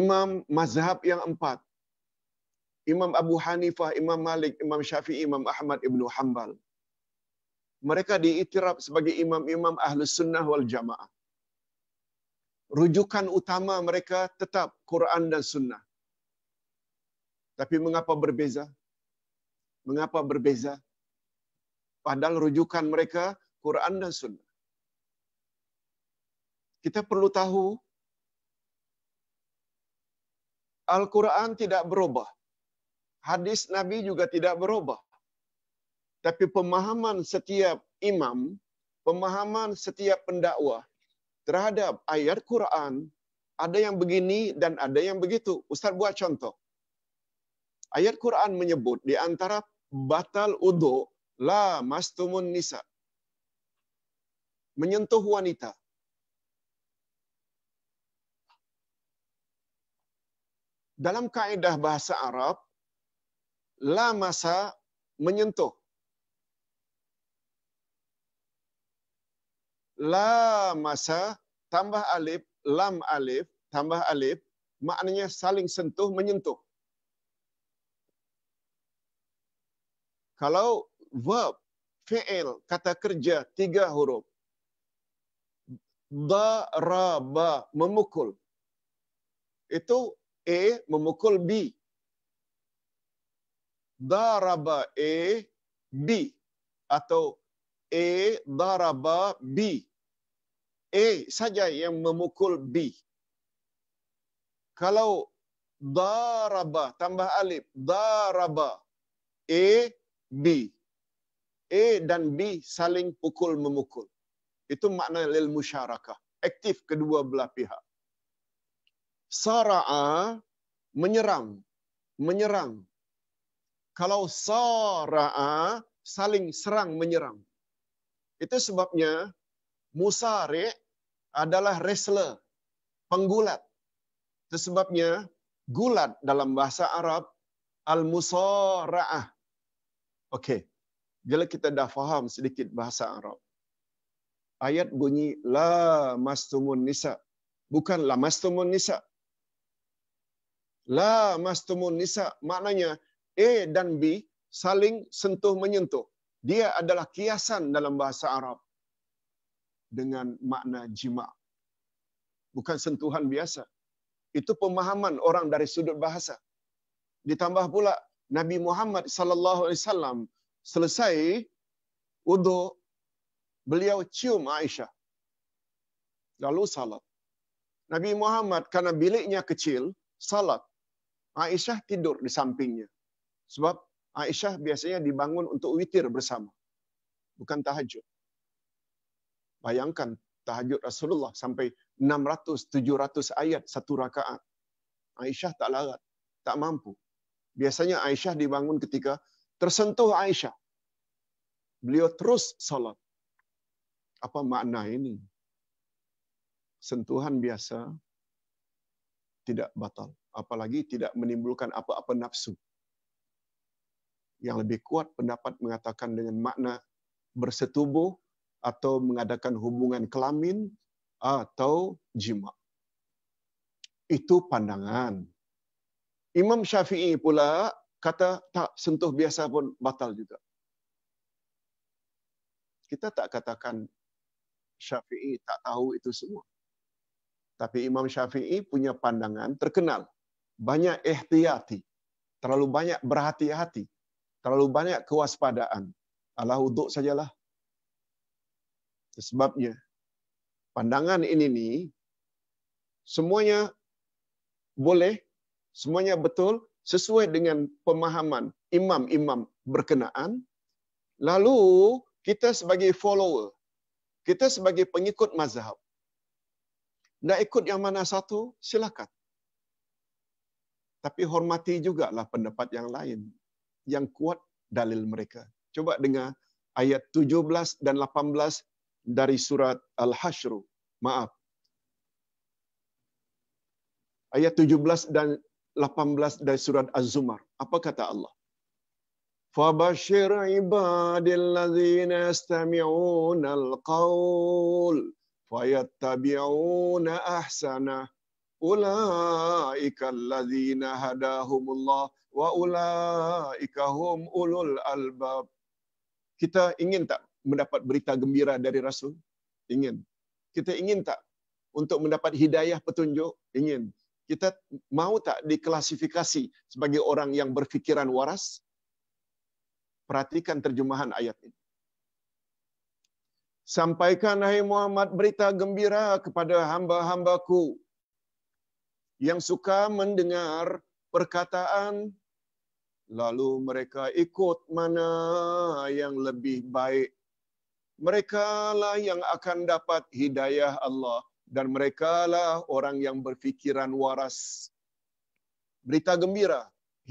Imam mazhab yang empat. Imam Abu Hanifah, Imam Malik, Imam Syafi'i, Imam Ahmad Ibn Hanbal. Mereka diiktiraf sebagai imam-imam ahlus sunnah wal jamaah. Rujukan utama mereka tetap Quran dan sunnah. Tapi mengapa berbeza? Mengapa berbeza? Padahal rujukan mereka Quran dan Sunnah. Kita perlu tahu Al-Quran tidak berubah. Hadis Nabi juga tidak berubah. Tapi pemahaman setiap imam, pemahaman setiap pendakwah terhadap ayat Quran, ada yang begini dan ada yang begitu. Ustaz buat contoh. Ayat Quran menyebut di antara batal udhu la mastumun nisa. Menyentuh wanita. Dalam kaedah bahasa Arab, la masa menyentuh. La masa tambah alif, lam alif, tambah alif, maknanya saling sentuh, menyentuh. kalau verb fi'il kata kerja tiga huruf daraba memukul itu a memukul b daraba a b atau a daraba b a saja yang memukul b kalau daraba tambah alif daraba a B. A dan B saling pukul memukul. Itu makna lil musyarakah. Aktif kedua belah pihak. Sara'a menyerang. Menyerang. Kalau sara'a saling serang menyerang. Itu sebabnya musari' adalah wrestler. Penggulat. Itu sebabnya gulat dalam bahasa Arab al-musara'ah. Okey. Bila kita dah faham sedikit bahasa Arab. Ayat bunyi la mastumun nisa. Bukan la mastumun nisa. La mastumun nisa maknanya A dan B saling sentuh menyentuh. Dia adalah kiasan dalam bahasa Arab dengan makna jima. Bukan sentuhan biasa. Itu pemahaman orang dari sudut bahasa. Ditambah pula Nabi Muhammad sallallahu alaihi wasallam selesai wudu beliau cium Aisyah lalu salat Nabi Muhammad karena biliknya kecil salat Aisyah tidur di sampingnya sebab Aisyah biasanya dibangun untuk witir bersama bukan tahajud bayangkan tahajud Rasulullah sampai 600 700 ayat satu rakaat Aisyah tak larat tak mampu Biasanya Aisyah dibangun ketika tersentuh Aisyah. Beliau terus salat. Apa makna ini? Sentuhan biasa tidak batal, apalagi tidak menimbulkan apa-apa nafsu. Yang lebih kuat pendapat mengatakan dengan makna bersetubuh atau mengadakan hubungan kelamin atau jima. Itu pandangan Imam Syafi'i pula kata tak sentuh biasa pun batal juga. Kita tak katakan Syafi'i tak tahu itu semua. Tapi Imam Syafi'i punya pandangan terkenal. Banyak ihtiyati. Terlalu banyak berhati-hati. Terlalu banyak kewaspadaan. Allah uduk sajalah. Sebabnya, pandangan ini nih, semuanya boleh semuanya betul sesuai dengan pemahaman imam-imam berkenaan. Lalu kita sebagai follower, kita sebagai pengikut mazhab, nak ikut yang mana satu, silakan. Tapi hormati juga lah pendapat yang lain, yang kuat dalil mereka. Coba dengar ayat 17 dan 18 dari surat Al-Hashru. Maaf. Ayat 17 dan 18 dari surat Az-Zumar. Apa kata Allah? Fabashir ibadilladzina yastami'una al-qawl fayattabi'una ahsana ulaika alladzina hadahumullah wa ulaika hum ulul albab. Kita ingin tak mendapat berita gembira dari Rasul? Ingin. Kita ingin tak untuk mendapat hidayah petunjuk? Ingin kita mau tak diklasifikasi sebagai orang yang berfikiran waras? Perhatikan terjemahan ayat ini. Sampaikan hai Muhammad berita gembira kepada hamba-hambaku yang suka mendengar perkataan lalu mereka ikut mana yang lebih baik. Mereka lah yang akan dapat hidayah Allah dan mereka lah orang yang berfikiran waras. Berita gembira,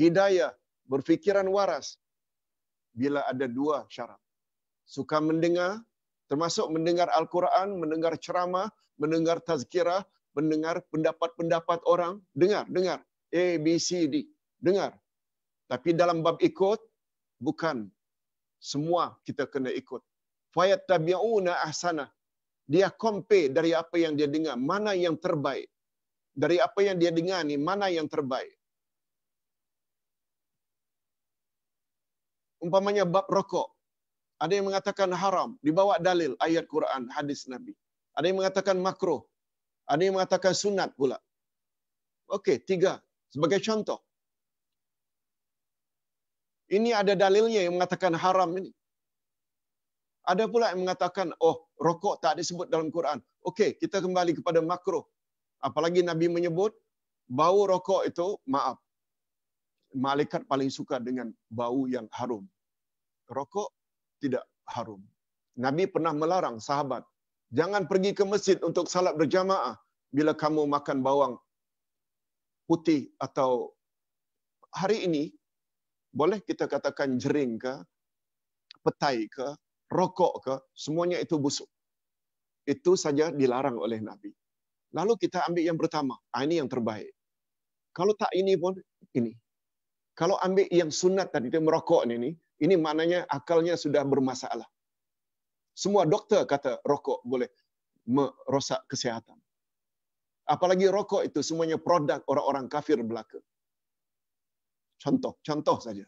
hidayah, berfikiran waras bila ada dua syarat. Suka mendengar, termasuk mendengar Al-Quran, mendengar ceramah, mendengar tazkirah, mendengar pendapat-pendapat orang. Dengar, dengar. A, B, C, D. Dengar. Tapi dalam bab ikut, bukan. Semua kita kena ikut. Fayat tabi'una ahsanah dia compare dari apa yang dia dengar, mana yang terbaik. Dari apa yang dia dengar ni, mana yang terbaik. Umpamanya bab rokok. Ada yang mengatakan haram, dibawa dalil ayat Quran, hadis Nabi. Ada yang mengatakan makruh. Ada yang mengatakan sunat pula. Okey, tiga. Sebagai contoh. Ini ada dalilnya yang mengatakan haram ini. Ada pula yang mengatakan, oh rokok tak disebut dalam Quran. Okey, kita kembali kepada makro. Apalagi Nabi menyebut, bau rokok itu, maaf. Malaikat paling suka dengan bau yang harum. Rokok tidak harum. Nabi pernah melarang sahabat, jangan pergi ke masjid untuk salat berjamaah bila kamu makan bawang putih atau hari ini boleh kita katakan jering ke petai ke rokok ke, semuanya itu busuk. Itu saja dilarang oleh Nabi. Lalu kita ambil yang pertama. Ah, ini yang terbaik. Kalau tak ini pun, ini. Kalau ambil yang sunat tadi, itu merokok ini, ini maknanya akalnya sudah bermasalah. Semua doktor kata rokok boleh merosak kesehatan. Apalagi rokok itu semuanya produk orang-orang kafir belaka. Contoh, contoh saja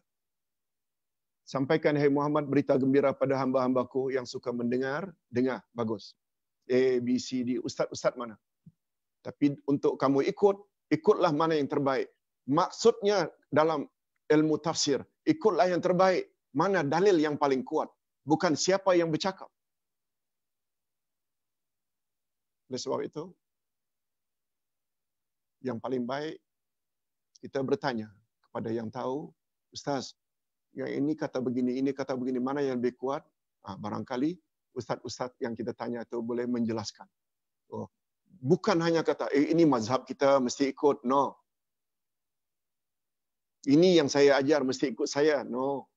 sampaikan hai Muhammad berita gembira pada hamba-hambaku yang suka mendengar, dengar, bagus. A, B, C, D, ustaz-ustaz mana? Tapi untuk kamu ikut, ikutlah mana yang terbaik. Maksudnya dalam ilmu tafsir, ikutlah yang terbaik. Mana dalil yang paling kuat? Bukan siapa yang bercakap. Oleh sebab itu, yang paling baik kita bertanya kepada yang tahu, Ustaz, ya ini kata begini, ini kata begini, mana yang lebih kuat? Ah, barangkali ustadz-ustadz yang kita tanya itu boleh menjelaskan. Oh, bukan hanya kata, eh, ini mazhab kita mesti ikut, no. Ini yang saya ajar mesti ikut saya, no.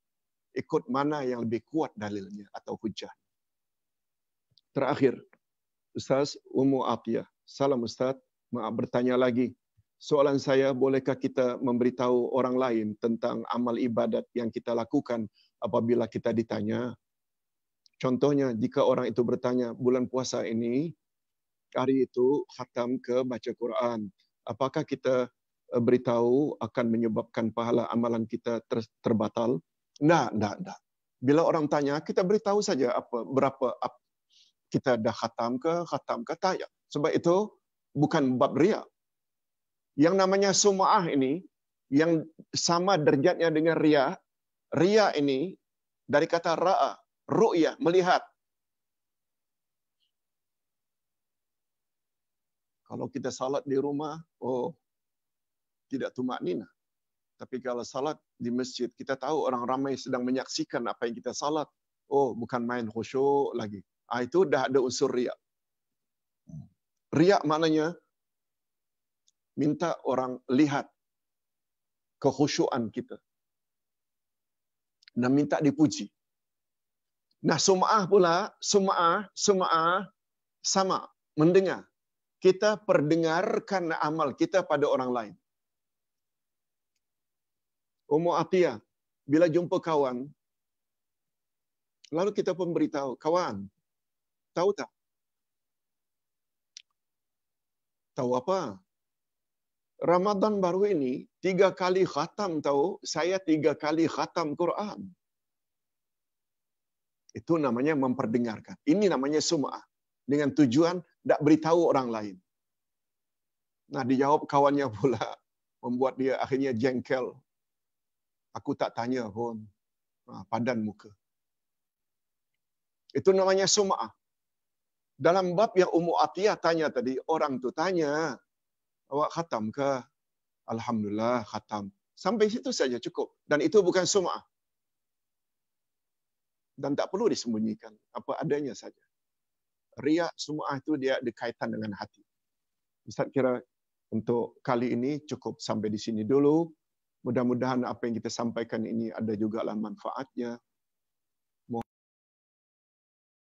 Ikut mana yang lebih kuat dalilnya atau hujah. Terakhir, Ustaz Umu Atiyah. Salam Ustaz, maaf bertanya lagi. soalan saya, bolehkah kita memberitahu orang lain tentang amal ibadat yang kita lakukan apabila kita ditanya? Contohnya, jika orang itu bertanya, bulan puasa ini, hari itu khatam ke baca Quran. Apakah kita eh, beritahu akan menyebabkan pahala amalan kita ter- terbatal? Tidak, tidak, tidak. Bila orang tanya, kita beritahu saja apa berapa kita dah khatam ke khatam ke tanya. Sebab itu bukan bab riak. Yang namanya sum'ah ini, yang sama derajatnya dengan ria, ria ini dari kata ra'a, ru'ya, melihat. Kalau kita salat di rumah, oh tidak tumak nina. Tapi kalau salat di masjid, kita tahu orang ramai sedang menyaksikan apa yang kita salat. Oh, bukan main khusyuk lagi. Ah, itu dah ada unsur riak. Riak maknanya minta orang lihat kekhusyuan kita. Dan minta dipuji. Nah, sum'ah pula, sum'ah, sum'ah sama mendengar. Kita perdengarkan amal kita pada orang lain. Umu Atiyah, bila jumpa kawan, lalu kita pun beritahu, kawan, tahu tak? Tahu apa? Ramadan baru ini, tiga kali khatam tahu, saya tiga kali khatam Quran. Itu namanya memperdengarkan. Ini namanya sum'ah. Dengan tujuan tak beritahu orang lain. Nah, dijawab kawannya pula. Membuat dia akhirnya jengkel. Aku tak tanya pun. Nah, padan muka. Itu namanya sum'ah. Dalam bab yang Umu Atiyah tanya tadi, orang tu tanya, awak khatam ke? Alhamdulillah khatam. Sampai situ saja cukup. Dan itu bukan sum'ah. Dan tak perlu disembunyikan. Apa adanya saja. Riak sum'ah itu dia dikaitan dengan hati. Ustaz kira untuk kali ini cukup sampai di sini dulu. Mudah-mudahan apa yang kita sampaikan ini ada juga lah manfaatnya.